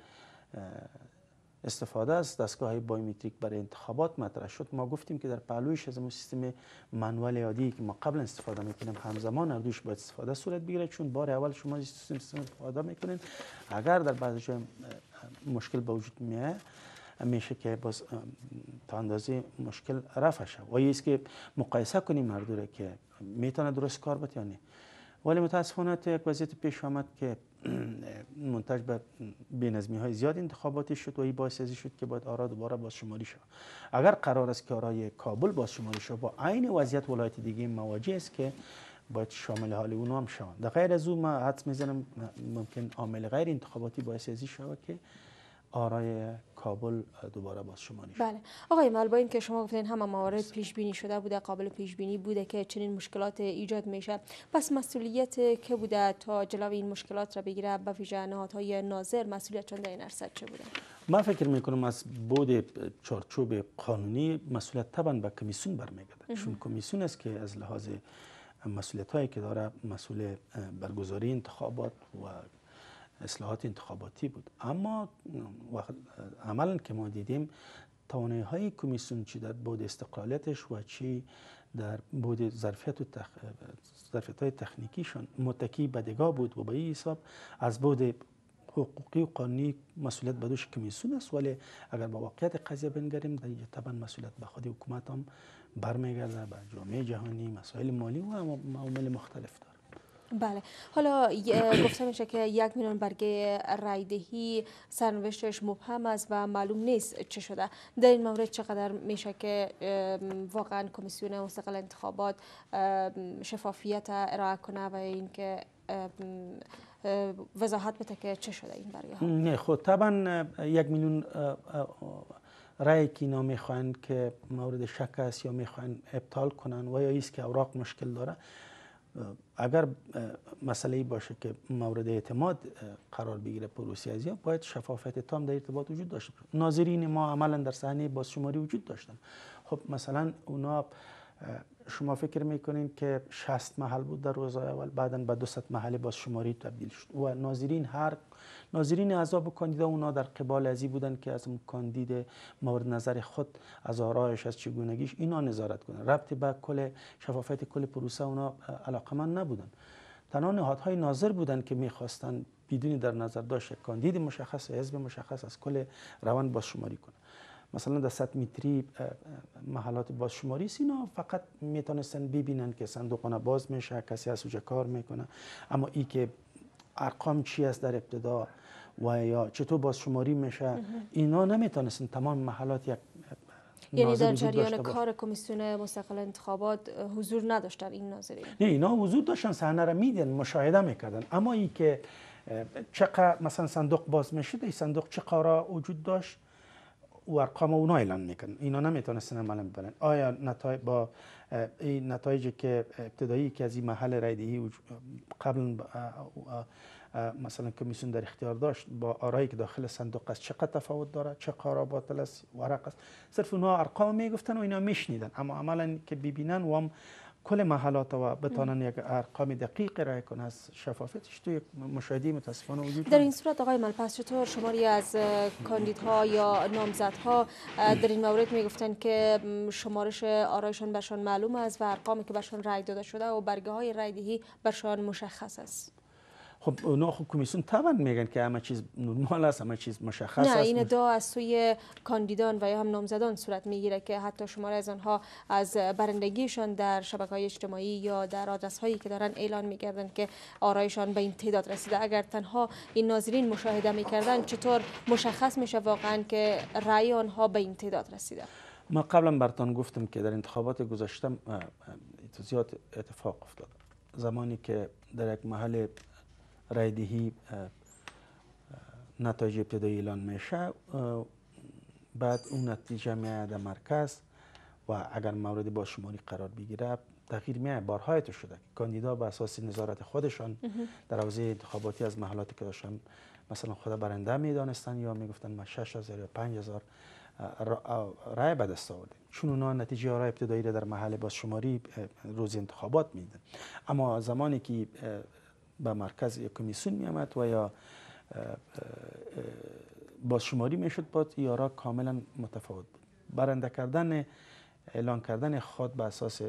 استفاده از دستگاه های بایومتریک برای انتخابات مطرح شد ما گفتیم که در پهلویش از سیستم منوال عادی که ما قبلا استفاده میکنیم همزمان از دوش باید استفاده صورت بگیره چون بار اول شما از سیستم استفاده میکنید اگر در بعضی جای مشکل به وجود میاد میشه که باز تا اندازه مشکل رفع شد و است که مقایسه کنیم هر که میتونه درست کار بده ولی متاسفانه یک وضعیت پیش آمد که منتج به بینظمی های زیاد انتخاباتی شد و این باعث ازی شد که باید آرا دوباره بازشماری شد اگر قرار است که آرای کابل بازشماری شد با عین وضعیت ولایت دیگه مواجه است که باید شامل حال اونو هم شوند در غیر از اون من حدس میزنم ممکن عامل غیر انتخاباتی باعث ازی شود که آرای کابل دوباره شما شما بله آقای مال با این که شما گفتین همه موارد پیش بینی شده بوده قابل پیش بینی بوده که چنین مشکلات ایجاد میشه پس مسئولیت که بوده تا جلو این مشکلات را بگیره به ویژه نهادهای ناظر مسئولیت چند این ارصد چه بوده من فکر میکنم از بود چارچوب قانونی مسئولیت طبعا به کمیسیون برمیگرده چون کمیسیون است که از لحاظ مسئولیت هایی که داره مسئول برگزاری انتخابات و اصلاحات انتخاباتی بود اما عملا که ما دیدیم توانایی های کمیسیون چی در بود استقلالیتش و چی در بود ظرفیت و تخ... ظرفیت های تخنیکیشان متکی بدگاه بود و به این حساب از بود حقوقی و قانونی مسئولیت به دوش کمیسیون است ولی اگر با واقعیت قضیه بنگریم در طبعا مسئولیت به خود حکومت هم برمیگرده به جامعه جهانی مسائل مالی و عوامل مختلف بله حالا (coughs) گفته میشه که یک میلیون برگه رایدهی سرنوشتش مبهم است و معلوم نیست چه شده در این مورد چقدر میشه که واقعا کمیسیون مستقل انتخابات شفافیت ارائه کنه و اینکه وضاحت بده که چه شده این برگه ها نه خود خب، طبعا یک میلیون رای که اینا که مورد شک است یا میخوان ابطال کنن و یا ایست که اوراق مشکل داره اگر مسئله ای باشه که مورد اعتماد قرار بگیره پروسی از باید شفافیت تام در ارتباط وجود داشته باشه ناظرین ما عملا در صحنه بازشماری وجود داشتن خب مثلا اونا شما فکر میکنین که 60 محل بود در روز اول بعدا به 200 محل باز شماری تبدیل شد و ناظرین هر ناظرین عذاب کاندیدا اونا در قبال ازی بودن که از کاندید مورد نظر خود از آرایش از چگونگیش اینا نظارت کنن ربط به کل شفافیت کل پروسه اونا علاقمند نبودن تنها نهادهای ناظر بودن که میخواستن بدون در نظر داشت کاندید مشخص و حزب مشخص از کل روان باز شماری کنن مثلا در 100 متری محلات بازشماری است اینا فقط میتونستن ببینن که صندوقونه باز میشه کسی از اونجا کار میکنه اما ای که ارقام چی است در ابتدا و یا چطور بازشماری میشه اینا نمیتونستن تمام محلات یک یعنی در جریان کار کمیسیون مستقل انتخابات حضور نداشتن این ناظرین نه اینا حضور داشتن صحنه را میدن مشاهده میکردن اما ای که چقدر مثلا صندوق باز میشه این صندوق چه وجود داشت او ارقام اونا اعلان میکنن اینا نمیتونستن عملا ببرن آیا نتایج با این نتایجی که ابتدایی که از این محل رایدهی قبل مثلا کمیسیون در اختیار داشت با آرایی که داخل صندوق است چقدر تفاوت داره چه قرار باطل است ورق است صرف اونها ارقام میگفتن و اینا میشنیدن اما عملا که ببینن و کل محلات و بتانن یک ارقام دقیق رای کنند از شفافیتش توی مشاهده متاسفانه وجود در این صورت آقای ملپس چطور شماری از کاندیدها یا نامزدها در این مورد میگفتند که شمارش آرایشان برشان معلوم است و ارقامی که برشان رای داده شده و برگه های رای دهی برشان مشخص است خب اونا خب کمیسیون طبعا میگن که همه چیز نرمال است همه چیز مشخص است نه این دا از سوی کاندیدان و یا هم نامزدان صورت میگیره که حتی شماره از آنها از برندگیشان در شبکه های اجتماعی یا در آدرس هایی که دارن اعلان میکردن که آرایشان به این تعداد رسیده اگر تنها این ناظرین مشاهده میکردن چطور مشخص میشه واقعا که رأی آنها به این تعداد رسیده ما قبلا برتان گفتم که در انتخابات گذشته زیاد اتفاق افتاد زمانی که در یک محل رای دهی نتایج ابتدایی اعلان میشه بعد اون نتیجه میاد در مرکز و اگر مورد شماری قرار بگیره تغییر میاد بارهای تو شده که کاندیدا به اساس نظارت خودشان در حوزه انتخاباتی از محلاتی که داشتن مثلا خود برنده میدانستن یا میگفتن ما 6000 یا 5000 رای به دست آوردیم چون اونا نتیجه رای ابتدایی در محل شماری روز انتخابات میدن اما زمانی که به مرکز یک کمیسیون می و یا بازشماری می شد یا یارا کاملا متفاوت بود برنده کردن اعلان کردن خود به اساس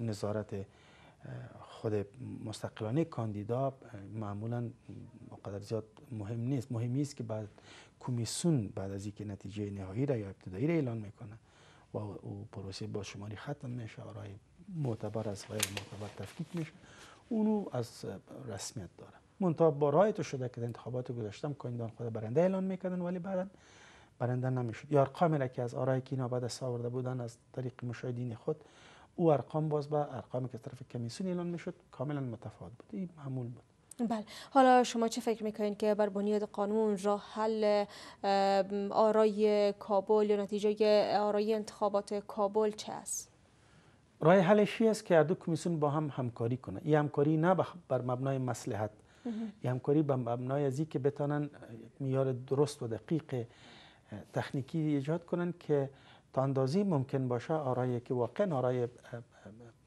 نظارت خود مستقلانه کاندیدا معمولا مقدر زیاد مهم نیست مهمی است که بعد کمیسیون بعد از اینکه نتیجه نهایی را یا ابتدایی را اعلان میکنه و او پروسه با شماری ختم میشه آرای معتبر از غیر معتبر تفکیک میشه اونو از رسمیت داره منتها بارهای تو شده که در انتخابات گذاشتم کاندیدان خود برنده اعلان میکردن ولی بعدا برنده نمیشد یا ارقامی که از آرای که اینا به بودن از طریق مشاهدین خود او ارقام باز به با ارقامی که طرف کمیسیون اعلان میشد کاملا متفاوت بود این معمول بود بله حالا شما چه فکر میکنید که بر بنیاد قانون راه حل آرای کابل یا نتیجه آرای انتخابات کابل چه است رای حلشی است که دو کمیسیون با هم همکاری کنه این همکاری نه بر مبنای مسلحت، این همکاری بر مبنای از که بتانن میار درست و دقیق تکنیکی ایجاد کنن که تاندازی ممکن باشه آرایی که واقعا آرای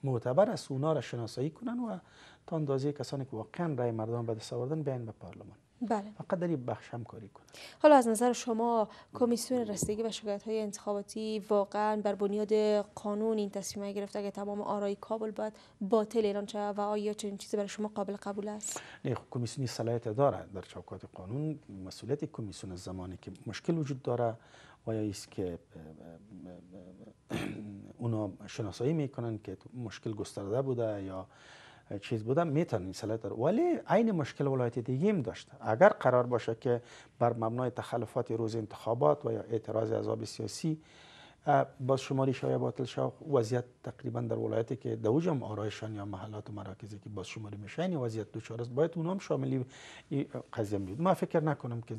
معتبر است اونا را شناسایی کنن و تاندازی کسانی که واقعا رای مردم به دست آوردن به پارلمان بله. فقط در بخش کاری کنه حالا از نظر شما کمیسیون رسیدگی و شکایت های انتخاباتی واقعا بر بنیاد قانون این تصمیم گرفته که تمام آرای کابل باید باطل اعلان شود و آیا چنین چیزی برای شما قابل قبول است نه خب کمیسیون صلاحیت داره در چوکات قانون مسئولیت کمیسیون زمانی که مشکل وجود داره آیا است که اونا شناسایی میکنن که مشکل گسترده بوده یا چیز بودن میتونن ولی عین مشکل ولایت دیگه هم داشته اگر قرار باشه که بر مبنای تخلفات روز انتخابات و یا اعتراض عذاب سیاسی باز شماری شایع باطل شو وضعیت تقریبا در ولایتی که دوجم آرایشان یا محلات و مراکزی که باز شماری میشه وضعیت دوچار است باید اونام شاملی قضیه بود ما فکر نکنم که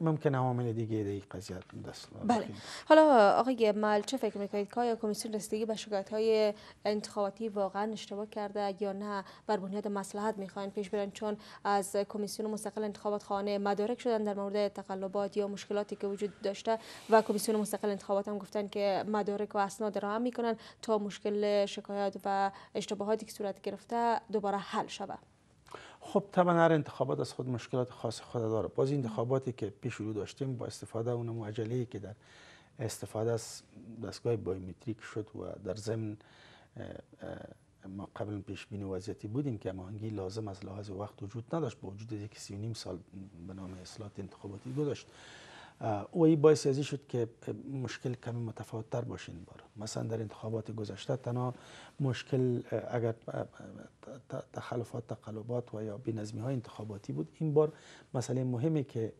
ممکن عوامل دیگه در این قضیه دست بله حالا آقای مل چه فکر میکنید که آیا کمیسیون رسیدگی به شکایت های انتخاباتی واقعا اشتباه کرده یا نه بر بنیاد مصلحت میخواین پیش برن چون از کمیسیون مستقل انتخابات خانه مدارک شدن در مورد تقلبات یا مشکلاتی که وجود داشته و کمیسیون مستقل انتخابات هم گفتن که مدارک و اسناد را هم میکنن تا مشکل شکایات و اشتباهاتی که صورت گرفته دوباره حل شود خب طبعا هر انتخابات از خود مشکلات خاص خود داره باز انتخاباتی که پیش رو داشتیم با استفاده اون معجله که در استفاده از دستگاه بایومتریک شد و در ضمن ما قبل پیش بینی وضعیتی بودیم که هماهنگی لازم از لحاظ وقت وجود نداشت با وجود که سی و نیم سال به نام اصلاحات انتخاباتی گذاشت او این باعث ازی شد که مشکل کمی متفاوت تر باشه این بار مثلا در انتخابات گذشته تنها مشکل اگر تخلفات تقلبات و یا بی‌نظمی های انتخاباتی بود این بار مسئله مهمی که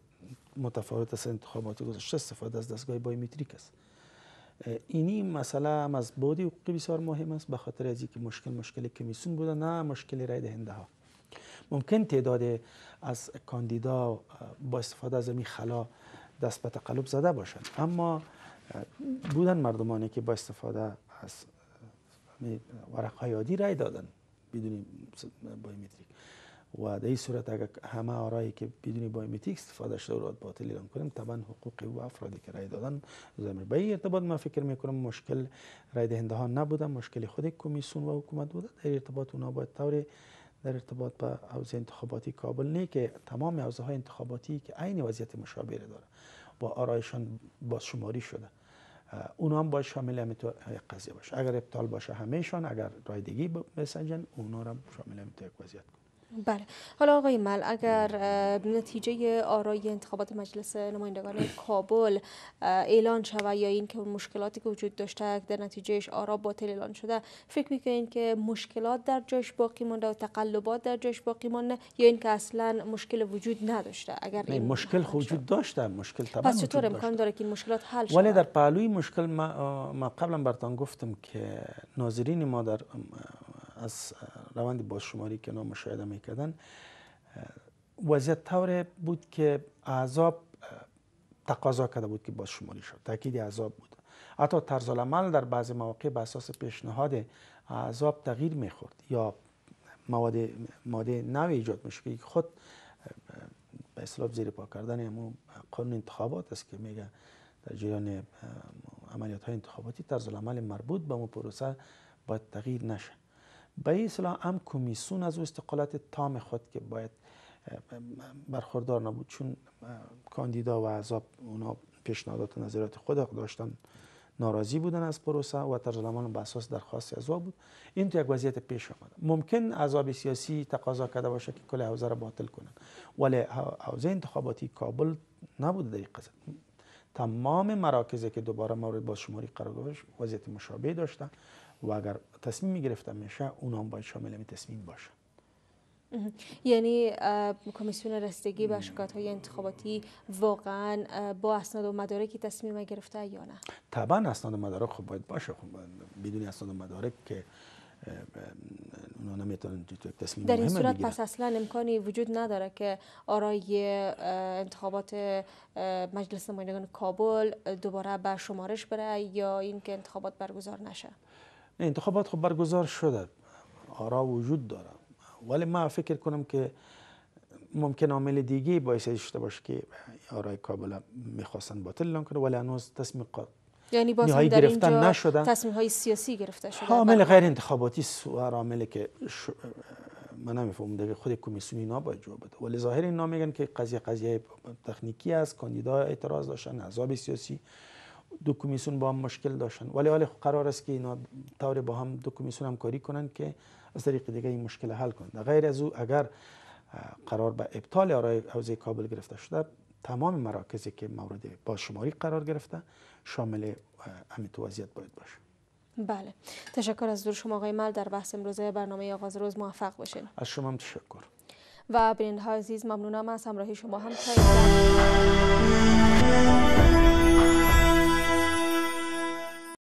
متفاوت از انتخابات گذشته استفاده از دستگاه بایومتریک است اینی مسئله هم از بودی حقوقی بسیار مهم است به خاطر از که مشکل مشکل کمیسیون بوده نه مشکل رای دهنده ها ممکن تعداد از کاندیدا با استفاده از این خلا دست به تقلب زده باشند اما بودن مردمانی که با استفاده از ورق های عادی رای دادن بدون بایومتریک و در این صورت اگر همه آرایی که بدون بایومتریک استفاده شده را باطل اعلام کنیم طبعا حقوق و افرادی که رای دادن زمین به این ارتباط من فکر کنم مشکل رای دهنده ها نبودن مشکل خود کمیسیون و حکومت بوده در ارتباط اونا باید در ارتباط با حوزه انتخاباتی کابل نه که تمام حوزه های انتخاباتی که عین وضعیت مشابه داره با آرایشان بازشماری شده اونا هم باید شامل یک قضیه باشه اگر ابطال باشه همهشان اگر رایدگی بسنجن اونا هم شامل همینطور وضعیت بله حالا آقای مل اگر نتیجه آرای انتخابات مجلس نمایندگان کابل اعلان شود یا اینکه مشکلاتی که وجود داشته در نتیجهش آرا باطل اعلان شده فکر کنید که مشکلات در جاش باقی مانده و تقلبات در جاش باقی مانده یا اینکه اصلا مشکل وجود نداشته اگر این مشکل وجود داشته مشکل تمام پس چطور امکان داره که این مشکلات حل شود ولی در پهلوی مشکل ما, ما قبلا برتان گفتم که ناظرین ما در از روند بازشماری که نام مشاهده میکردن وضعیت طور بود که اعذاب تقاضا کرده بود که بازشماری شد تاکید اعذاب بود حتی طرز عمل در بعضی مواقع به اساس پیشنهاد اعذاب تغییر میخورد یا مواد ماده نو ایجاد میشه که خود به اصطلاح زیر پا کردن قانون انتخابات است که میگه در جریان عملیات های انتخاباتی طرز عمل مربوط به اون پروسه باید تغییر نشه به صلاح هم کمیسون از او تام خود که باید برخوردار نبود چون کاندیدا و اعضاب اونا پیشنهادات و نظرات خود داشتن ناراضی بودن از پروسه و ترجمان به اساس درخواست اعضا بود این تو یک وضعیت پیش آمده ممکن اعضاب سیاسی تقاضا کرده باشه که کل حوزه را باطل کنند ولی حوزه انتخاباتی کابل نبود در این تمام مراکزی که دوباره مورد بازشماری قرار داشت وضعیت مشابه داشتن و اگر تصمیم گرفته میشه اون هم باید شامل می تصمیم باشه یعنی کمیسیون رستگی به شکات های انتخاباتی واقعا با اسناد و مدارکی تصمیم گرفته یا نه طبعا اسناد و مدارک خب باید باشه خب بدون اسناد و مدارک که اونا نمیتونن تصمیم در این صورت پس اصلا امکانی وجود نداره که آرای انتخابات مجلس نمایندگان کابل دوباره به شمارش بره یا اینکه انتخابات برگزار نشه انتخابات خب برگزار شده آرا وجود داره ولی من فکر کنم که ممکن عامل دیگه باعث شده باشه که آرای کابل میخواستن باطل اعلان کنه ولی هنوز تصمیم قا... یعنی باز در اینجا تصمیم های سیاسی گرفته شده خب، عامل بله. غیر انتخاباتی و عاملی که ش... من نمیفهمم دیگه خود کمیسیون اینا باید جواب بده ولی ظاهر اینا میگن که قضیه قضیه تکنیکی است کاندیدا اعتراض داشتن عذاب سیاسی دو کمیسیون با هم مشکل داشتن ولی حال قرار است که اینا طور با هم دو کمیسیون کاری کنند که از طریق دیگه این مشکل حل کنند غیر از او اگر قرار به ابطال آرای حوزه کابل گرفته شده تمام مراکزی که مورد بازشماری قرار گرفته شامل همین وضعیت باید باشه بله تشکر از دور شما آقای مل در بحث امروز برنامه آغاز روز موفق باشین از شما هم تشکر و های عزیز ممنونم از همراهی شما هم